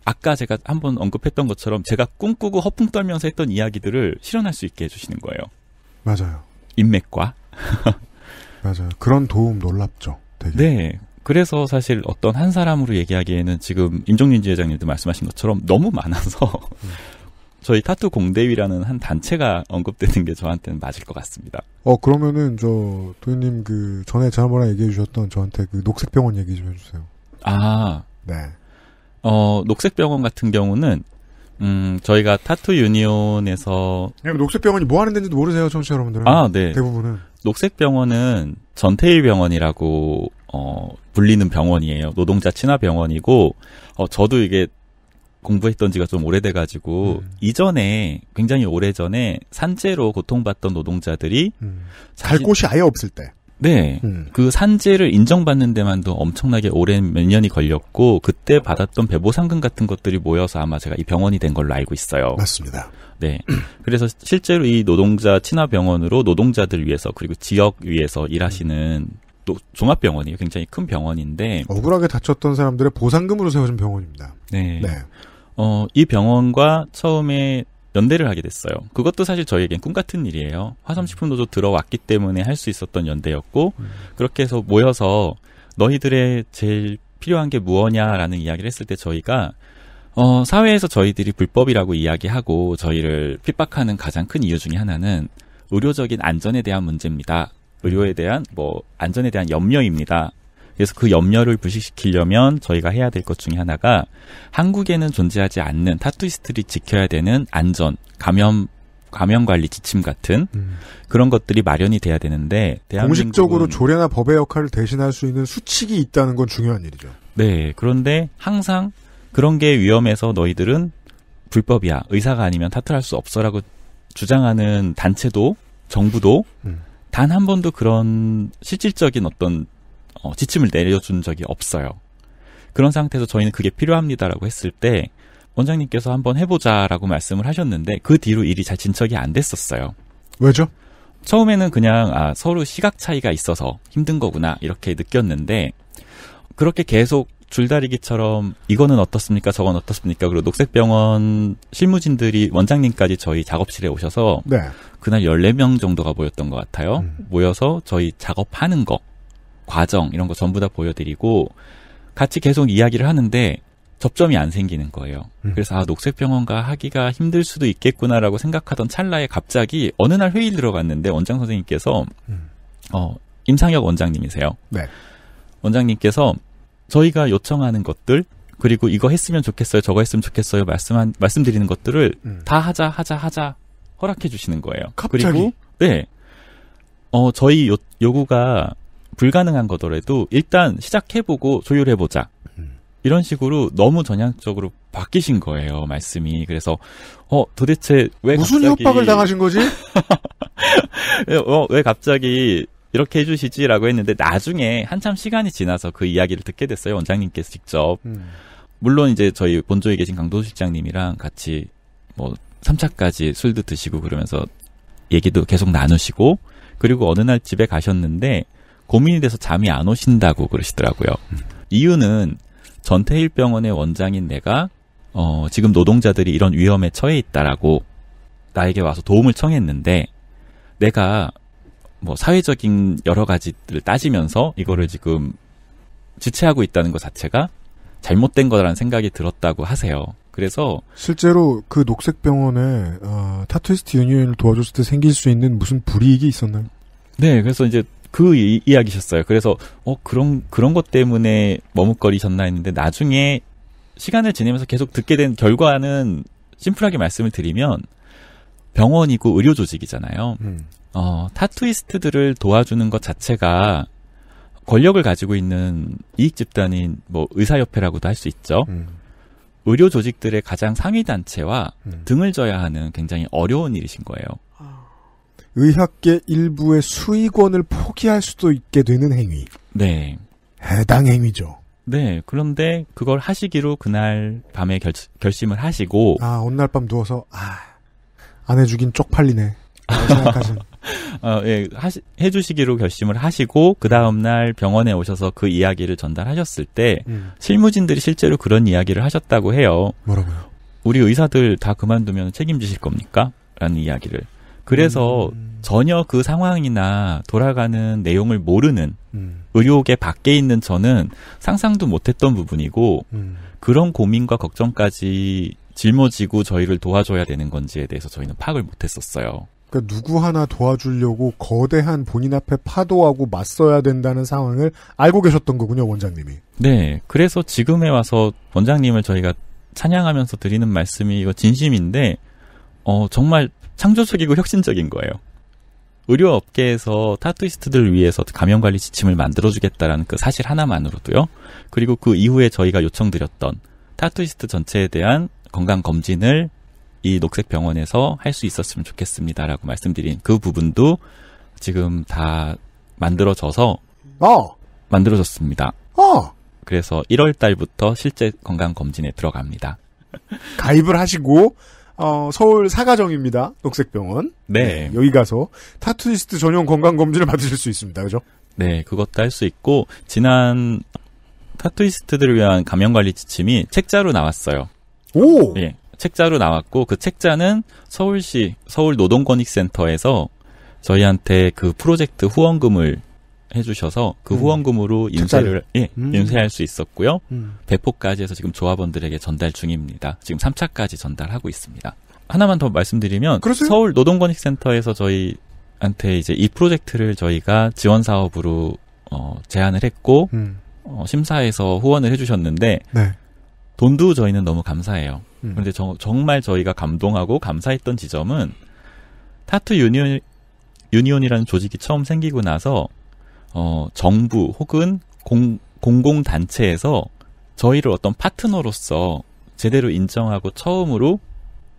아까 제가 한번 언급했던 것처럼 제가 꿈꾸고 허풍 떨면서 했던 이야기들을 실현할 수 있게 해주시는 거예요. 맞아요. 인맥과 맞아요. 그런 도움 놀랍죠. 되게. 네. 그래서 사실 어떤 한 사람으로 얘기하기에는 지금 임종민 지회장님도 말씀하신 것처럼 너무 많아서 저희 타투 공대위라는 한 단체가 언급되는 게 저한테는 맞을 것 같습니다. 어 그러면은 저 도현님 그 전에 저번에 얘기해 주셨던 저한테 그 녹색병원 얘기 좀 해주세요. 아 네. 어 녹색병원 같은 경우는 음 저희가 타투 유니온에서 녹색병원이 뭐 하는 데인지도 모르세요 청취자 여러분들 아네 대부분은 녹색병원은 전태일병원이라고 어, 불리는 병원이에요. 노동자 친화 병원이고 어, 저도 이게 공부했던 지가 좀 오래돼가지고 음. 이전에 굉장히 오래 전에 산재로 고통받던 노동자들이 음. 갈 곳이 아예 없을 때. 네, 음. 그 산재를 인정받는 데만도 엄청나게 오랜 몇 년이 걸렸고 그때 아. 받았던 배보상금 같은 것들이 모여서 아마 제가 이 병원이 된 걸로 알고 있어요. 맞습니다. 네. 그래서 실제로 이 노동자 친화병원으로 노동자들 위해서 그리고 지역 위해서 일하시는 또 종합병원이에요. 굉장히 큰 병원인데 억울하게 다쳤던 사람들의 보상금으로 세워진 병원입니다. 네. 네. 어, 이 병원과 처음에 연대를 하게 됐어요. 그것도 사실 저희에겐 꿈 같은 일이에요. 화성식품 노조 들어왔기 때문에 할 수 있었던 연대였고 음. 그렇게 해서 모여서 너희들의 제일 필요한 게 무엇냐라는 이야기를 했을 때 저희가 어, 사회에서 저희들이 불법이라고 이야기하고 저희를 핍박하는 가장 큰 이유 중의 하나는 의료적인 안전에 대한 문제입니다. 의료에 대한 뭐 안전에 대한 염려입니다. 그래서 그 염려를 부식시키려면 저희가 해야 될 것 중에 하나가 한국에는 존재하지 않는 타투이스트들이 지켜야 되는 안전, 감염 감염 관리 지침 같은 음. 그런 것들이 마련이 돼야 되는데 공식적으로 조례나 법의 역할을 대신할 수 있는 수칙이 있다는 건 중요한 일이죠. 네, 그런데 항상 그런 게 위험해서 너희들은 불법이야. 의사가 아니면 타투할 수 없어라고 주장하는 단체도 정부도 음. 단한 번도 그런 실질적인 어떤 어, 지침을 내려준 적이 없어요. 그런 상태에서 저희는 그게 필요합니다라고 했을 때 원장님께서 한번 해보자라고 말씀을 하셨는데 그 뒤로 일이 잘 진척이 안 됐었어요. 왜죠? 처음에는 그냥 아, 서로 시각 차이가 있어서 힘든 거구나 이렇게 느꼈는데 그렇게 계속 줄다리기처럼 이거는 어떻습니까? 저건 어떻습니까? 그리고 녹색병원 실무진들이 원장님까지 저희 작업실에 오셔서 네. 그날 14명 정도가 모였던 것 같아요. 음. 모여서 저희 작업하는 거, 과정 이런 거 전부 다 보여드리고 같이 계속 이야기를 하는데 접점이 안 생기는 거예요. 음. 그래서 아 녹색병원과 하기가 힘들 수도 있겠구나라고 생각하던 찰나에 갑자기 어느 날 회의 들어갔는데 원장 선생님께서 음. 어 임상혁 원장님이세요. 네. 원장님께서 저희가 요청하는 것들 그리고 이거 했으면 좋겠어요, 저거 했으면 좋겠어요 말씀한 말씀드리는 것들을 음. 다 하자 하자 하자 허락해 주시는 거예요. 갑자기? 그리고 네, 어 저희 요, 요구가 불가능한 거더라도 일단 시작해보고 조율해보자. 음. 이런 식으로 너무 전향적으로 바뀌신 거예요 말씀이 그래서 어 도대체 왜 무슨 갑자기... 협박을 당하신 거지? 어, 왜 갑자기 이렇게 해주시지라고 했는데 나중에 한참 시간이 지나서 그 이야기를 듣게 됐어요. 원장님께서 직접. 음. 물론 이제 저희 본조에 계신 강도 실장님이랑 같이 뭐 3차까지 술도 드시고 그러면서 얘기도 계속 나누시고 그리고 어느 날 집에 가셨는데 고민이 돼서 잠이 안 오신다고 그러시더라고요. 음. 이유는 전태일 병원의 원장인 내가 어, 지금 노동자들이 이런 위험에 처해 있다라고 나에게 와서 도움을 청했는데 내가 뭐 사회적인 여러 가지를 따지면서 이거를 지금 지체하고 있다는 것 자체가 잘못된 거라는 생각이 들었다고 하세요. 그래서 실제로 그 녹색 병원에 어, 타투이스트 유니언을 도와줬을 때 생길 수 있는 무슨 불이익이 있었나요? 네, 그래서 이제 그 이, 야기셨어요 그래서 어 그런 그런 것 때문에 머뭇거리셨나 했는데 나중에 시간을 지내면서 계속 듣게 된 결과는 심플하게 말씀을 드리면 병원이고 의료 조직이잖아요. 음. 어, 타투이스트들을 도와주는 것 자체가 권력을 가지고 있는 이익 집단인 뭐 의사협회라고도 할 수 있죠. 음. 의료 조직들의 가장 상위 단체와 음. 등을 져야 하는 굉장히 어려운 일이신 거예요. 아. 의학계 일부의 수익원을 포기할 수도 있게 되는 행위. 네. 해당 행위죠. 네. 그런데 그걸 하시기로 그날 밤에 결, 결심을 하시고 아, 오늘 밤 누워서 아, 아내 죽인 쪽팔리네. 생각하신 어, 예, 하시, 해주시기로 결심을 하시고 그 다음 날 병원에 오셔서 그 이야기를 전달하셨을 때 음. 실무진들이 실제로 그런 이야기를 하셨다고 해요. 뭐라고요? 우리 의사들 다 그만두면 책임지실 겁니까? 라는 이야기를. 그래서 음. 전혀 그 상황이나 돌아가는 내용을 모르는 음. 의료계 밖에 있는 저는 상상도 못했던 부분이고 음. 그런 고민과 걱정까지 짊어지고 저희를 도와줘야 되는 건지에 대해서 저희는 파악을 못했었어요. 그러니까 누구 하나 도와주려고 거대한 본인 앞에 파도하고 맞서야 된다는 상황을 알고 계셨던 거군요, 원장님이. 네. 그래서 지금에 와서 원장님을 저희가 찬양하면서 드리는 말씀이 이거 진심인데, 어, 정말 창조적이고 혁신적인 거예요. 의료 업계에서 타투이스트들 위해서 감염 관리 지침을 만들어주겠다라는 그 사실 하나만으로도요. 그리고 그 이후에 저희가 요청드렸던 타투이스트 전체에 대한 건강 검진을 이 녹색 병원에서 할 수 있었으면 좋겠습니다라고 말씀드린 그 부분도 지금 다 만들어져서 어. 만들어졌습니다. 어. 그래서 1월 달부터 실제 건강 검진에 들어갑니다. 가입을 하시고 어, 서울 사가정입니다. 녹색병원. 네. 네. 여기 가서 타투리스트 전용 건강검진을 받으실 수 있습니다. 그죠? 네, 그것도 할 수 있고, 지난 타투리스트들을 위한 감염관리 지침이 책자로 나왔어요. 오! 예. 책자로 나왔고 그 책자는 서울시 서울 노동권익센터에서 저희한테 그 프로젝트 후원금을 해주셔서 그 음. 후원금으로 인쇄를 예, 음. 인쇄할 수 있었고요. 음. 배포까지 해서 지금 조합원들에게 전달 중입니다. 지금 3차까지 전달하고 있습니다. 하나만 더 말씀드리면 서울 노동권익센터에서 저희한테 이제 이 프로젝트를 저희가 지원 사업으로 어, 제안을 했고 음. 어, 심사에서 후원을 해주셨는데 네. 돈도 저희는 너무 감사해요. 음. 근데 저, 정말 저희가 감동하고 감사했던 지점은 타투 유니온, 유니온이라는 조직이 처음 생기고 나서 어, 정부 혹은 공, 공공단체에서 저희를 어떤 파트너로서 제대로 인정하고 처음으로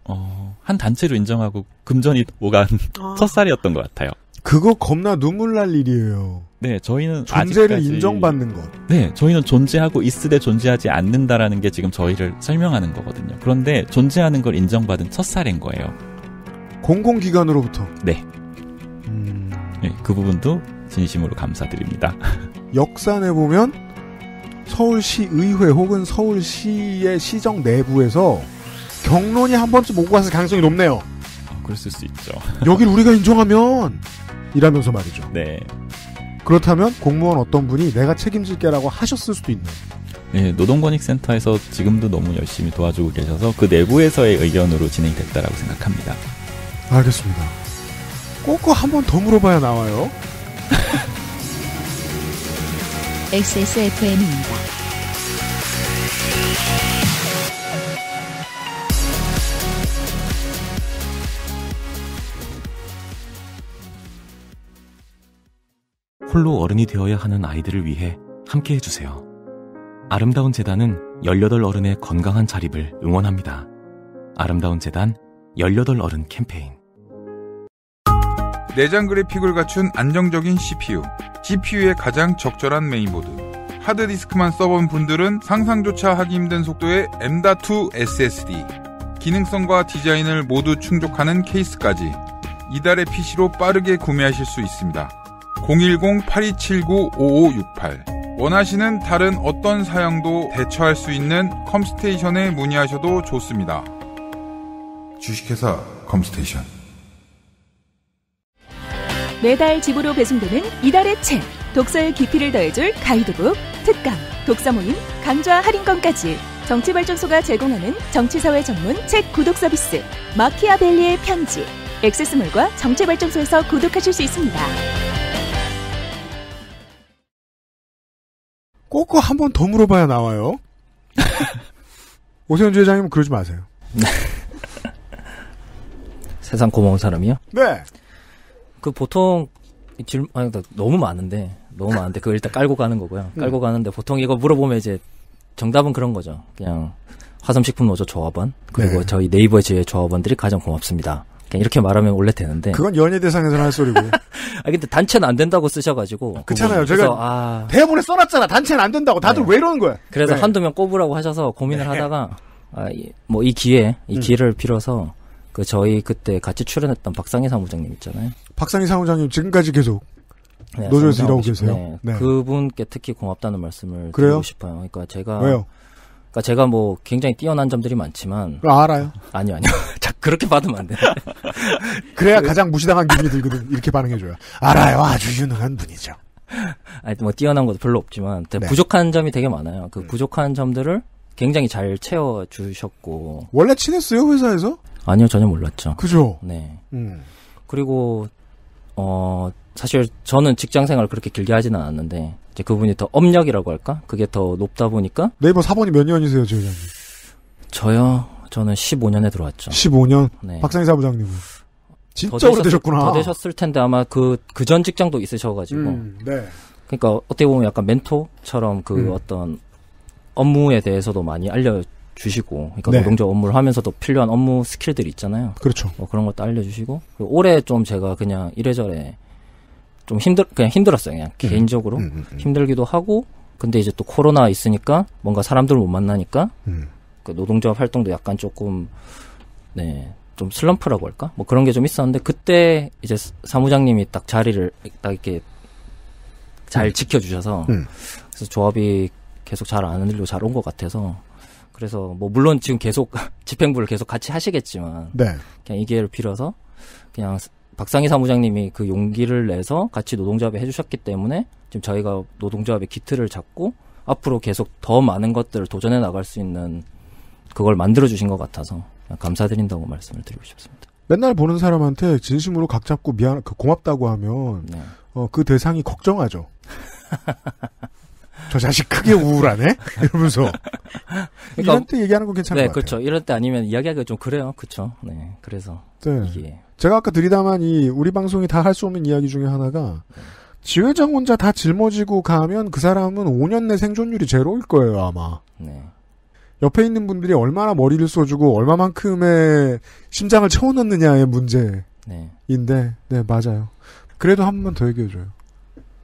어, 한 단체로 인정하고 금전이 오간 아. 첫살이었던 것 같아요. 그거 겁나 눈물 날 일이에요. 네, 저희는 존재를 아직까지... 인정받는 것. 네, 저희는 존재하고 있으되 존재하지 않는다라는 게 지금 저희를 설명하는 거거든요. 그런데 존재하는 걸 인정받은 첫 사례인 거예요. 공공기관으로부터. 네. 음... 네, 그 부분도 진심으로 감사드립니다. 역산해 보면 서울시 의회 혹은 서울시의 시정 내부에서 경론이 한 번쯤 오고 갔을 가능성이 높네요. 어, 그랬을 수 있죠. 여길 우리가 인정하면 이라면서 말이죠. 네. 그렇다면 공무원 어떤 분이 내가 책임질게라고 하셨을 수도 있는. 예, 네, 노동권익센터에서 지금도 너무 열심히 도와주고 계셔서 그 내부에서의 의견으로 진행됐다라고 생각합니다. 알겠습니다. 꼭 한 번 더 물어봐야 나와요. XSFM입니다. 홀로 어른이 되어야 하는 아이들을 위해 함께 해주세요. 아름다운 재단은 18 어른의 건강한 자립을 응원합니다. 아름다운 재단 18 어른 캠페인 내장 그래픽을 갖춘 안정적인 CPU g p u 의 가장 적절한 메인보드 하드디스크만 써본 분들은 상상조차 하기 힘든 속도의 M.2 SSD 기능성과 디자인을 모두 충족하는 케이스까지 이달의 PC로 빠르게 구매하실 수 있습니다. 010-8279-5568. 원하시는 다른 어떤 사양도 대처할 수 있는 컴스테이션에 문의하셔도 좋습니다. 주식회사 컴스테이션. 매달 집으로 배송되는 이달의 책. 독서의 깊이를 더해줄 가이드북, 특강, 독서 모임, 강좌 할인권까지 정치발전소가 제공하는 정치사회 전문 책 구독 서비스 마키아벨리의 편지 액세스몰과 정치발전소에서 구독하실 수 있습니다. 꼭꼬한번더 물어봐야 나와요. 오세훈 주회장님은 그러지 마세요. 세상 고마운 사람이요? 네. 그 보통 질문 아 너무 많은데 너무 많은데 그걸 일단 깔고 가는 거고요. 음. 깔고 음. 가는데 보통 이거 물어보면 이제 정답은 그런 거죠. 그냥 화성식품 노조 조합원 그리고 네. 저희 네이버 지회 조합원들이 가장 고맙습니다. 그냥 이렇게 말하면 원래 되는데. 그건 연예 대상에서는 할 소리고. 아 근데 단체는 안 된다고 쓰셔가지고. 그렇잖아요. 제가 아... 대본에 써놨잖아. 단체는 안 된다고. 다들 네. 왜 이러는 거야? 그래서 네. 한두명 꼽으라고 하셔서 고민을 네. 하다가 아, 뭐이 기회, 이 뭐 음. 기회를 음. 빌어서 그 저희 그때 같이 출연했던 박상희 사무장님 있잖아요. 박상희 사무장님 지금까지 계속 네, 노조에서 일하고 계세요. 네, 네. 그분께 특히 고맙다는 말씀을 그래요? 드리고 싶어요. 그러니까 제가 왜요? 그러니까 제가 뭐 굉장히 뛰어난 점들이 많지만 아, 알아요. 아니요, 아니요. 자, 그렇게 받으면 안 돼. 그래야 가장 무시당한 기분이 들거든. 이렇게 반응해 줘요. 알아요. 아주 유능한 분이죠. 아니 뭐 뛰어난 것도 별로 없지만 네. 부족한 점이 되게 많아요. 그 음. 부족한 점들을 굉장히 잘 채워 주셨고 원래 친했어요, 회사에서? 아니요, 전혀 몰랐죠. 그죠? 네. 음. 그리고 어 사실 저는 직장 생활을 그렇게 길게 하지는 않았는데 이제 그분이 더 업력이라고 할까? 그게 더 높다 보니까 네이버 사번이 몇 년이세요, 저 의장님? 저요. 저는 15년에 들어왔죠. 15년. 네. 박상희 사무장님은 진짜 오래되셨구나. 더 되셨을 텐데 아마 그 그 전 직장도 있으셔가지고. 음, 네. 그니까 어떻게 보면 약간 멘토처럼 그 음. 어떤 업무에 대해서도 많이 알려. 주시고, 그러니까 네. 노동자 업무를 하면서도 필요한 업무 스킬들 있잖아요. 그렇죠. 뭐 그런 것도 알려주시고, 올해 좀 제가 그냥 이래저래 좀 힘들 그냥 힘들었어요. 그냥 음. 개인적으로 음, 음, 음, 힘들기도 하고 근데 이제 또 코로나 있으니까 뭔가 사람들 못 만나니까 음. 그노동조합 활동도 약간 조금 네. 좀 슬럼프라고 할까? 뭐 그런 게 좀 있었는데 그때 이제 사무장님이 딱 자리를 딱 이렇게 잘 음. 지켜주셔서 그래서 조합이 계속 잘안 흔들리고 잘 온 것 같아서 그래서 뭐 물론 지금 계속 집행부를 계속 같이 하시겠지만 네. 그냥 이 기회를 빌어서 그냥 박상희 사무장님이 그 용기를 내서 같이 노동조합에 해주셨기 때문에 지금 저희가 노동조합의 기틀을 잡고 앞으로 계속 더 많은 것들을 도전해 나갈 수 있는 그걸 만들어 주신 것 같아서 감사드린다고 말씀을 드리고 싶습니다. 맨날 보는 사람한테 진심으로 각 잡고 미안, 그 고맙다고 하면 네. 어, 그 대상이 걱정하죠. 저 자식 크게 우울하네 이러면서 그러니까, 이런 때 얘기하는 건 괜찮은 네, 것 같아요. 네, 그렇죠. 이럴 때 아니면 이야기하기가 좀 그래요. 그렇죠. 네, 그래서 네. 이게 제가 아까 들리다만이 우리 방송이 다 할 수 없는 이야기 중에 하나가 지회장 혼자 다 짊어지고 가면 그 사람은 5년 내 생존율이 제로일 거예요 아마. 네. 옆에 있는 분들이 얼마나 머리를 써주고 얼마만큼의 심장을 채워넣느냐의 문제인데, 네, 네 맞아요. 그래도 한 번만 더 얘기해줘요.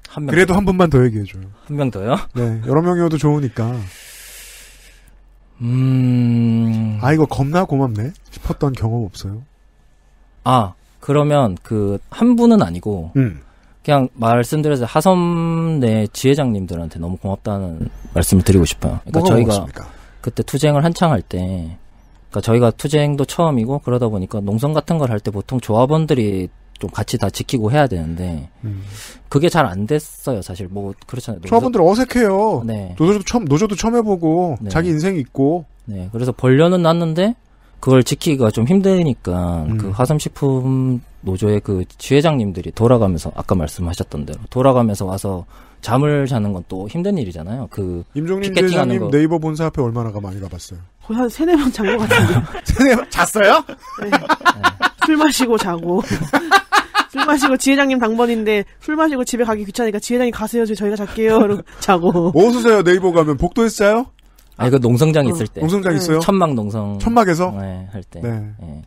한 그래도 더. 한 번만 더 얘기해줘요. 한 명 더요? 네, 여러 명이어도 좋으니까. 음. 아 이거 겁나 고맙네 싶었던 경험 없어요? 아 그러면 그 한 분은 아니고 음. 그냥 말씀드려서 하섬 내 지회장님들한테 너무 고맙다는 말씀을 드리고 싶어요. 그러니까 저희가 고맙습니까? 그때 투쟁을 한창 할 때, 그러니까 저희가 투쟁도 처음이고 그러다 보니까 농성 같은 걸 할 때 보통 조합원들이 좀 같이 다 지키고 해야 되는데 음. 그게 잘 안 됐어요 사실 뭐 그렇잖아요 조합원들 어색해요. 네. 노조도 처음 노조도 처음 해보고 네. 자기 인생 있고. 네. 그래서 벌려는 났는데 그걸 지키기가 좀 힘드니까 음. 그 화산식품 노조의 그 지회장님들이 돌아가면서 아까 말씀하셨던 대로 돌아가면서 와서 잠을 자는 건 또 힘든 일이잖아요. 그 임종민 지회장님 네이버 본사 앞에 얼마나 가 많이 가봤어요? 거의 한 세네 번잔것 같은데. 세네 번 잤어요? 네. 술 마시고 자고. 술 마시고 지회장님 당번인데 술 마시고 집에 가기 귀찮으니까 지회장님 가세요. 저희가 잘게요. 이고 자고. 뭐 쓰세요? 네이버 가면 복도에서 자요? 아, 이거 농성장 있을 때. 농성장 있어요? 음. 천막 농성. 천막에서? 네, 할 때. 네. 네.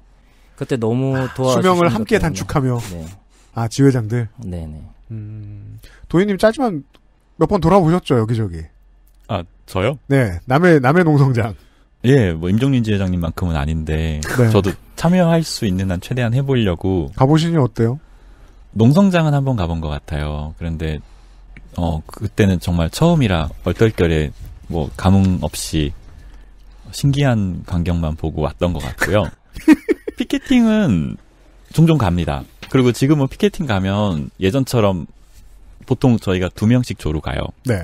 그때 너무 도와 수명을 함께 단축하며. 네. 아, 지회장들? 네네. 네. 음, 도희님 짜지만몇 번 돌아보셨죠, 여기저기? 아, 저요? 네, 남해, 남해 농성장. 예, 뭐, 임종민 지회장님만큼은 아닌데, 네. 저도 참여할 수 있는 한 최대한 해보려고. 가보시니 어때요? 농성장은 한번 가본 것 같아요. 그런데, 어, 그때는 정말 처음이라 얼떨결에 뭐 감흥 없이 신기한 광경만 보고 왔던 것 같고요. 피켓팅은 종종 갑니다. 그리고 지금은 피켓팅 가면 예전처럼 보통 저희가 두 명씩 조로 가요. 네.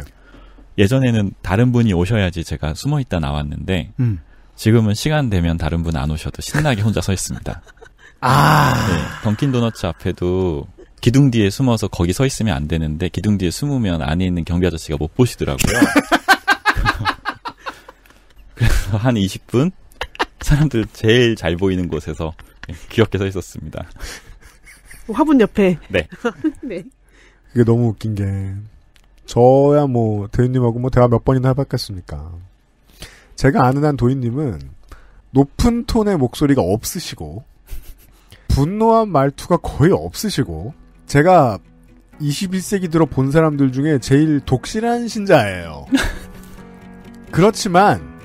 예전에는 다른 분이 오셔야지 제가 숨어 있다 나왔는데 음. 지금은 시간 되면 다른 분 안 오셔도 신나게 혼자 서 있습니다. 아. 네, 던킨 도너츠 앞에도 기둥 뒤에 숨어서 거기 서 있으면 안 되는데 기둥 뒤에 숨으면 안에 있는 경비 아저씨가 못 보시더라고요. 그래서 한 20분 사람들 제일 잘 보이는 곳에서 예, 귀엽게 서 있었습니다. 화분 옆에. 네. 네. 그게 너무 웃긴 게 저야 뭐 도인님하고 뭐 대화 몇 번이나 해봤겠습니까. 제가 아는 한 도인님은 높은 톤의 목소리가 없으시고 분노한 말투가 거의 없으시고 제가 21세기 들어 본 사람들 중에 제일 독실한 신자예요. 그렇지만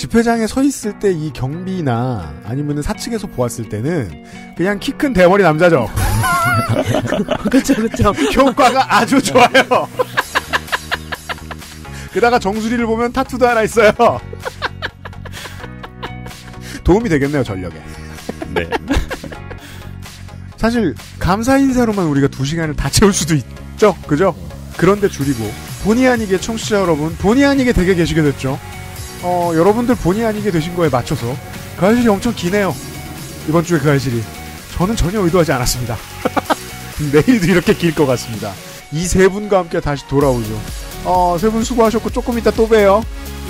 집회장에 서 있을 때 이 경비나 아니면 사측에서 보았을 때는 그냥 키 큰 대머리 남자죠. 그렇죠, 그렇죠. 효과가 아주 좋아요. 그다가 정수리를 보면 타투도 하나 있어요. 도움이 되겠네요 전력에. 네. 사실 감사 인사로만 우리가 두 시간을 다 채울 수도 있죠, 그죠? 그런데 줄이고 본의 아니게 청취자 여러분 본의 아니게 되게 계시게 됐죠. 어, 여러분들 본의 아니게 되신 거에 맞춰서 그 알실이 엄청 기네요. 이번 주에 그 알실이 저는 전혀 의도하지 않았습니다. 내일도 이렇게 길 것 같습니다. 이 세 분과 함께 다시 돌아오죠. 어, 세 분 수고하셨고 조금 이따 또 봬요.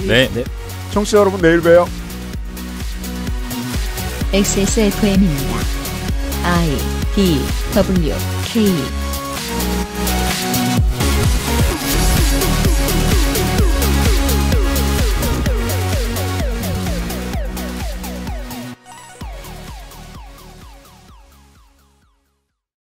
네. 네. 청취자 여러분 내일 봬요. XSFM입니다. I D W K